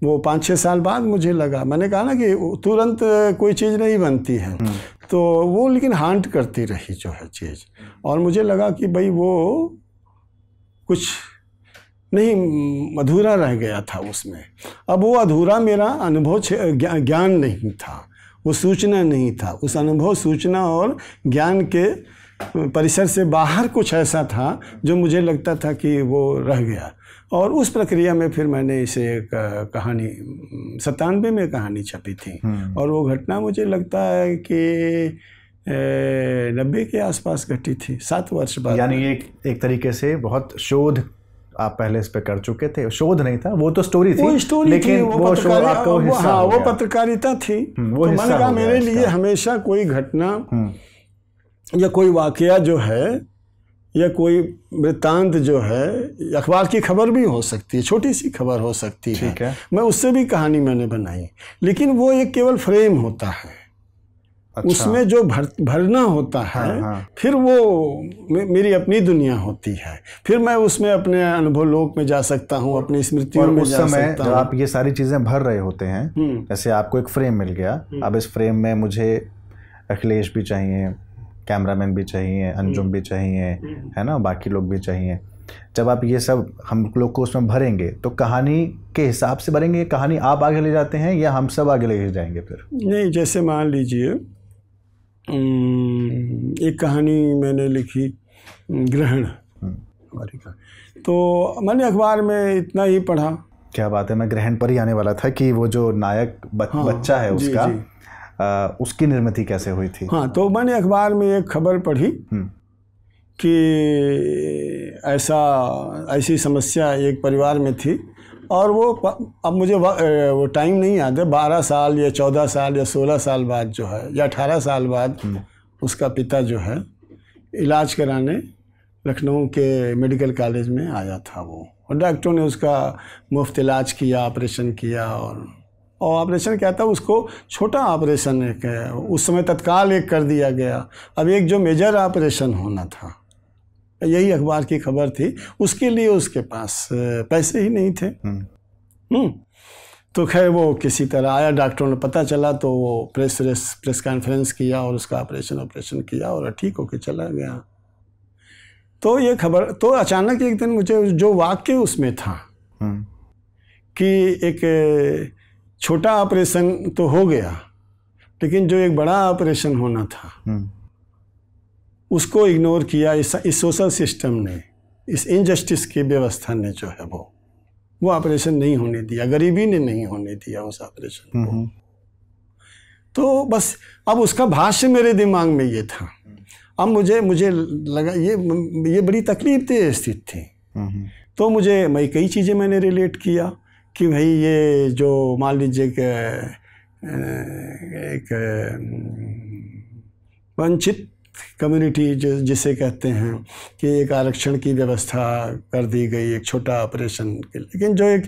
वो पाँच छः साल बाद मुझे लगा मैंने कहा ना कि तुरंत कोई चीज़ नहीं बनती है हम्म। तो वो लेकिन हांट करती रही जो है चीज़ और मुझे लगा कि भाई वो कुछ नहीं अधूरा रह गया था उसमें अब वो अधूरा मेरा अनुभव ज्ञान नहीं था वो सूचना नहीं था उस अनुभव सूचना और ज्ञान के परिसर से बाहर कुछ ऐसा था जो मुझे लगता था कि वो रह गया और उस प्रक्रिया में फिर मैंने इसे एक कहानी सतानवे में कहानी छपी थी हम्म। और वो घटना मुझे लगता है कि नब्बे के आसपास घटी थी सात वर्ष बाद यानी ये एक, एक तरीके से बहुत शोध आप पहले इस पे कर चुके थे शोध नहीं था वो तो स्टोरी थी वो स्टोरी लेकिन थी, वो, वो शो आपका वो, हिस्सा हाँ, वो पत्रकारिता थी हम्म, वो तो मैंने कहा मेरे लिए हमेशा कोई घटना हम्म। या कोई वाकया जो है या कोई वृत्तांत जो है अखबार की खबर भी हो सकती है छोटी सी खबर हो सकती है मैं उससे भी कहानी मैंने बनाई लेकिन वो एक केवल फ्रेम होता है अच्छा। उसमें जो भर भरना होता है हाँ, हाँ। फिर वो मे, मेरी अपनी दुनिया होती है फिर मैं उसमें अपने अनुभव लोक में जा सकता हूँ अपनी स्मृति में उस जा समय सकता जब आप ये सारी चीज़ें भर रहे होते हैं हम्म। जैसे आपको एक फ्रेम मिल गया हम्म। अब इस फ्रेम में मुझे अखिलेश भी चाहिए कैमरामैन भी चाहिए अंजुम हम्म। भी चाहिए है ना बाकी लोग भी चाहिए जब आप ये सब हम लोग को उसमें भरेंगे तो कहानी के हिसाब से भरेंगे कहानी आप आगे ले जाते हैं या हम सब आगे ले जाएंगे फिर नहीं जैसे मान लीजिए एक कहानी मैंने लिखी ग्रहण हम्म। तो मैंने अखबार में इतना ही पढ़ा क्या बात है मैं ग्रहण पर ही आने वाला था कि वो जो नायक ब, हाँ, बच्चा है उसका जी, जी। आ, उसकी निर्मित कैसे हुई थी हाँ तो मैंने अखबार में एक खबर पढ़ी हम्म। कि ऐसा ऐसी समस्या एक परिवार में थी और वो अब मुझे वो टाइम नहीं याद है बारह साल या चौदह साल या सोलह साल बाद जो है या अठारह साल बाद हम्म। उसका पिता जो है इलाज कराने लखनऊ के मेडिकल कॉलेज में आया था वो और डॉक्टरों ने उसका मुफ्त इलाज किया ऑपरेशन किया और और ऑपरेशन क्या था उसको छोटा ऑपरेशन एक उस समय तत्काल एक कर दिया गया अब एक जो मेजर ऑपरेशन होना था यही अखबार की खबर थी उसके लिए उसके पास पैसे ही नहीं थे हुँ। हम्म। हम्म। तो खैर वो किसी तरह आया डॉक्टरों ने पता चला तो वो प्रेस रेस प्रेस कॉन्फ्रेंस किया और उसका ऑपरेशन ऑपरेशन किया और ठीक होके चला गया तो ये खबर तो अचानक एक दिन मुझे जो वाक्य उसमें था हम्म। कि एक छोटा ऑपरेशन तो हो गया लेकिन जो एक बड़ा ऑपरेशन होना था उसको इग्नोर किया इस इस सोशल सिस्टम ने इस इनजस्टिस की व्यवस्था ने जो है वो वो ऑपरेशन नहीं होने दिया गरीबी ने नहीं होने दिया उस ऑपरेशन को तो बस अब उसका भाष्य मेरे दिमाग में ये था अब मुझे मुझे लगा ये ये बड़ी तकलीफ थे स्थित थी तो मुझे मैं कई चीज़ें मैंने रिलेट किया कि भाई ये जो मान लीजिए एक, एक वंचित कम्युनिटी जो जिसे कहते हैं कि एक आरक्षण की व्यवस्था कर दी गई एक छोटा ऑपरेशन के लेकिन जो एक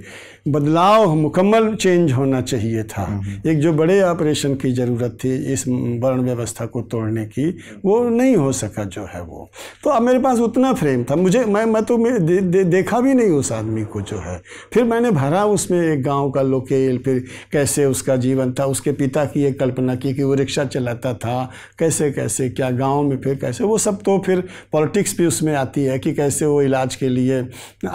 बदलाव मुकम्मल चेंज होना चाहिए था हम्म, हम्म। एक जो बड़े ऑपरेशन की ज़रूरत थी इस वर्ण व्यवस्था को तोड़ने की वो नहीं हो सका जो है वो तो अब मेरे पास उतना फ्रेम था मुझे मैं मैं तो दे, दे, देखा भी नहीं उस आदमी को जो है फिर मैंने भरा उसमें एक गाँव का लोकेल फिर कैसे उसका जीवन था उसके पिता की एक कल्पना की कि वो रिक्शा चलाता था कैसे कैसे क्या गाँव में फिर कैसे वो सब तो फिर पॉलिटिक्स भी उसमें आती है कि कैसे वो इलाज के लिए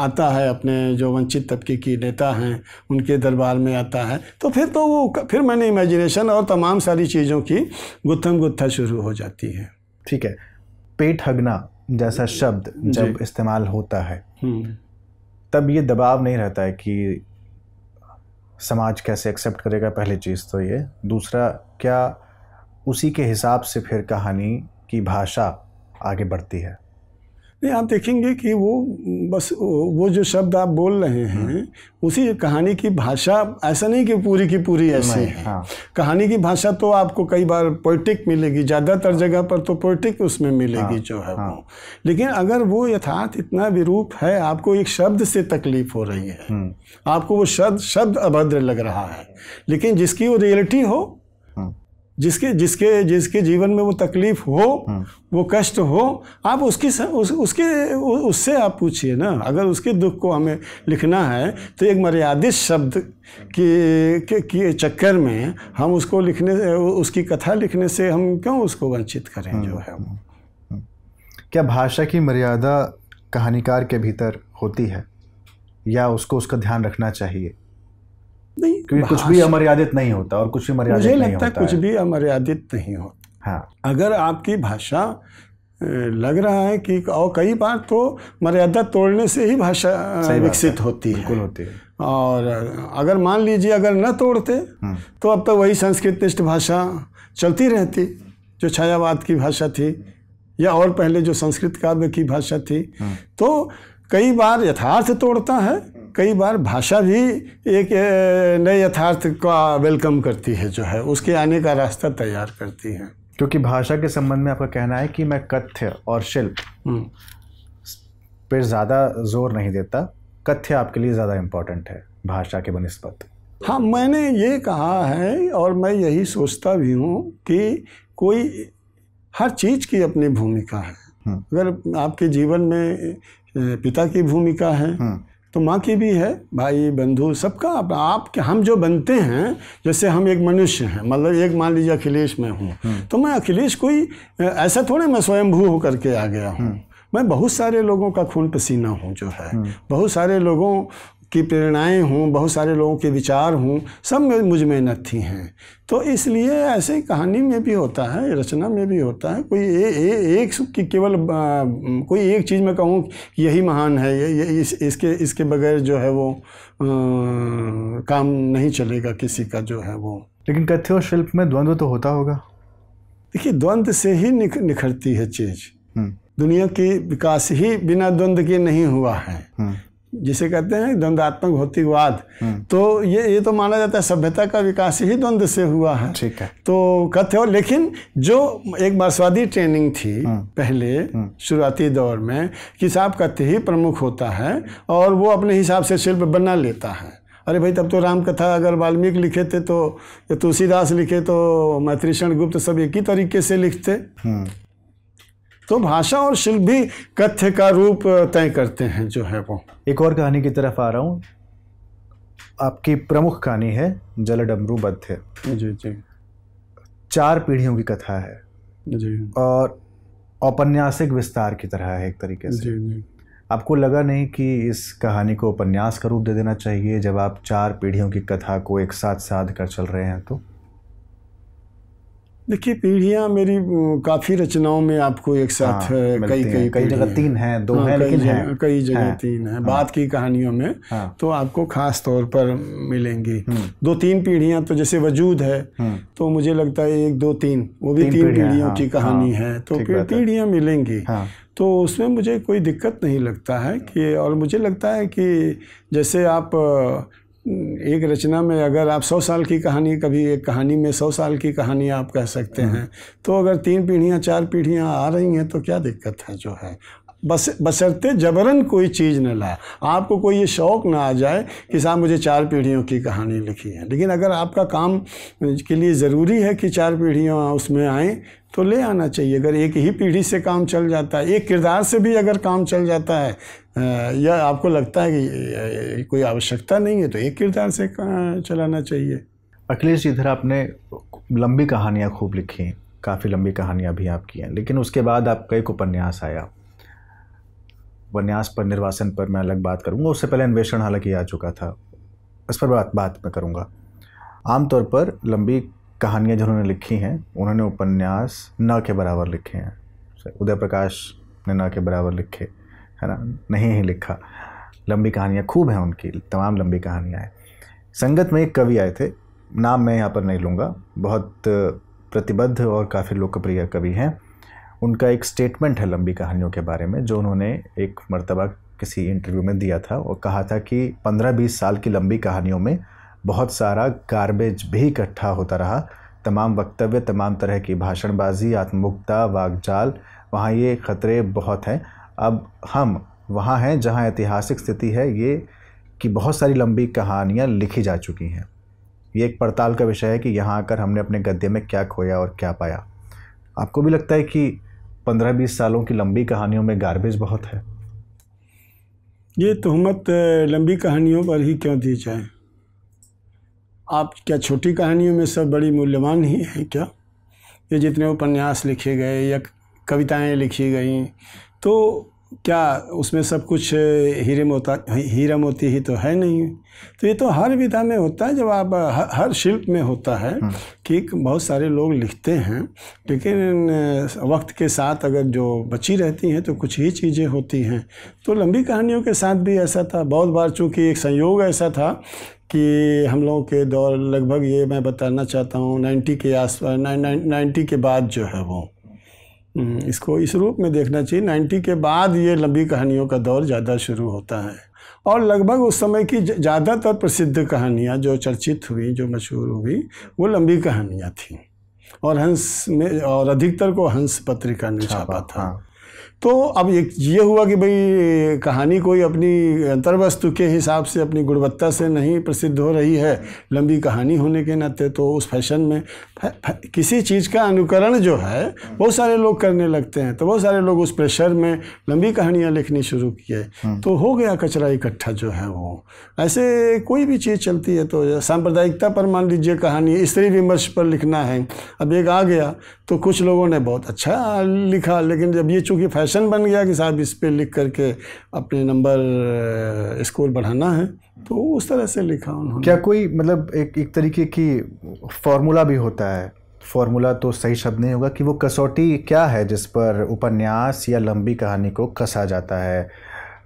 आता है अपने जो वंचित तबके की नेता हैं उनके दरबार में आता है तो फिर तो वो फिर मैंने इमेजिनेशन और तमाम सारी चीज़ों की गुत्थम गुत्था शुरू हो जाती है ठीक है पेट हगना जैसा शब्द जब इस्तेमाल होता है हम्म। तब ये दबाव नहीं रहता है कि समाज कैसे एक्सेप्ट करेगा पहली चीज़ तो ये दूसरा क्या उसी के हिसाब से फिर कहानी की भाषा आगे बढ़ती है नहीं आप देखेंगे कि वो बस वो जो शब्द आप बोल रहे हैं हम्म। उसी कहानी की भाषा ऐसा नहीं कि पूरी की पूरी ऐसी है हाँ। कहानी की भाषा तो आपको कई बार पोइटिक मिलेगी ज़्यादातर जगह पर तो पोइटिक उसमें मिलेगी हाँ। जो है हाँ। वो लेकिन अगर वो यथार्थ इतना विरूप है आपको एक शब्द से तकलीफ हो रही है हम्म। आपको वो शब्द शब्द अभद्र लग रहा है लेकिन जिसकी वो रियलिटी हो जिसके जिसके जिसके जीवन में वो तकलीफ हो हाँ। वो कष्ट हो आप उसकी उस, उसके उससे आप पूछिए ना अगर उसके दुख को हमें लिखना है तो एक मर्यादित शब्द के, के, के चक्कर में हम उसको लिखने उसकी कथा लिखने से हम क्यों उसको वंचित करें हाँ। जो है वो हाँ। क्या भाषा की मर्यादा कहानीकार के भीतर होती है या उसको उसका ध्यान रखना चाहिए नहीं क्योंकि कुछ भी अमर्यादित नहीं होता और कुछ भी मर्यादित मुझे लगता है कुछ भी अमर्यादित नहीं होता हाँ अगर आपकी भाषा लग रहा है कि और कई बार तो मर्यादा तोड़ने से ही भाषा विकसित होती है होती है और अगर मान लीजिए अगर न तोड़ते हम्म। तो अब तक तो वही संस्कृत निष्ठ भाषा चलती रहती जो छायावाद की भाषा थी या और पहले जो संस्कृत काव्य की भाषा थी हम्म। तो कई बार यथार्थ तोड़ता है कई बार भाषा भी एक नए यथार्थ का वेलकम करती है जो है उसके आने का रास्ता तैयार करती है क्योंकि भाषा के संबंध में आपका कहना है कि मैं कथ्य और शिल्प हम्म। पर ज़्यादा जोर नहीं देता कथ्य आपके लिए ज़्यादा इम्पोर्टेंट है भाषा के बनस्पत हाँ मैंने ये कहा है और मैं यही सोचता भी हूँ कि कोई हर चीज़ की अपनी भूमिका है हम्म। अगर आपके जीवन में पिता की भूमिका है हम्म। तो माँ की भी है भाई बंधु सबका आप, आप के हम जो बनते हैं जैसे हम एक मनुष्य हैं मतलब एक मान लीजिए अखिलेश में हूँ हम्म। तो मैं अखिलेश कोई ऐसा थोड़े मैं स्वयंभू होकर के आ गया हूँ हम्म। मैं बहुत सारे लोगों का खून पसीना हूँ जो है हम्म। बहुत सारे लोगों की प्रेरणाएं हों बहुत सारे लोगों के विचार हों सब में मुझ में नथी हैं तो इसलिए ऐसे कहानी में भी होता है रचना में भी होता है कोई ए, ए, एक की केवल कोई एक चीज़ में कहूँ यही महान है ये, ये इस, इसके इसके बगैर जो है वो आ, काम नहीं चलेगा किसी का जो है वो लेकिन कथ्य और शिल्प में द्वंद्व तो होता होगा देखिए द्वंद्व से ही निख, निखरती है चीज़ हम्म। दुनिया के विकास ही बिना द्वंद्व के नहीं हुआ है हम्म। जिसे कहते हैं द्वंद्वात्मक भौतिकवाद हम्म। तो ये ये तो माना जाता है सभ्यता का विकास ही द्वंद्व से हुआ है ठीक है तो कथ्य हो लेकिन जो एक मार्क्सवादी ट्रेनिंग थी हम्म। पहले हम्म। शुरुआती दौर में कि साहब कथ्य ही प्रमुख होता है और वो अपने हिसाब से शिल्प बना लेता है अरे भाई तब तो राम कथा अगर वाल्मीकि लिखे थे तो या तुलसीदास लिखे तो मैत्रीषण गुप्त सब एक ही तरीके से लिखते तो भाषा और शिल्प भी कथ्य का रूप तय करते हैं जो है वो एक और कहानी की तरफ आ रहा हूँ आपकी प्रमुख कहानी है जलडमरू बद्ध जी जी चार पीढ़ियों की कथा है जी और औपन्यासिक विस्तार की तरह है एक तरीके से जी जी आपको लगा नहीं कि इस कहानी को उपन्यास का रूप दे देना चाहिए जब आप चार पीढ़ियों की कथा को एक साथ साध कर चल रहे हैं तो देखिए पीढ़ियाँ मेरी काफ़ी रचनाओं में आपको एक साथ हाँ, कई कई कई जगह तीन हैं दो हाँ, हैं लेकिन हैं कई जगह है, तीन हैं हाँ, बात की कहानियों में हाँ, तो आपको खास तौर पर मिलेंगी हम्म। दो तीन पीढ़ियाँ तो जैसे वजूद है हम्म। तो मुझे लगता है एक दो तीन वो भी तीन पीढ़ियों हाँ। की कहानी हाँ। है तो पीढ़ियाँ मिलेंगी हाँ। तो उसमें मुझे कोई दिक्कत नहीं लगता है कि और मुझे लगता है कि जैसे आप एक रचना में अगर आप सौ साल की कहानी कभी एक कहानी में सौ साल की कहानी आप कह सकते हैं हाँ। तो अगर तीन पीढ़ियाँ चार पीढ़ियाँ आ रही हैं तो क्या दिक्कत है जो है बस बसरते जबरन कोई चीज़ न लाए आपको कोई ये शौक़ ना आ जाए कि साहब मुझे चार पीढ़ियों की कहानी लिखी है लेकिन अगर आपका काम के लिए ज़रूरी है कि चार पीढ़ियाँ उसमें आएँ तो ले आना चाहिए अगर एक ही पीढ़ी से काम चल जाता है एक किरदार से भी अगर काम चल जाता है या आपको लगता है कि कोई आवश्यकता नहीं है तो एक किरदार से चलाना चाहिए अखिलेश इधर आपने लंबी कहानियाँ खूब लिखी काफ़ी लंबी कहानियाँ भी आपकी हैं लेकिन उसके बाद आपका एक उपन्यास आया उपन्यास पर निर्वासन पर मैं अलग बात करूँगा उससे पहले अन्वेषण हालांकि आ चुका था इस पर बात बात मैं करूँगा आमतौर पर लंबी कहानियाँ जिन्होंने लिखी हैं उन्होंने उपन्यास न के बराबर लिखे हैं उदय प्रकाश ने न के बराबर लिखे है ना नहीं ही लिखा लंबी कहानियाँ खूब हैं उनकी तमाम लंबी कहानियाँ हैं संगत में एक कवि आए थे नाम मैं यहाँ पर नहीं लूँगा बहुत प्रतिबद्ध और काफ़ी लोकप्रिय कवि हैं उनका एक स्टेटमेंट है लंबी कहानियों के बारे में जो उन्होंने एक मरतबा किसी इंटरव्यू में दिया था और कहा था कि पंद्रह बीस साल की लंबी कहानियों में बहुत सारा गार्बेज भी इकट्ठा होता रहा तमाम वक्तव्य तमाम तरह की भाषणबाजी आत्मुक्ता वागजाल वहाँ ये ख़तरे बहुत हैं अब हम वहाँ हैं जहाँ ऐतिहासिक स्थिति है ये कि बहुत सारी लंबी कहानियाँ लिखी जा चुकी हैं ये एक पड़ताल का विषय है कि यहाँ आकर हमने अपने गद्य में क्या खोया और क्या पाया आपको भी लगता है कि पंद्रह बीस सालों की लंबी कहानियों में गार्बेज बहुत है ये तहमत लंबी कहानियों पर ही क्यों दी जाए आप क्या छोटी कहानियों में सब बड़ी मूल्यवान ही हैं क्या ये जितने उपन्यास लिखे गए या कविताएं लिखी गई तो क्या उसमें सब कुछ हीरे मोता हीरा मोती ही तो है नहीं तो ये तो हर विधा में होता है जब आप हर शिल्प में होता है हाँ। कि बहुत सारे लोग लिखते हैं लेकिन वक्त के साथ अगर जो बची रहती हैं तो कुछ ही चीज़ें होती हैं तो लंबी कहानियों के साथ भी ऐसा था बहुत बार चूँकि एक संयोग ऐसा था कि हम लोगों के दौर लगभग ये मैं बताना चाहता हूँ नाइन्टी के आस नाइन्टी के बाद जो है वो हम्म, इसको इस रूप में देखना चाहिए नाइन्टी के बाद ये लंबी कहानियों का दौर ज़्यादा शुरू होता है और लगभग उस समय की ज़्यादातर प्रसिद्ध कहानियाँ जो चर्चित हुई जो मशहूर हुई वो लंबी कहानियाँ थीं और हंस में और अधिकतर को हंस पत्रिका ने छापा था हाँ। तो अब एक ये हुआ कि भाई कहानी कोई अपनी अंतर्वस्तु के हिसाब से अपनी गुणवत्ता से नहीं प्रसिद्ध हो रही है लंबी कहानी होने के नाते तो उस फैशन में फै, फै, किसी चीज़ का अनुकरण जो है बहुत सारे लोग करने लगते हैं तो बहुत सारे लोग उस प्रेशर में लंबी कहानियाँ लिखनी शुरू किए हम्म। तो हो गया कचरा इकट्ठा जो है वो ऐसे कोई भी चीज़ चलती है तो साम्प्रदायिकता पर मान लीजिए कहानी स्त्री विमर्श पर लिखना है अब एक आ गया तो कुछ लोगों ने बहुत अच्छा लिखा लेकिन जब ये चूँकि फैशन मिशन बन गया कि साहब इस पर लिख करके अपने नंबर स्कोर बढ़ाना है तो उस तरह से लिखा उन्होंने क्या कोई मतलब एक एक तरीके की फार्मूला भी होता है फार्मूला तो सही शब्द नहीं होगा कि वो कसौटी क्या है जिस पर उपन्यास या लंबी कहानी को कसा जाता है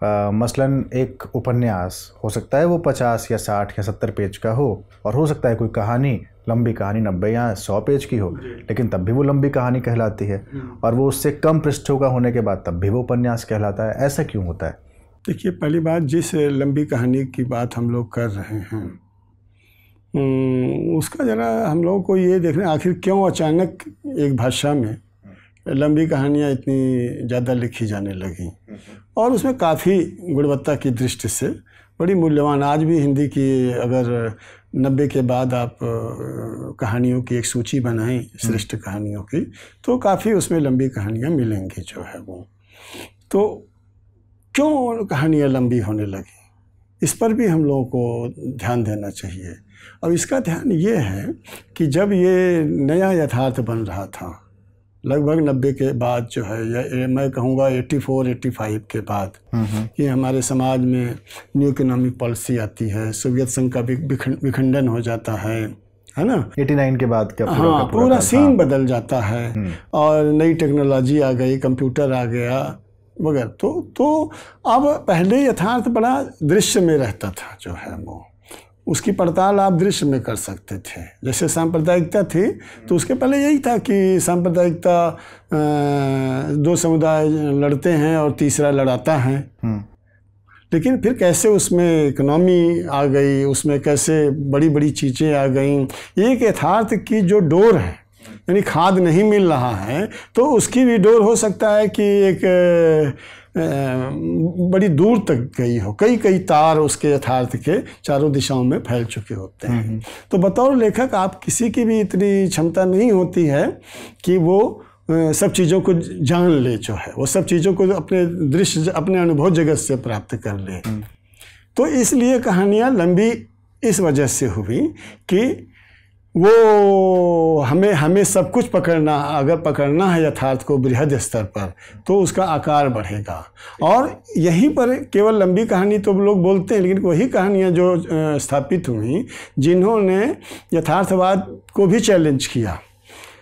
आ, मसलन एक उपन्यास हो सकता है वो पचास या साठ या सत्तर पेज का हो और हो सकता है कोई कहानी लंबी कहानी नब्बे या सौ पेज की हो लेकिन तब भी वो लंबी कहानी कहलाती है हम्म। और वो उससे कम पृष्ठों का होने के बाद तब भी वो उपन्यास कहलाता है ऐसा क्यों होता है देखिए पहली बात जिस लंबी कहानी की बात हम लोग कर रहे हैं हम्म, उसका ज़रा हम लोगों को ये देखना आखिर क्यों अचानक एक भाषा में लंबी कहानियाँ इतनी ज़्यादा लिखी जाने लगी और उसमें काफ़ी गुणवत्ता की दृष्टि से बड़ी मूल्यवान आज भी हिंदी की अगर नब्बे के बाद आप कहानियों की एक सूची बनाएं हम्म। श्रेष्ठ कहानियों की तो काफ़ी उसमें लंबी कहानियाँ मिलेंगी जो है वो तो क्यों कहानियाँ लंबी होने लगी इस पर भी हम लोगों को ध्यान देना चाहिए अब इसका ध्यान ये है कि जब ये नया यथार्थ बन रहा था लगभग नब्बे के बाद जो है या मैं कहूँगा एट्टी फोर एट्टी फाइव के बाद ये हम्म, हम्म। हमारे समाज में न्यू इकोनॉमिक पॉलिसी आती है सोवियत संघ का विखंडन हो जाता है है ना 89 के बाद का पूरा हाँ, का पूरा, पूरा सीन बदल जाता है हम्म। और नई टेक्नोलॉजी आ गई कंप्यूटर आ गया वगैरह तो तो अब पहले यथार्थ बड़ा दृश्य में रहता था जो है वो उसकी पड़ताल आप दृश्य में कर सकते थे जैसे सांप्रदायिकता थी तो उसके पहले यही था कि सांप्रदायिकता दो समुदाय लड़ते हैं और तीसरा लड़ाता है हम्म। लेकिन फिर कैसे उसमें इकनॉमी आ गई उसमें कैसे बड़ी बड़ी चीज़ें आ गईं एक यथार्थ की जो डोर है यानी खाद नहीं मिल रहा है तो उसकी भी डोर हो सकता है कि एक बड़ी दूर तक गई हो कई कई तार उसके यथार्थ के चारों दिशाओं में फैल चुके होते हैं हम्म, हम्म। तो बतौर लेखक आप किसी की भी इतनी क्षमता नहीं होती है कि वो सब चीज़ों को जान ले जो है वो सब चीज़ों को अपने दृश्य अपने अनुभव जगत से प्राप्त कर ले हम्म। तो इसलिए कहानियाँ लंबी इस वजह से हुई कि वो हमें हमें सब कुछ पकड़ना अगर पकड़ना है यथार्थ को बृहद स्तर पर तो उसका आकार बढ़ेगा और यहीं पर केवल लंबी कहानी तो लोग बोलते हैं लेकिन वही कहानियाँ जो स्थापित हुई जिन्होंने यथार्थवाद को भी चैलेंज किया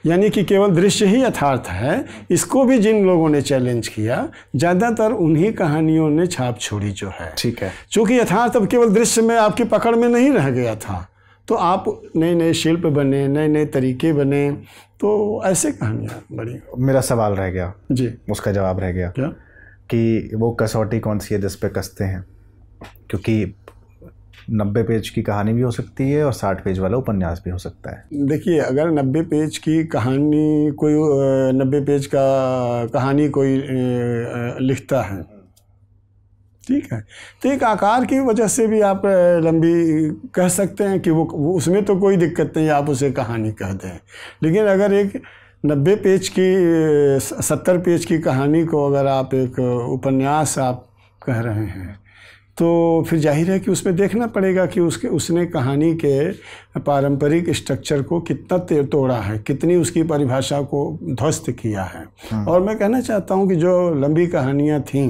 यानी कि केवल दृश्य ही यथार्थ है इसको भी जिन लोगों ने चैलेंज किया ज़्यादातर उन्हीं कहानियों ने छाप छोड़ी जो है ठीक है चूँकि यथार्थ अब केवल दृश्य में आपकी पकड़ में नहीं रह गया था तो आप नए नए शिल्प बने नए नए तरीके बने तो ऐसे कहानियाँ बड़ी मेरा सवाल रह गया जी उसका जवाब रह गया क्या कि वो कसौटी कौन सी है जिस पे कसते हैं क्योंकि नब्बे पेज की कहानी भी हो सकती है और साठ पेज वाला उपन्यास भी हो सकता है देखिए अगर नब्बे पेज की कहानी कोई नब्बे पेज का कहानी कोई लिखता है ठीक है तो एक आकार की वजह से भी आप लंबी कह सकते हैं कि वो, वो उसमें तो कोई दिक्कत नहीं आप उसे कहानी कह दें लेकिन अगर एक नब्बे पेज की सत्तर पेज की कहानी को अगर आप एक उपन्यास आप कह रहे हैं तो फिर जाहिर है कि उसमें देखना पड़ेगा कि उसके उसने कहानी के पारंपरिक स्ट्रक्चर को कितना तेर तोड़ा है कितनी उसकी परिभाषा को ध्वस्त किया है हाँ। और मैं कहना चाहता हूँ कि जो लंबी कहानियाँ थीं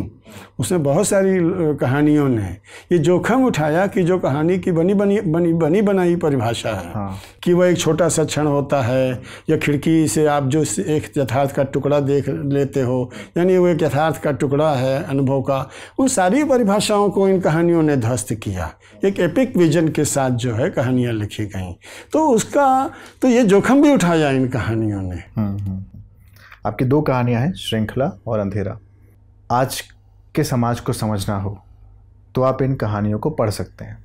उसमें बहुत सारी कहानियों ने ये जोखम उठाया कि जो कहानी की बनी बनी बनी बनी बनाई परिभाषा है हाँ। कि वह एक छोटा सा क्षण होता है या खिड़की से आप जो एक यथार्थ का टुकड़ा देख लेते हो यानी वो एक यथार्थ का टुकड़ा है अनुभव का उन सारी परिभाषाओं को इन कहानियों ने ध्वस्त किया एक एपिक विजन के साथ जो है कहानियाँ लिखी गई तो उसका तो ये जोखम भी उठाया इन कहानियों ने हम्म, हम्म, हम्म। आपकी दो कहानियाँ हैं श्रृंखला और अंधेरा आज के समाज को समझना हो तो आप इन कहानियों को पढ़ सकते हैं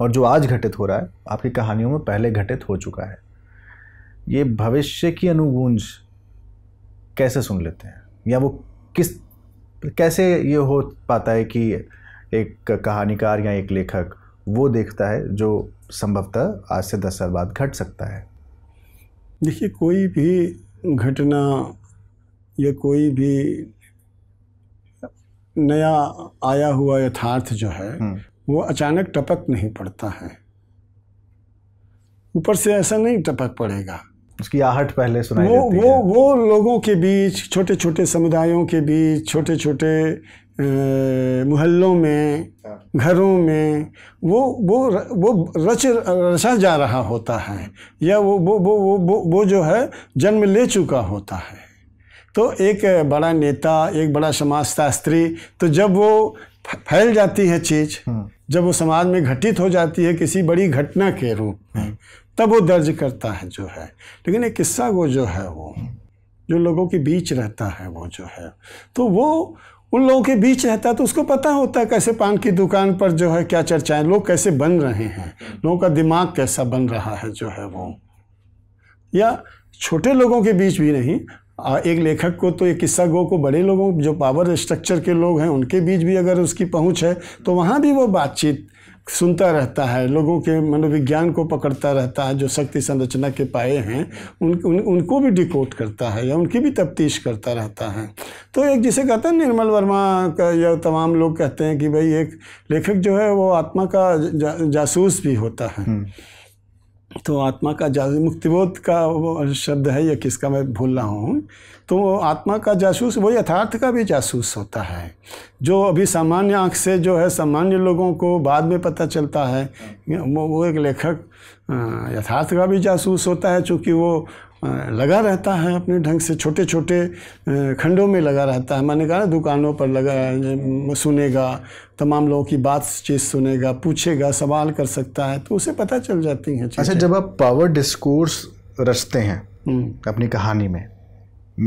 और जो आज घटित हो रहा है आपकी कहानियों में पहले घटित हो चुका है ये भविष्य की अनुगूंज कैसे सुन लेते हैं या वो किस कैसे ये हो पाता है कि एक कहानीकार या एक लेखक वो देखता है जो संभवतः आज से दस साल बाद घट सकता है देखिए कोई भी घटना या कोई भी नया आया हुआ यथार्थ जो है हम्म। वो अचानक टपक नहीं पड़ता है ऊपर से ऐसा नहीं टपक पड़ेगा उसकी आहट पहले सुनाई वो देती वो है। वो लोगों के बीच छोटे छोटे समुदायों के बीच छोटे छोटे मोहल्लों में हाँ। घरों में वो वो वो रच रचा जा रहा होता है या वो वो वो वो वो, वो जो है जन्म ले चुका होता है तो एक बड़ा नेता एक बड़ा समाजशास्त्री तो जब वो फैल जाती है चीज़ हम्म। जब वो समाज में घटित हो जाती है किसी बड़ी घटना के रूप में हम्म। तब वो दर्ज करता है जो है लेकिन एक किस्सा वो जो है वो हम्म। जो लोगों के बीच रहता है वो जो है तो वो उन लोगों के बीच रहता है तो उसको पता होता है कैसे पान की दुकान पर जो है क्या चर्चाएं लोग कैसे बन रहे हैं लोगों का दिमाग कैसा बन रहा है जो है वो या छोटे लोगों के बीच भी नहीं एक लेखक को तो एक किस्सा गो को बड़े लोगों जो पावर स्ट्रक्चर के लोग हैं उनके बीच भी अगर उसकी पहुंच है तो वहाँ भी वो बातचीत सुनता रहता है लोगों के मनोविज्ञान को पकड़ता रहता है जो शक्ति संरचना के पाए हैं उन, उन उनको भी डिकोट करता है या उनकी भी तफ्तीश करता रहता है तो एक जिसे कहते हैं निर्मल वर्मा का या तमाम लोग कहते हैं कि भाई एक लेखक जो है वो आत्मा का जा, जासूस भी होता है हम्म। तो आत्मा का जासूस मुक्तिबोध का शब्द है या किसका मैं भूल रहा हूँ तो आत्मा का जासूस वो यथार्थ का भी जासूस होता है जो अभी सामान्य आँख से जो है सामान्य लोगों को बाद में पता चलता है वो वो एक लेखक यथार्थ का भी जासूस होता है चूँकि वो लगा रहता है अपने ढंग से छोटे छोटे खंडों में लगा रहता है मैंने कहा ना दुकानों पर लगा सुनेगा तमाम लोगों की बात चीज़ सुनेगा पूछेगा सवाल कर सकता है तो उसे पता चल जाती है अच्छा जब आप पावर डिस्कोर्स रचते हैं हम्म। अपनी कहानी में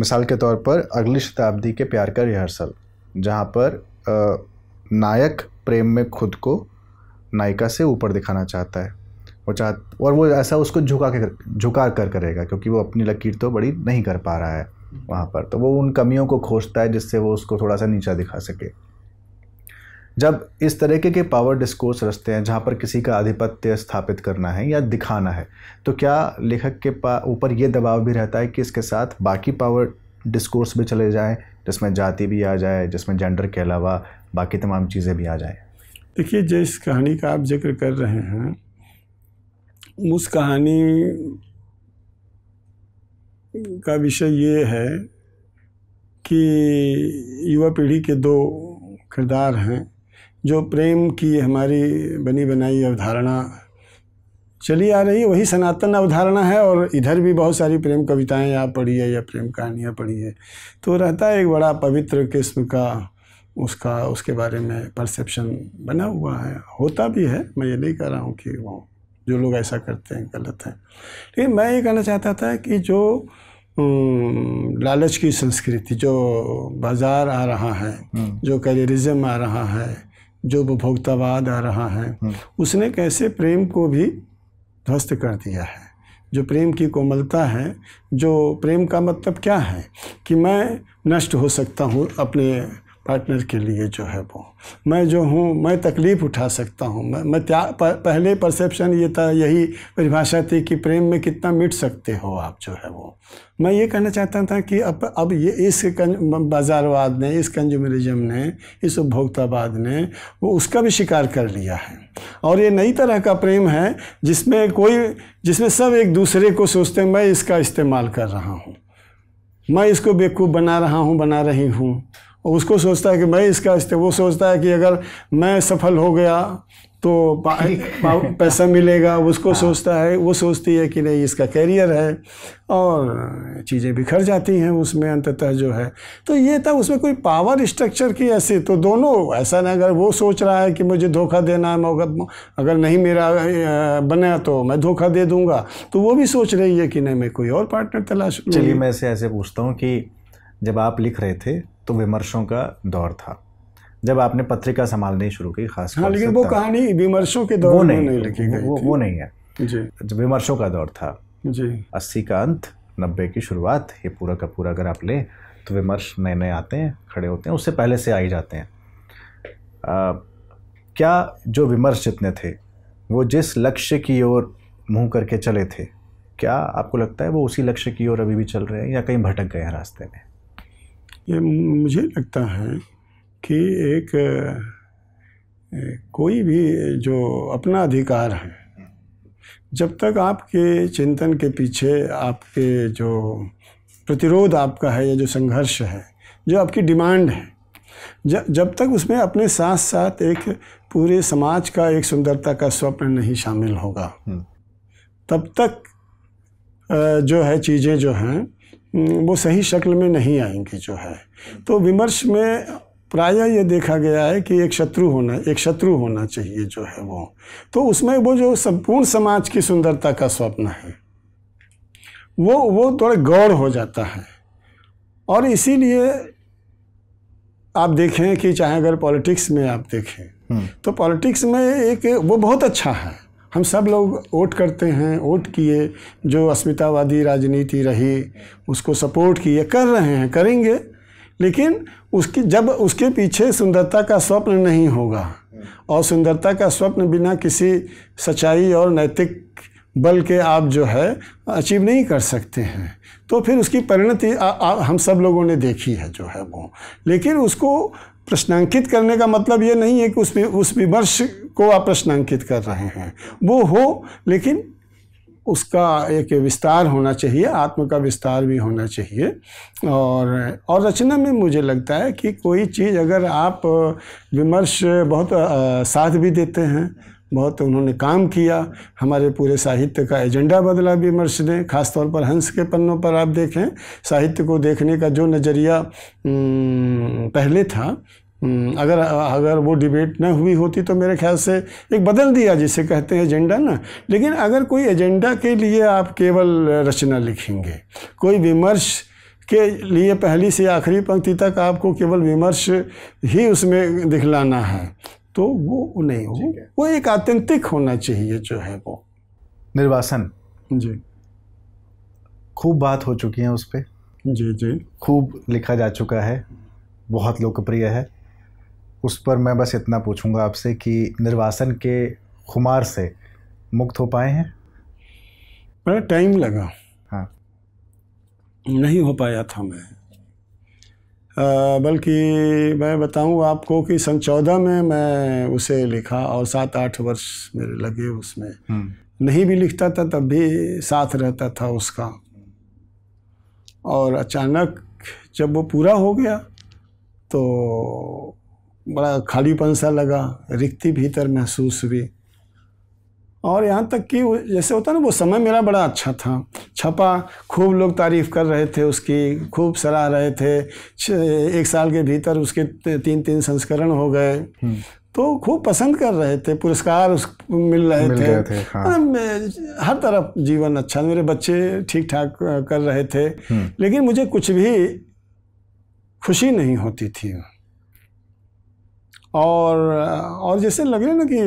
मिसाल के तौर पर अगली शताब्दी के प्यार का रिहर्सल जहाँ पर नायक प्रेम में खुद को नायिका से ऊपर दिखाना चाहता है वो चाह और वो ऐसा उसको झुका के झुका कर करेगा क्योंकि वो अपनी लकीर तो बड़ी नहीं कर पा रहा है वहाँ पर तो वो उन कमियों को खोजता है जिससे वो उसको थोड़ा सा नीचा दिखा सके जब इस तरीके के पावर डिस्कोर्स रचते हैं जहाँ पर किसी का आधिपत्य स्थापित करना है या दिखाना है तो क्या लेखक के पा ऊपर ये दबाव भी रहता है कि इसके साथ बाकी पावर डिस्कोर्स भी चले जाएँ जिसमें जाति भी आ जाए जिसमें जेंडर के अलावा बाकी तमाम चीज़ें भी आ जाएँ देखिए जिस कहानी का आप जिक्र कर रहे हैं उस कहानी का विषय ये है कि युवा पीढ़ी के दो किरदार हैं जो प्रेम की हमारी बनी बनाई अवधारणा चली आ रही है वही सनातन अवधारणा है और इधर भी बहुत सारी प्रेम कविताएं आप पढ़ी है या प्रेम कहानियाँ पढ़ी है तो रहता है एक बड़ा पवित्र किस्म का उसका उसके बारे में परसेप्शन बना हुआ है होता भी है मैं ये नहीं कह रहा हूँ कि वो जो लोग ऐसा करते हैं गलत हैं लेकिन मैं ये कहना चाहता था कि जो लालच की संस्कृति जो बाज़ार आ रहा है हम्म। जो करियरिज्म आ रहा है जो उपभोक्तावाद आ रहा है हम्म। उसने कैसे प्रेम को भी ध्वस्त कर दिया है जो प्रेम की कोमलता है जो प्रेम का मतलब क्या है कि मैं नष्ट हो सकता हूँ अपने पार्टनर के लिए जो है वो मैं जो हूँ मैं तकलीफ़ उठा सकता हूँ मैं मैं प, पहले परसेप्शन ये था यही परिभाषा थी कि प्रेम में कितना मिट सकते हो आप जो है वो मैं ये कहना चाहता था कि अब अब ये इस बाज़ारवाद ने इस कंज्यूमरिज्म ने इस उपभोक्तावाद ने वो उसका भी शिकार कर लिया है और ये नई तरह का प्रेम है जिसमें कोई जिसमें सब एक दूसरे को सोचते हैं मैं इसका इस्तेमाल कर रहा हूँ मैं इसको बेवकूफ़ बना रहा हूँ बना रही हूँ और उसको सोचता है कि मैं इसका इस्ते वो सोचता है कि अगर मैं सफल हो गया तो पैसा मिलेगा उसको हाँ। सोचता है वो सोचती है कि नहीं इसका कैरियर है और चीज़ें बिखर जाती हैं उसमें अंततः जो है तो ये था उसमें कोई पावर स्ट्रक्चर की ऐसी तो दोनों ऐसा ना अगर वो सोच रहा है कि मुझे धोखा देना है मौका अगर नहीं मेरा बना तो मैं धोखा दे दूंगा तो वो भी सोच रही है कि नहीं मैं कोई और पार्टनर तलाश चलिए मैं ऐसे ऐसे पूछता हूँ कि जब आप लिख रहे थे तो विमर्शों का दौर था जब आपने पत्रिका संभालने शुरू की खास हाँ, लेकिन वो कहानी विमर्शों के दौर वो नहीं, नहीं लिखी गई वो, वो नहीं है जी विमर्शों का दौर था जी अस्सी का अंत नब्बे की शुरुआत ये पूरा का पूरा अगर आप लें तो विमर्श नए नए आते हैं खड़े होते हैं उससे पहले से आ ही जाते हैं आ, क्या जो विमर्श जितने थे वो जिस लक्ष्य की ओर मुंह करके चले थे क्या आपको लगता है वो उसी लक्ष्य की ओर अभी भी चल रहे हैं या कहीं भटक गए हैं रास्ते में ये मुझे लगता है कि एक कोई भी जो अपना अधिकार है जब तक आपके चिंतन के पीछे आपके जो प्रतिरोध आपका है या जो संघर्ष है जो आपकी डिमांड है जब तक उसमें अपने साथ साथ एक पूरे समाज का एक सुंदरता का स्वप्न नहीं शामिल होगा हम्म। तब तक जो है चीज़ें जो हैं हम्म, वो सही शक्ल में नहीं आएंगे जो है तो विमर्श में प्रायः ये देखा गया है कि एक शत्रु होना एक शत्रु होना चाहिए जो है वो तो उसमें वो जो संपूर्ण समाज की सुंदरता का स्वप्न है वो वो थोड़ा गौड़ हो जाता है और इसीलिए आप देखें कि चाहे अगर पॉलिटिक्स में आप देखें हम्म। तो पॉलिटिक्स में एक वो बहुत अच्छा है हम सब लोग वोट करते हैं वोट किए जो अस्मितावादी राजनीति रही उसको सपोर्ट किए कर रहे हैं करेंगे लेकिन उसकी जब उसके पीछे सुंदरता का स्वप्न नहीं होगा और सुंदरता का स्वप्न बिना किसी सच्चाई और नैतिक बल के आप जो है अचीव नहीं कर सकते हैं तो फिर उसकी परिणति हम सब लोगों ने देखी है जो है वो लेकिन उसको प्रश्नांकित करने का मतलब ये नहीं है कि उस उस विमर्श को आप प्रश्नांकित कर रहे हैं वो हो लेकिन उसका एक विस्तार होना चाहिए आत्म का विस्तार भी होना चाहिए और और रचना में मुझे लगता है कि कोई चीज़ अगर आप विमर्श बहुत साथ भी देते हैं बहुत उन्होंने काम किया हमारे पूरे साहित्य का एजेंडा बदला विमर्श ने खासतौर पर हंस के पन्नों पर आप देखें साहित्य को देखने का जो नज़रिया पहले था हम्म, अगर अगर वो डिबेट न हुई होती तो मेरे ख्याल से एक बदल दिया जिसे कहते हैं एजेंडा ना लेकिन अगर कोई एजेंडा के लिए आप केवल रचना लिखेंगे कोई विमर्श के लिए पहली से आखिरी पंक्ति तक आपको केवल विमर्श ही उसमें दिखलाना है तो वो नहीं हो वो एक आतंतिक होना चाहिए जो है वो निर्वासन जी खूब बात हो चुकी है उस पर जी जी खूब लिखा जा चुका है बहुत लोकप्रिय है उस पर मैं बस इतना पूछूंगा आपसे कि निर्वासन के खुमार से मुक्त हो पाए हैं बड़ा टाइम लगा हाँ नहीं हो पाया था मैं बल्कि मैं बताऊं आपको कि सन चौदह में मैं उसे लिखा और सात आठ वर्ष मेरे लगे उसमें हम्म। नहीं भी लिखता था तब भी साथ रहता था उसका और अचानक जब वो पूरा हो गया तो बड़ा खालीपन सा लगा रिक्ति भीतर महसूस हुई और यहाँ तक कि जैसे होता ना वो समय मेरा बड़ा अच्छा था छपा खूब लोग तारीफ़ कर रहे थे उसकी खूब सराह रहे थे एक साल के भीतर उसके तीन तीन संस्करण हो गए हम्म। तो खूब पसंद कर रहे थे पुरस्कार उस मिल रहे मिल थे, थे हाँ। हर तरफ जीवन अच्छा मेरे बच्चे ठीक ठाक कर रहे थे हम्म। लेकिन मुझे कुछ भी खुशी नहीं होती थी और और जैसे लग रहे ना कि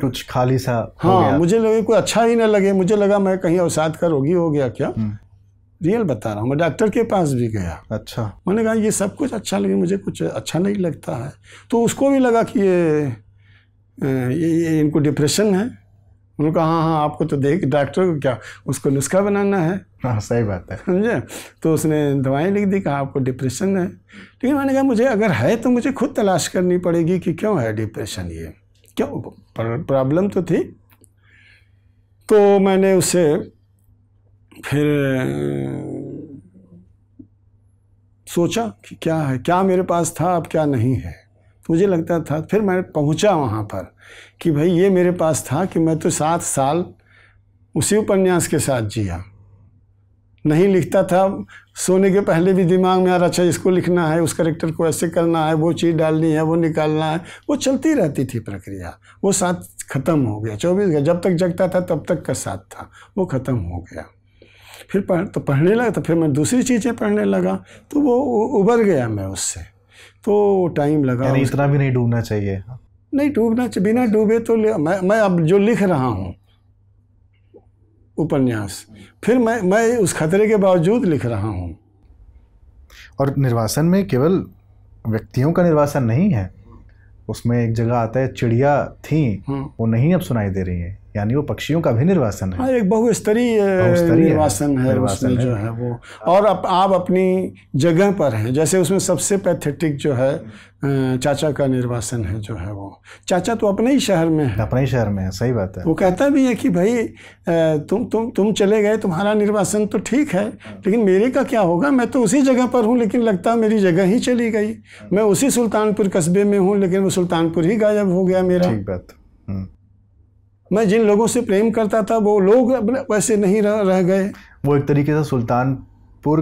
कुछ खाली सा हाँ गया। मुझे लगे कोई अच्छा ही ना लगे मुझे लगा मैं कहीं अवसाद का रोगी हो गया क्या हम्म। रियल बता रहा हूँ मैं डॉक्टर के पास भी गया अच्छा मैंने कहा ये सब कुछ अच्छा लगे मुझे कुछ अच्छा नहीं लगता है तो उसको भी लगा कि ये ये, ये इनको डिप्रेशन है उन्होंने कहा हाँ हाँ आपको तो देख डॉक्टर को क्या उसको नुस्खा बनाना है हाँ सही बात है समझे तो उसने दवाएं लिख दी कहा आपको डिप्रेशन है लेकिन मैंने कहा मुझे अगर है तो मुझे खुद तलाश करनी पड़ेगी कि क्यों है डिप्रेशन ये क्यों प्रॉब्लम तो थी तो मैंने उसे फिर सोचा कि क्या है क्या मेरे पास था अब क्या नहीं है मुझे लगता था फिर मैं पहुंचा वहाँ पर कि भाई ये मेरे पास था कि मैं तो सात साल उसी उपन्यास के साथ जिया नहीं लिखता था सोने के पहले भी दिमाग में आ रहा अच्छा इसको लिखना है उस करेक्टर को ऐसे करना है वो चीज़ डालनी है वो निकालना है वो चलती रहती थी प्रक्रिया वो साथ ख़त्म हो गया चौबीस घंटे जब तक जगता था तब तक का साथ था वो ख़त्म हो गया फिर पढ़ तो पढ़ने लगा तो फिर मैं दूसरी चीज़ें पढ़ने लगा तो वो उबर गया मैं उससे तो टाइम लगा इतना भी नहीं डूबना चाहिए नहीं डूबना चाहिए बिना डूबे तो मैं मैं अब जो लिख रहा हूँ उपन्यास फिर मैं मैं उस खतरे के बावजूद लिख रहा हूँ और निर्वासन में केवल व्यक्तियों का निर्वासन नहीं है उसमें एक जगह आता है चिड़िया थी हाँ। वो नहीं अब सुनाई दे रही है यानी वो पक्षियों का भी निर्वासन है हाँ, एक बहुस्तरीय निर्वासन है, है उसमें है। जो है वो हाँ। और अब आप अपनी जगह पर हैं जैसे उसमें सबसे पैथेटिक जो है चाचा का निर्वासन है जो है वो चाचा तो अपने ही शहर में है अपने ही शहर में है सही बात है वो कहता भी है कि भाई तुम तुम तुम चले गए तुम्हारा निर्वासन तो ठीक है हाँ। लेकिन मेरे का क्या होगा मैं तो उसी जगह पर हूँ लेकिन लगता है मेरी जगह ही चली गई हाँ। मैं उसी सुल्तानपुर कस्बे में हूँ लेकिन वो सुल्तानपुर ही गायब हो गया मेरा ठीक बात हम्म। मैं जिन लोगों से प्रेम करता था वो लोग वैसे नहीं रह, रह गए वो एक तरीके से सुल्तानपुर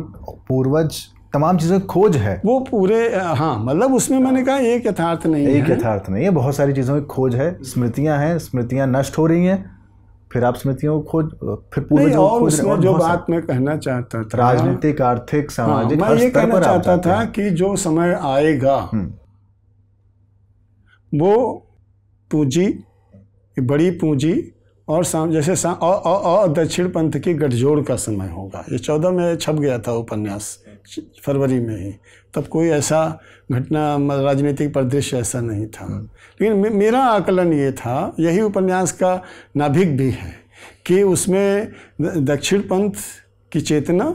पूर्वज तमाम चीज़ें खोज है वो पूरे हाँ मतलब उसमें मैंने कहा एक यथार्थ नहीं एक यथार्थ नहीं है बहुत सारी चीज़ों की खोज है स्मृतियाँ हैं स्मृतियाँ नष्ट हो रही हैं फिर आप स्मृतियों को खोज फिर पूर्वज और उसमें जो बात मैं कहना चाहता था राजनीतिक आर्थिक हाँ, सामाजिक हाँ, मैं ये कहना चाहता था कि जो समय आएगा हम्म। वो पूंजी बड़ी पूंजी और साम जैसे अ दक्षिण पंथ की गठजोड़ का समय होगा ये चौदह में छप गया था उपन्यास फरवरी में ही तब कोई ऐसा घटना राजनीतिक परिदृश्य ऐसा नहीं था हाँ। लेकिन मे, मेरा आकलन ये था यही उपन्यास का नाभिक भी है कि उसमें दक्षिण पंथ की चेतना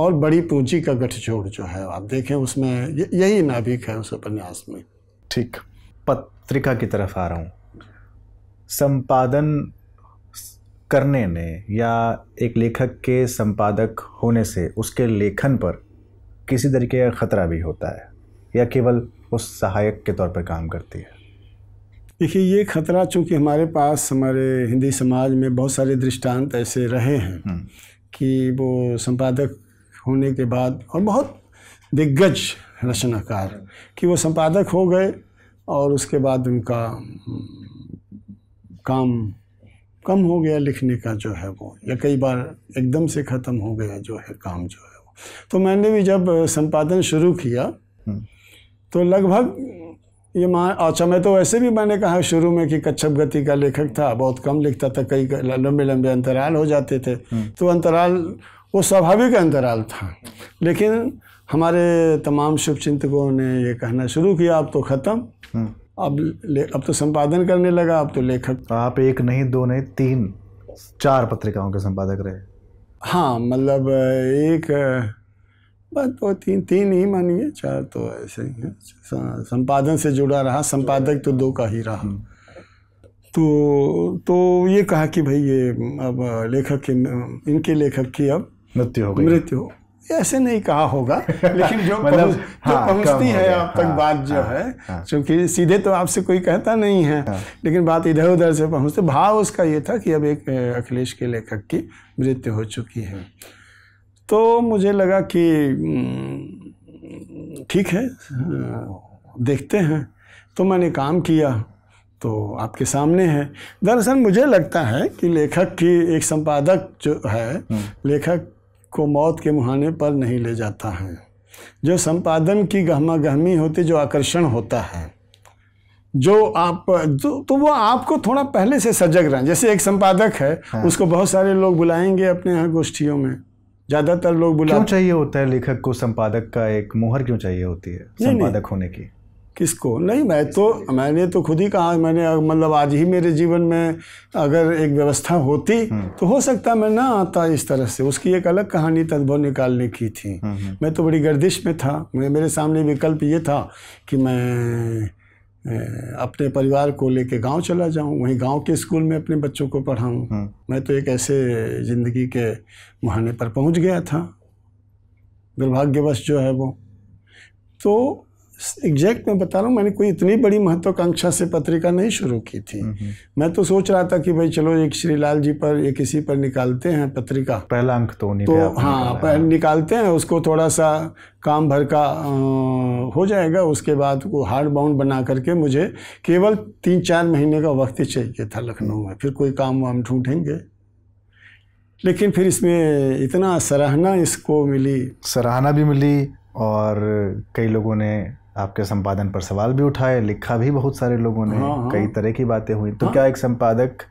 और बड़ी पूंजी का गठजोड़ जो है आप देखें उसमें यही नाभिक है उस उपन्यास में ठीक पत्रिका की तरफ आ रहा हूँ संपादन करने ने या एक लेखक के संपादक होने से उसके लेखन पर किसी तरीके का ख़तरा भी होता है या केवल उस सहायक के तौर पर काम करती है देखिए ये खतरा चूँकि हमारे पास हमारे हिंदी समाज में बहुत सारे दृष्टांत ऐसे रहे हैं हम्म। कि वो संपादक होने के बाद और बहुत दिग्गज रचनाकार कि वो संपादक हो गए और उसके बाद उनका काम कम हो गया लिखने का जो है वो या कई बार एकदम से ख़त्म हो गया जो है काम जो है वो तो मैंने भी जब संपादन शुरू किया हम्म। तो लगभग ये मान अच्छा मैं तो वैसे भी मैंने कहा शुरू में कि कच्छप गति का लेखक था बहुत कम लिखता था कई लंबे लंबे अंतराल हो जाते थे हम्म। तो अंतराल वो स्वाभाविक अंतराल था लेकिन हमारे तमाम शुभचिंतकों ने ये कहना शुरू किया अब तो ख़त्म हम्म। अब अब तो संपादन करने लगा अब तो लेखक आप एक नहीं दो नहीं तीन चार पत्रिकाओं के संपादक रहे हाँ मतलब एक बस तो तीन तीन ही मानिए चार तो ऐसे ही है संपादन से जुड़ा रहा संपादक तो दो का ही रहा हम्म। तो तो ये कहा कि भाई ये अब लेखक के इनके लेखक की अब मृत्यु हो गई मृत्यु हो ऐसे नहीं कहा होगा लेकिन जो मतलब हाँ, जो पहुंचती है आप तक हाँ, बात जो हाँ, है हाँ, सीधे तो आपसे कोई कहता नहीं है हाँ, लेकिन बात इधर उधर से पहुंचते भाव उसका ये था कि अब एक अखिलेश के लेखक की मृत्यु हो चुकी है तो मुझे लगा कि हम्म, ठीक है हाँ, देखते हैं तो मैंने काम किया तो आपके सामने है दरअसल मुझे लगता है कि लेखक की एक संपादक जो है हम्म। लेखक को मौत के मुहाने पर नहीं ले जाता है जो संपादन की गहमा गहमी होती जो आकर्षण होता है जो आप जो तो, तो वो आपको थोड़ा पहले से सजग रहें जैसे एक संपादक है हाँ। उसको बहुत सारे लोग बुलाएंगे अपने यहाँ गोष्ठियों में ज़्यादातर लोग बुला क्यों चाहिए होता है लेखक को संपादक का एक मोहर क्यों चाहिए होती है संपादक होने की किसको नहीं मैं तो मैंने तो खुद ही कहा मैंने मतलब आज ही मेरे जीवन में अगर एक व्यवस्था होती हम्म। तो हो सकता मैं ना आता इस तरह से उसकी एक अलग कहानी तद्भव निकालने की थी हम्म, हम्म। मैं तो बड़ी गर्दिश में था मेरे सामने विकल्प ये था कि मैं अपने परिवार को लेके गांव चला जाऊं वहीं गांव के स्कूल में अपने बच्चों को पढ़ाऊं मैं तो एक ऐसे ज़िंदगी के मुहाने पर पहुंच गया था दुर्भाग्यवश जो है वो तो एग्जैक्ट मैं बता रहा हूँ मैंने कोई इतनी बड़ी महत्वाकांक्षा से पत्रिका नहीं शुरू की थी मैं तो सोच रहा था कि भाई चलो एक श्रीलाल जी पर या किसी पर निकालते हैं पत्रिका पहला अंक तो नहीं तो हाँ पहले निकालते हैं उसको थोड़ा सा काम भर का आ, हो जाएगा उसके बाद वो हार्ड बाउंड बना करके मुझे केवल तीन चार महीने का वक्त ही चाहिए था लखनऊ में फिर कोई काम वाम ढूंढेंगे लेकिन फिर इसमें इतना सराहना इसको मिली सराहना भी मिली और कई लोगों ने आपके संपादन पर सवाल भी उठाए लिखा भी बहुत सारे लोगों ने हाँ, हाँ। कई तरह की बातें हुई तो हाँ। क्या एक संपादक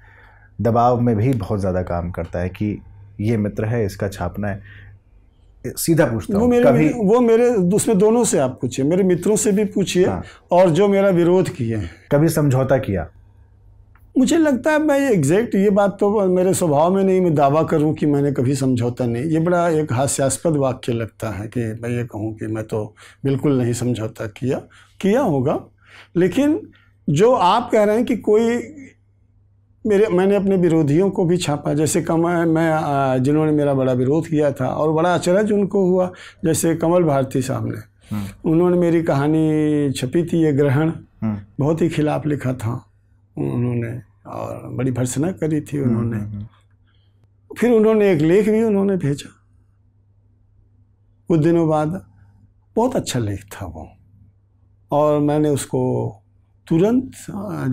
दबाव में भी बहुत ज़्यादा काम करता है कि ये मित्र है इसका छापना है सीधा पूछता हूँ कभी वो मेरे उसमें दोनों से आप पूछिए मेरे मित्रों से भी पूछिए हाँ। और जो मेरा विरोध किए कभी समझौता किया मुझे लगता है मैं एग्जैक्ट ये बात तो मेरे स्वभाव में नहीं मैं दावा करूं कि मैंने कभी समझौता नहीं ये बड़ा एक हास्यास्पद वाक्य लगता है कि मैं ये कहूं कि मैं तो बिल्कुल नहीं समझौता किया किया होगा लेकिन जो आप कह रहे हैं कि कोई मेरे मैंने अपने विरोधियों को भी छापा जैसे कम मैं जिन्होंने मेरा बड़ा विरोध किया था और बड़ा अचरज उनको हुआ जैसे कमल भारती साहब ने हम्म। उन्होंने मेरी कहानी छपी थी ये ग्रहण हम्म। बहुत ही खिलाफ लिखा था उन्होंने और बड़ी भर्सना करी थी हम्म, उन्होंने हम्म, हम्म। फिर उन्होंने एक लेख भी उन्होंने भेजा कुछ दिनों बाद बहुत अच्छा लेख था वो और मैंने उसको तुरंत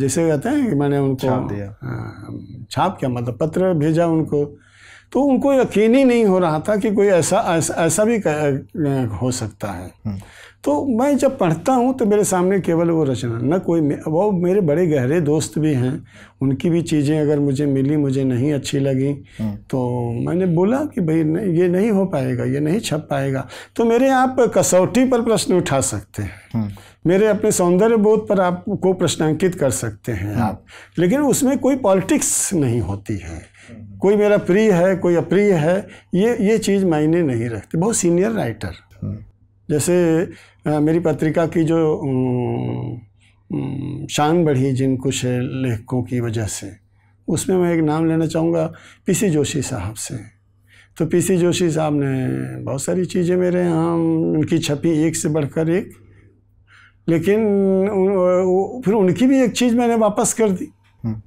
जैसे कहते हैं कि मैंने उनको छाप दिया हाँ, छाप क्या मतलब पत्र भेजा उनको तो उनको यकीन ही नहीं हो रहा था कि कोई ऐसा ऐसा, ऐसा भी कर, हो सकता है हम्म। तो मैं जब पढ़ता हूँ तो मेरे सामने केवल वो रचना न कोई मे, वो मेरे बड़े गहरे दोस्त भी हैं उनकी भी चीज़ें अगर मुझे मिली मुझे नहीं अच्छी लगी हम्म। तो मैंने बोला कि भाई ये नहीं हो पाएगा ये नहीं छप पाएगा तो मेरे आप कसौटी पर प्रश्न उठा सकते हैं हम्म। मेरे अपने सौंदर्य बोध पर आपको प्रश्नांकित कर सकते हैं आप लेकिन उसमें कोई पॉलिटिक्स नहीं होती है हम्म। कोई मेरा प्रिय है कोई अप्रिय है ये ये चीज़ मायने नहीं रखती बहुत सीनियर राइटर हम्म। जैसे आ, मेरी पत्रिका की जो शान बढ़ी जिन कुछ लेखकों की वजह से उसमें मैं एक नाम लेना चाहूँगा पीसी जोशी साहब से तो पीसी जोशी साहब ने बहुत सारी चीज़ें मेरे यहाँ उनकी छपी एक से बढ़कर एक लेकिन फिर उनकी भी एक चीज़ मैंने वापस कर दी हम्म।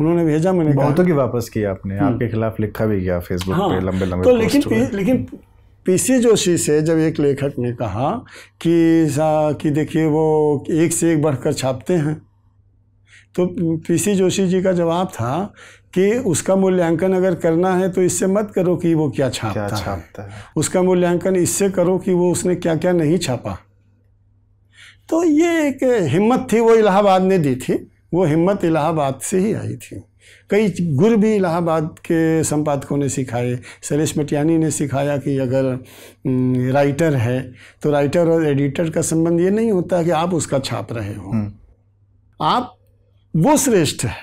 उन्होंने भेजा मैंने बहुतों की वापस किया आपने हम्म। आपके खिलाफ लिखा भी गया फेसबुक हाँ, पे लंबे लंबे तो लेकिन लेकिन पीसी जोशी से जब एक लेखक ने कहा कि कि देखिए वो एक से एक बढ़कर छापते हैं तो पीसी जोशी जी का जवाब था कि उसका मूल्यांकन अगर करना है तो इससे मत करो कि वो क्या छापता, क्या छापता है।, है उसका मूल्यांकन इससे करो कि वो उसने क्या क्या नहीं छापा तो ये एक हिम्मत थी वो इलाहाबाद ने दी थी वो हिम्मत इलाहाबाद से ही आई थी कई गुर भी इलाहाबाद के संपादकों ने सिखाए सरेश मटियानी ने सिखाया कि अगर राइटर है तो राइटर और एडिटर का संबंध ये नहीं होता कि आप उसका छाप रहे हो हम्म। आप वो श्रेष्ठ है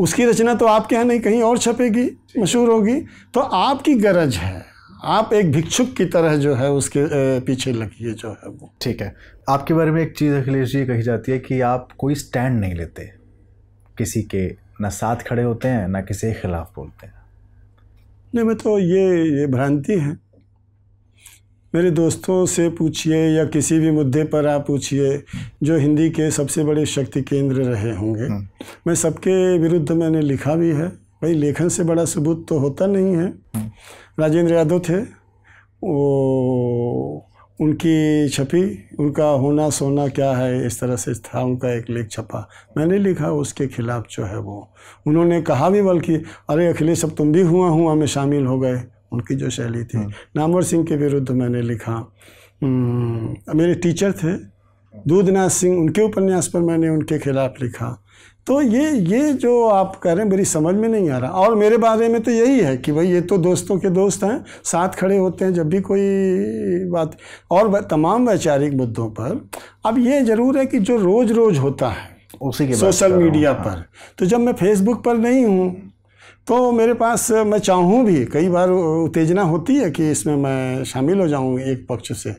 उसकी रचना तो आपके यहाँ नहीं कहीं और छपेगी मशहूर होगी तो आपकी गरज है आप एक भिक्षुक की तरह जो है उसके पीछे लगिए जो है वो ठीक है आपके बारे में एक चीज़ अखिलेश जी कही जाती है कि आप कोई स्टैंड नहीं लेते किसी के ना साथ खड़े होते हैं ना किसी के खिलाफ बोलते हैं नहीं मैं तो ये ये भ्रांति है मेरे दोस्तों से पूछिए या किसी भी मुद्दे पर आप पूछिए जो हिंदी के सबसे बड़े शक्ति केंद्र रहे होंगे हम्म। मैं सबके विरुद्ध मैंने लिखा भी है भाई लेखन से बड़ा सबूत तो होता नहीं है हम्म। राजेंद्र यादव थे वो उनकी छपी उनका होना सोना क्या है इस तरह से था उनका एक लेख छपा मैंने लिखा उसके खिलाफ जो है वो उन्होंने कहा भी बल्कि अरे अखिलेश अब तुम भी हुआ हुआ में शामिल हो गए उनकी जो शैली थी हाँ। नामवर सिंह के विरुद्ध मैंने लिखा मेरे टीचर थे दूधनाथ सिंह उनके उपन्यास पर मैंने उनके खिलाफ लिखा तो ये ये जो आप कह रहे हैं मेरी समझ में नहीं आ रहा और मेरे बारे में तो यही है कि भाई ये तो दोस्तों के दोस्त हैं साथ खड़े होते हैं जब भी कोई बात और तमाम वैचारिक मुद्दों पर अब ये ज़रूर है कि जो रोज़ रोज़ होता है उसी के सोशल मीडिया हाँ। पर तो जब मैं फेसबुक पर नहीं हूँ तो मेरे पास मैं चाहूँ भी कई बार उत्तेजना होती है कि इसमें मैं शामिल हो जाऊँ एक पक्ष से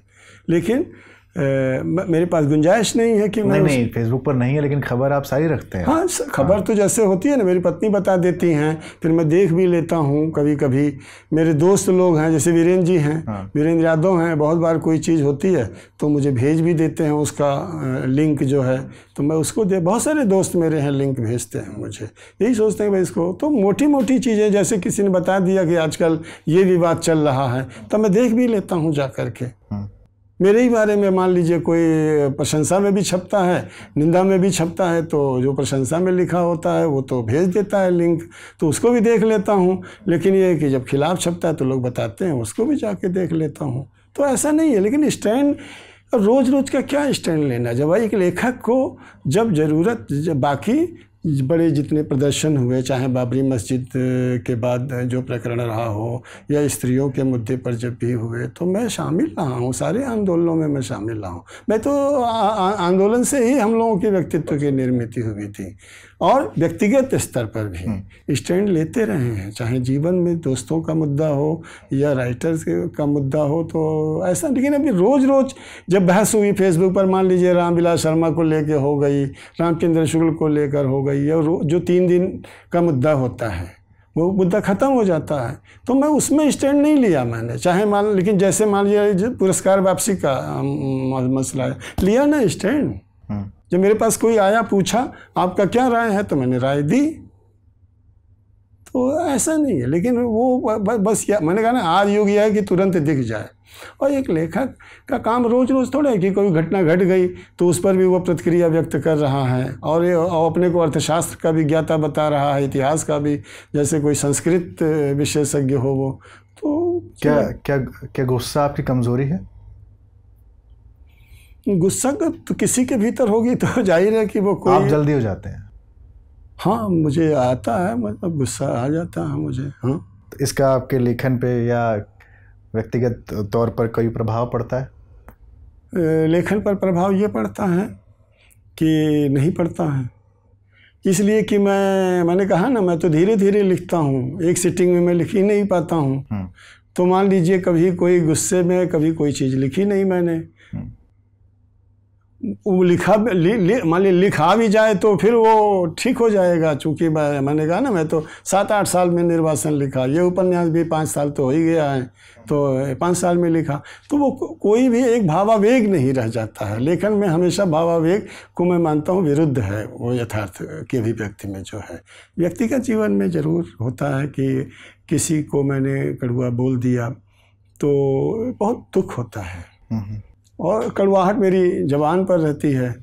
लेकिन मेरे पास गुंजाइश नहीं है कि मैं नहीं नहीं फेसबुक पर नहीं है लेकिन खबर आप सारी रखते हैं हाँ खबर हाँ। तो जैसे होती है ना मेरी पत्नी बता देती हैं फिर मैं देख भी लेता हूँ कभी कभी मेरे दोस्त लोग हैं जैसे वीरेंद्र जी हैं हाँ। वीरेंद्र यादव हैं बहुत बार कोई चीज़ होती है तो मुझे भेज भी देते हैं उसका लिंक जो है तो मैं उसको दे बहुत सारे दोस्त मेरे हैं लिंक भेजते हैं मुझे यही सोचते हैं भाई इसको तो मोटी मोटी चीज़ें जैसे किसी ने बता दिया कि आजकल ये विवाद चल रहा है तो मैं देख भी लेता हूँ जा कर के हाँ। मेरे ही बारे में मान लीजिए कोई प्रशंसा में भी छपता है निंदा में भी छपता है तो जो प्रशंसा में लिखा होता है वो तो भेज देता है लिंक तो उसको भी देख लेता हूँ लेकिन ये कि जब खिलाफ छपता है तो लोग बताते हैं उसको भी जाके देख लेता हूँ तो ऐसा नहीं है लेकिन स्टैंड रोज़ रोज़ का क्या स्टैंड लेना जब एक लेखक को जब ज़रूरत जब बाकी बड़े जितने प्रदर्शन हुए चाहे बाबरी मस्जिद के बाद जो प्रकरण रहा हो या स्त्रियों के मुद्दे पर जब भी हुए तो मैं शामिल रहा हूँ सारे आंदोलनों में मैं शामिल रहा हूँ मैं तो आ, आ, आंदोलन से ही हम लोगों के व्यक्तित्व की निर्मित हुई थी और व्यक्तिगत स्तर पर भी हम्म। स्टैंड लेते रहे हैं चाहे जीवन में दोस्तों का मुद्दा हो या राइटर्स का मुद्दा हो तो ऐसा लेकिन अभी रोज़ रोज़ जब बहस हुई फेसबुक पर मान लीजिए रामविलास शर्मा को लेकर हो गई रामचंद्र शुक्ल को लेकर हो गई या जो तीन दिन का मुद्दा होता है वो मुद्दा ख़त्म हो जाता है तो मैं उसमें स्टैंड नहीं लिया मैंने चाहे मान लेकिन जैसे मान लिया पुरस्कार वापसी का मसला है लिया ना स्टैंड हाँ। जब मेरे पास कोई आया पूछा आपका क्या राय है तो मैंने राय दी तो ऐसा नहीं है लेकिन वो बस या मैंने कहा ना आज युग यह है कि तुरंत दिख जाए और एक लेखक का काम रोज़ रोज़ थोड़ा है कि कोई घटना घट गई तो उस पर भी वो प्रतिक्रिया व्यक्त कर रहा है और और अपने को अर्थशास्त्र का भी ज्ञाता बता रहा है इतिहास का भी जैसे कोई संस्कृत विशेषज्ञ हो वो तो क्या क्या क्या गुस्सा आपकी कमज़ोरी है गुस्सा का तो किसी के भीतर होगी तो जाहिर है कि वो कोई आप जल्दी हो जाते हैं हाँ मुझे आता है मतलब गुस्सा आ जाता है मुझे हाँ तो इसका आपके लेखन पे या व्यक्तिगत तौर पर कोई प्रभाव पड़ता है लेखन पर प्रभाव ये पड़ता है कि नहीं पड़ता है इसलिए कि मैं मैंने कहा ना मैं तो धीरे धीरे लिखता हूँ एक सिटिंग में मैं लिख ही नहीं पाता हूँ हम्म। तो मान लीजिए कभी कोई गुस्से में कभी कोई चीज़ लिखी नहीं मैंने हम्म। वो लिखा लि, लि, मान ली लिखा भी जाए तो फिर वो ठीक हो जाएगा चूँकि मैं मैंने कहा ना मैं तो सात आठ साल में निर्वासन लिखा ये उपन्यास भी पाँच साल तो हो ही गया है तो पाँच साल में लिखा तो वो को, कोई भी एक भावावेग नहीं रह जाता है लेखन में हमेशा भावावेग को मैं मानता हूँ विरुद्ध है वो यथार्थ के अभिव्यक्ति में जो है व्यक्तिगत जीवन में ज़रूर होता है कि किसी को मैंने कड़ुआ बोल दिया तो बहुत दुख होता है हम्म, हम्म। और कड़वाहट मेरी जबान पर रहती है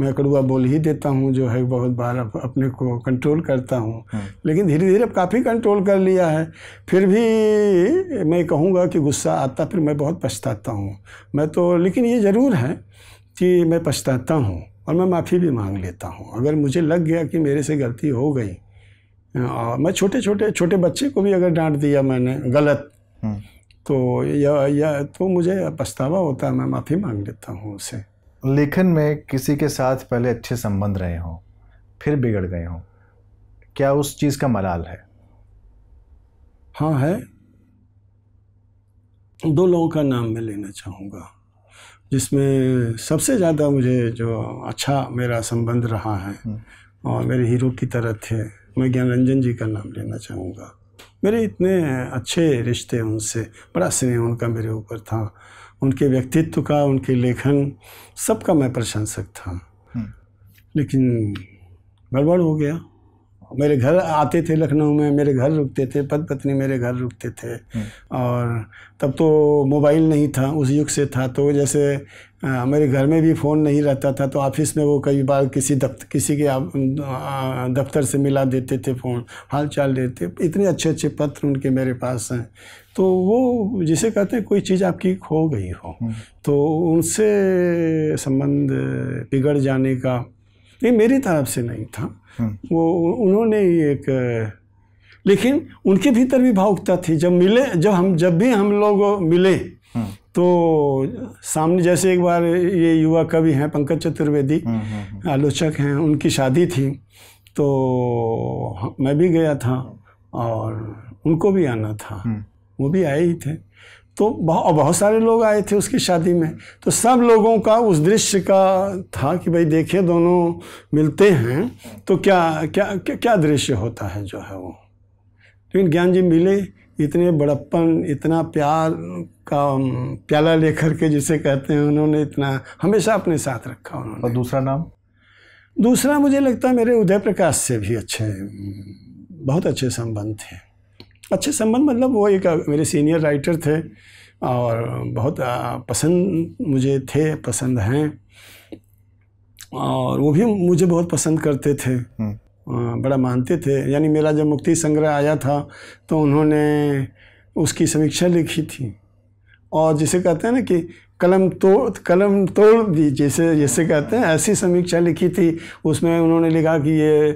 मैं कड़ुआ बोल ही देता हूँ जो है बहुत बार अप, अपने को कंट्रोल करता हूँ हाँ। लेकिन धीरे धीरे अब काफ़ी कंट्रोल कर लिया है फिर भी मैं कहूँगा कि गुस्सा आता फिर मैं बहुत पछताता हूँ मैं तो लेकिन ये ज़रूर है कि मैं पछताता हूँ और मैं माफ़ी भी मांग लेता हूँ अगर मुझे लग गया कि मेरे से गलती हो गई मैं छोटे छोटे छोटे बच्चे को भी अगर डांट दिया मैंने गलत हाँ। तो या या तो मुझे पछतावा होता है मैं माफ़ी मांग लेता हूँ उसे लेखन में किसी के साथ पहले अच्छे संबंध रहे हों फिर बिगड़ गए हों क्या उस चीज़ का मलाल है हाँ है दो लोगों का नाम मैं लेना चाहूँगा जिसमें सबसे ज़्यादा मुझे जो अच्छा मेरा संबंध रहा है हम्म। और मेरे हीरो की तरह थे मैं ज्ञान रंजन जी का नाम लेना चाहूँगा मेरे इतने अच्छे रिश्ते उनसे बड़ा स्नेह उनका मेरे ऊपर था उनके व्यक्तित्व का उनके लेखन सबका मैं प्रशंसक था हम्म। लेकिन गड़बड़ हो गया मेरे घर आते थे लखनऊ में मेरे घर रुकते थे पद पत्नी मेरे घर रुकते थे हम्म। और तब तो मोबाइल नहीं था उस युग से था तो जैसे आ, मेरे घर में भी फ़ोन नहीं रहता था तो ऑफिस में वो कई बार किसी दफ्तर किसी के दफ्तर से मिला देते थे फ़ोन हाल चाल देते इतने अच्छे अच्छे पत्र उनके मेरे पास हैं तो वो जिसे कहते हैं कोई चीज़ आपकी खो गई हो हम्म। तो उनसे संबंध बिगड़ जाने का ये मेरी तरफ से नहीं था हम्म। वो उन्होंने एक लेकिन उनके भीतर भी भावुकता थी जब मिले जब हम जब भी हम लोग मिले हम्म। तो सामने जैसे एक बार ये युवा कवि हैं पंकज चतुर्वेदी हम्म, आलोचक हैं उनकी शादी थी तो मैं भी गया था और उनको भी आना था वो भी आए ही थे तो बहुत बहुत सारे लोग आए थे उसकी शादी में तो सब लोगों का उस दृश्य का था कि भाई देखिए दोनों मिलते हैं तो क्या क्या क्या, क्या दृश्य होता है जो है वो लेकिन तो ज्ञान जी मिले इतने बड़प्पन इतना प्यार का प्याला लेकर के जिसे कहते हैं उन्होंने इतना हमेशा अपने साथ रखा उन्होंने और दूसरा नाम दूसरा मुझे लगता है मेरे उदय प्रकाश से भी अच्छे बहुत अच्छे संबंध थे अच्छे संबंध मतलब वो एक मेरे सीनियर राइटर थे और बहुत पसंद मुझे थे पसंद हैं और वो भी मुझे बहुत पसंद करते थे हम्म। बड़ा मानते थे यानी मेरा जब मुक्ति संग्रह आया था तो उन्होंने उसकी समीक्षा लिखी थी और जिसे कहते हैं ना कि कलम तोड़ कलम तोड़ दी जैसे जैसे कहते हैं ऐसी समीक्षा लिखी थी उसमें उन्होंने लिखा कि ये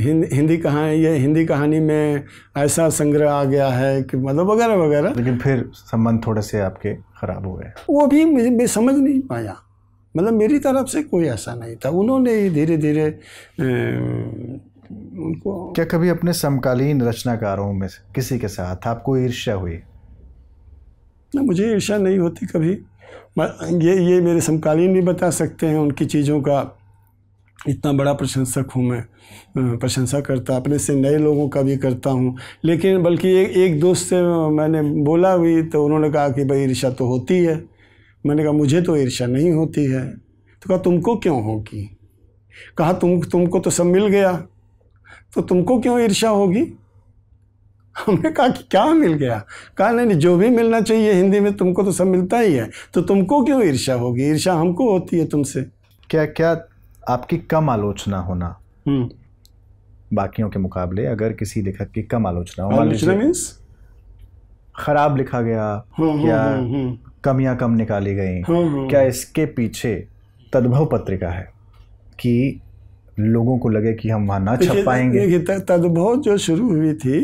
हिंद, हिंदी कहानी ये हिंदी कहानी में ऐसा संग्रह आ गया है कि मतलब वगैरह वगैरह लेकिन फिर संबंध थोड़े से आपके ख़राब हो गए वो भी मैं समझ नहीं पाया मतलब मेरी तरफ से कोई ऐसा नहीं था उन्होंने ही धीरे धीरे उनको क्या कभी अपने समकालीन रचनाकारों में किसी के साथ आपको ईर्ष्या हुई ना मुझे ईर्षा नहीं होती कभी ये ये मेरे समकालीन भी बता सकते हैं उनकी चीज़ों का इतना बड़ा प्रशंसक हूँ मैं प्रशंसा करता अपने से नए लोगों का भी करता हूँ लेकिन बल्कि एक एक दोस्त से मैंने बोला भी तो उन्होंने कहा कि भाई ईर्षा तो होती है मैंने कहा मुझे तो ईर्षा नहीं होती है तो कहा तुमको क्यों होगी कहा तुम तुमको तो सब मिल गया तो तुमको क्यों ईर्षा होगी हमने कहा कि क्या मिल गया कहा नहीं जो भी मिलना चाहिए हिंदी में तुमको तो सब मिलता ही है तो तुमको क्यों ईर्षा होगी ईर्षा हमको होती है तुमसे क्या क्या आपकी कम आलोचना होना हम्म। बाकियों के मुकाबले अगर किसी लेखक की कम आलोचना हो आलोचना मीन्स खराब लिखा गया हम्म, हम्म, या कमियां कम निकाली गई क्या इसके पीछे तद्भव पत्रिका है कि लोगों को लगे कि हम वहां ना छप पाएंगे तद्भव जो शुरू हुई थी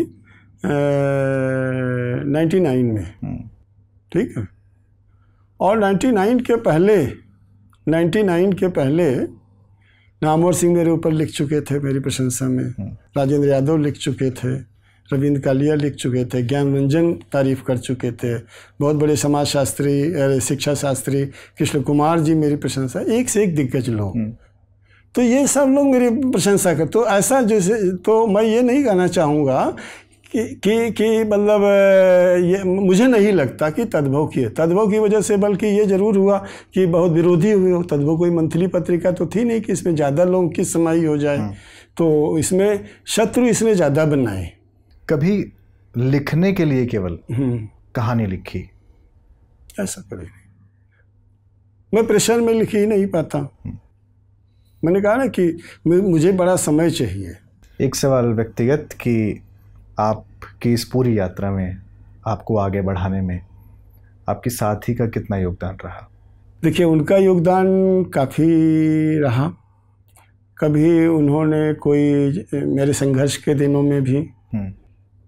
नाइन्टी नाइन में हम्म। ठीक है और नाइन्टी नाइन के पहले नाइन्टी नाइन के पहले नामोर सिंह मेरे ऊपर लिख चुके थे मेरी प्रशंसा में हम्म। राजेंद्र यादव लिख चुके थे रविंद्र कालिया लिख चुके थे ज्ञान रंजन तारीफ कर चुके थे बहुत बड़े समाज शास्त्री शिक्षा शास्त्री कृष्ण कुमार जी मेरी प्रशंसा एक से एक दिग्गज लोग हम्म। तो ये सब लोग मेरी प्रशंसा कर तो ऐसा जैसे तो मैं ये नहीं कहना चाहूँगा कि कि मतलब ये मुझे नहीं लगता कि तद्भव की है तद्भव की वजह से बल्कि ये जरूर हुआ कि बहुत विरोधी हुए हो तद्भव कोई मंथली पत्रिका तो थी नहीं कि इसमें ज़्यादा लोगों की समाई हो जाए हाँ। तो इसमें शत्रु इसने ज़्यादा बनाए कभी लिखने के लिए केवल हम्म। कहानी लिखी ऐसा कभी मैं प्रेशर में लिख ही नहीं पाता हम्म। मैंने कहा ना कि मुझे बड़ा समय चाहिए एक सवाल व्यक्तिगत कि आपकी इस पूरी यात्रा में आपको आगे बढ़ाने में आपकी साथी का कितना योगदान रहा देखिए उनका योगदान काफ़ी रहा कभी उन्होंने कोई मेरे संघर्ष के दिनों में भी हम्म।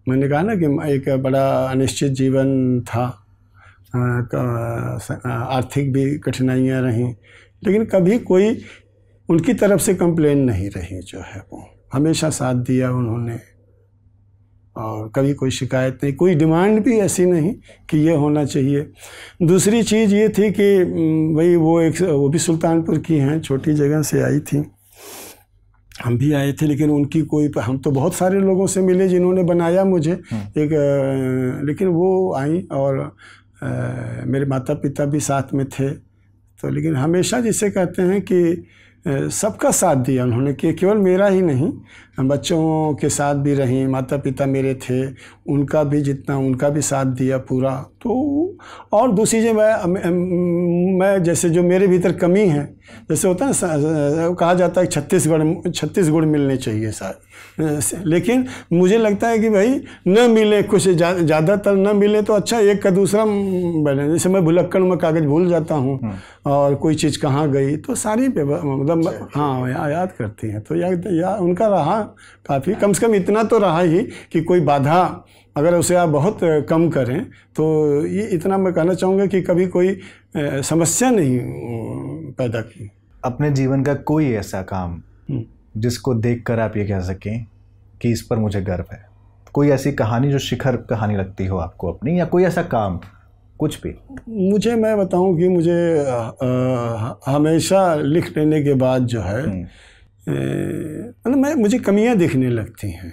मैंने कहा ना कि एक बड़ा अनिश्चित जीवन था आर्थिक भी कठिनाइयाँ रहीं लेकिन कभी कोई उनकी तरफ से कंप्लेन नहीं रही जो है वो हमेशा साथ दिया उन्होंने और कभी कोई शिकायत नहीं कोई डिमांड भी ऐसी नहीं कि ये होना चाहिए दूसरी चीज़ ये थी कि भाई वो एक वो भी सुल्तानपुर की हैं छोटी जगह से आई थी हम भी आए थे लेकिन उनकी कोई हम तो बहुत सारे लोगों से मिले जिन्होंने बनाया मुझे हम्म। एक लेकिन वो आई और आ, मेरे माता पिता भी साथ में थे तो लेकिन हमेशा जिसे कहते हैं कि सबका साथ दिया उन्होंने कि केवल मेरा ही नहीं बच्चों के साथ भी रहीं माता पिता मेरे थे उनका भी जितना उनका भी साथ दिया पूरा तो और दूसरी चीज़ मैं मैं जैसे जो मेरे भीतर कमी है जैसे होता है ना कहा जाता है छत्तीसगढ़ छत्तीसगढ़ मिलने चाहिए साथ लेकिन मुझे लगता है कि भाई न मिले कुछ ज़्यादातर जा, न मिले तो अच्छा एक का दूसरा बने जैसे मैं भुलक्कड़ में कागज़ भूल जाता हूँ हम्म। और कोई चीज़ कहाँ गई तो सारी मतलब अच्छा, अच्छा। हाँ याद करती हैं तो या, या उनका रहा काफ़ी कम से कम इतना तो रहा ही कि कोई बाधा अगर उसे आप बहुत कम करें तो ये इतना मैं कहना चाहूँगा कि कभी कोई समस्या नहीं पैदा की अपने जीवन का कोई ऐसा काम हम्म। जिसको देख आप ये कह सकें कि इस पर मुझे गर्व है कोई ऐसी कहानी जो शिखर कहानी लगती हो आपको अपनी या कोई ऐसा काम कुछ भी मुझे मैं बताऊं कि मुझे आ, हमेशा लिख लेने के बाद जो है हम्म। मतलब मैं मुझे कमियां दिखने लगती हैं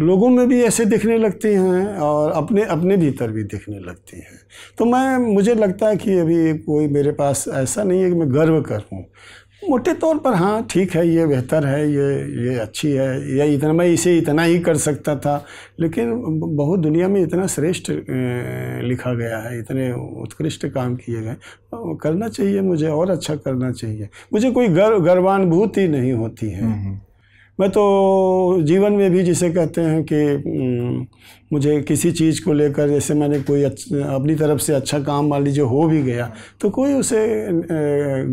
लोगों में भी ऐसे दिखने लगती हैं और अपने अपने भीतर भी दिखने लगती हैं तो मैं मुझे लगता है कि अभी कोई मेरे पास ऐसा नहीं है कि मैं गर्व करूं मोटे तौर पर हाँ ठीक है ये बेहतर है ये ये अच्छी है ये इतना मैं इसे इतना ही कर सकता था लेकिन बहुत दुनिया में इतना श्रेष्ठ लिखा गया है इतने उत्कृष्ट काम किए गए करना चाहिए मुझे और अच्छा करना चाहिए मुझे कोई गर्व गर्वानुभूति नहीं होती है हम्म, हम्म। मैं तो जीवन में भी जिसे कहते हैं कि मुझे किसी चीज़ को लेकर जैसे मैंने कोई अपनी तरफ से अच्छा काम मान लीजिए हो भी गया तो कोई उसे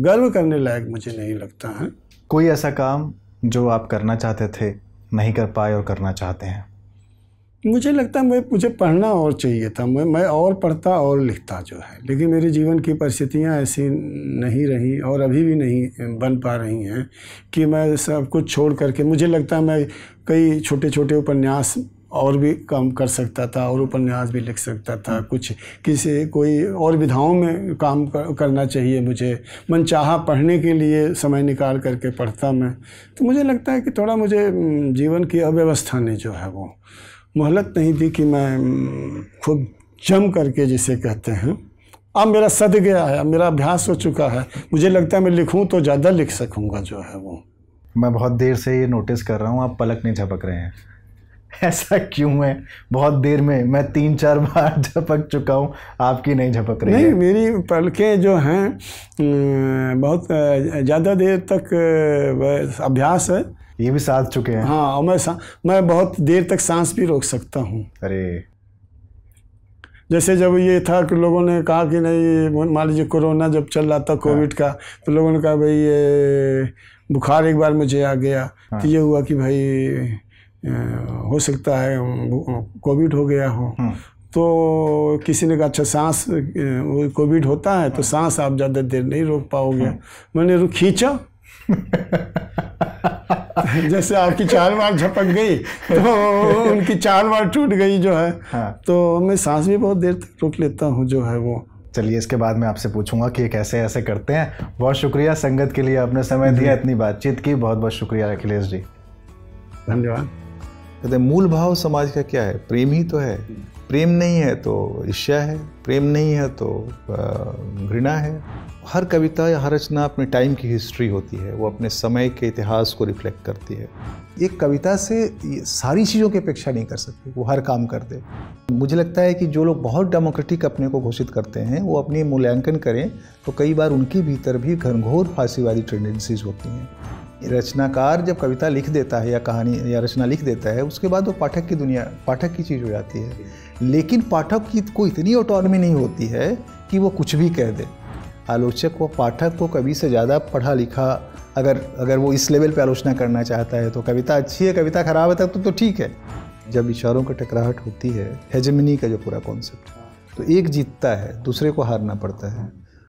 गर्व करने लायक मुझे नहीं लगता है कोई ऐसा काम जो आप करना चाहते थे नहीं कर पाए और करना चाहते हैं मुझे लगता है मैं मुझे पढ़ना और चाहिए था मैं मैं और पढ़ता और लिखता जो है लेकिन मेरे जीवन की परिस्थितियाँ ऐसी नहीं रहीं और अभी भी नहीं बन पा रही हैं कि मैं सब कुछ छोड़ करके मुझे लगता है मैं कई छोटे छोटे उपन्यास और भी काम कर सकता था और उपन्यास भी लिख सकता था कुछ किसी कोई और विधाओं में काम कर, करना चाहिए मुझे मन चाह पढ़ने के लिए समय निकाल करके पढ़ता मैं तो मुझे लगता है कि थोड़ा मुझे जीवन की अव्यवस्था ने जो है वो मोहलत नहीं दी कि मैं खूब जम करके जिसे कहते हैं अब मेरा सद गया है अब मेरा अभ्यास हो चुका है मुझे लगता है मैं लिखूँ तो ज़्यादा लिख सकूँगा जो है वो मैं बहुत देर से ये नोटिस कर रहा हूँ आप पलक नहीं झपक रहे हैं ऐसा क्यों है बहुत देर में मैं तीन चार बार झपक चुका हूँ आपकी नहीं झपक रही नहीं मेरी पलकें जो हैं बहुत ज़्यादा देर तक अभ्यास है ये भी साध चुके हैं हाँ और मैं मैं बहुत देर तक सांस भी रोक सकता हूँ अरे जैसे जब ये था कि लोगों ने कहा कि नहीं मान लीजिए कोरोना जब चल रहा था हाँ। कोविड का तो लोगों ने कहा भाई ये बुखार एक बार मुझे आ गया हाँ। तो ये हुआ कि भाई हो सकता है कोविड हो गया हो हाँ। तो किसी ने कहा अच्छा सांस कोविड होता है तो हाँ। सांस आप ज़्यादा देर नहीं रोक पाओगे मैंने खींचा जैसे आपकी चार बार झपक गई तो उनकी चार बार टूट गई जो है हाँ। तो मैं सांस भी बहुत देर तक रोक लेता हूँ जो है वो चलिए इसके बाद मैं आपसे पूछूंगा कि कैसे ऐसे करते हैं बहुत शुक्रिया संगत के लिए आपने समय दिया इतनी बातचीत की बहुत बहुत शुक्रिया अखिलेश जी धन्यवाद कहते मूल भाव समाज का क्या है प्रेम ही तो है प्रेम नहीं है तो ईर्ष्या है प्रेम नहीं है तो घृणा है हर कविता या हर रचना अपने टाइम की हिस्ट्री होती है वो अपने समय के इतिहास को रिफ्लेक्ट करती है एक कविता से सारी चीज़ों की अपेक्षा नहीं कर सकती वो हर काम कर दे मुझे लगता है कि जो लोग बहुत डेमोक्रेटिक अपने को घोषित करते हैं वो अपने मूल्यांकन करें तो कई बार उनके भीतर भी घनघोर फांसी वाली टेंडेंसीज होती हैं रचनाकार जब कविता लिख देता है या कहानी या रचना लिख देता है उसके बाद वो पाठक की दुनिया पाठक की चीज़ हो जाती है लेकिन पाठक की तो को इतनी ऑटोनमी नहीं होती है कि वो कुछ भी कह दे आलोचक व पाठक को कवि से ज़्यादा पढ़ा लिखा अगर अगर वो इस लेवल पे आलोचना करना चाहता है तो कविता अच्छी है कविता ख़राब है तक तो, तो ठीक है जब विचारों की टकराहट होती है हेजमिनी का जो पूरा कॉन्सेप्ट तो एक जीतता है दूसरे को हारना पड़ता है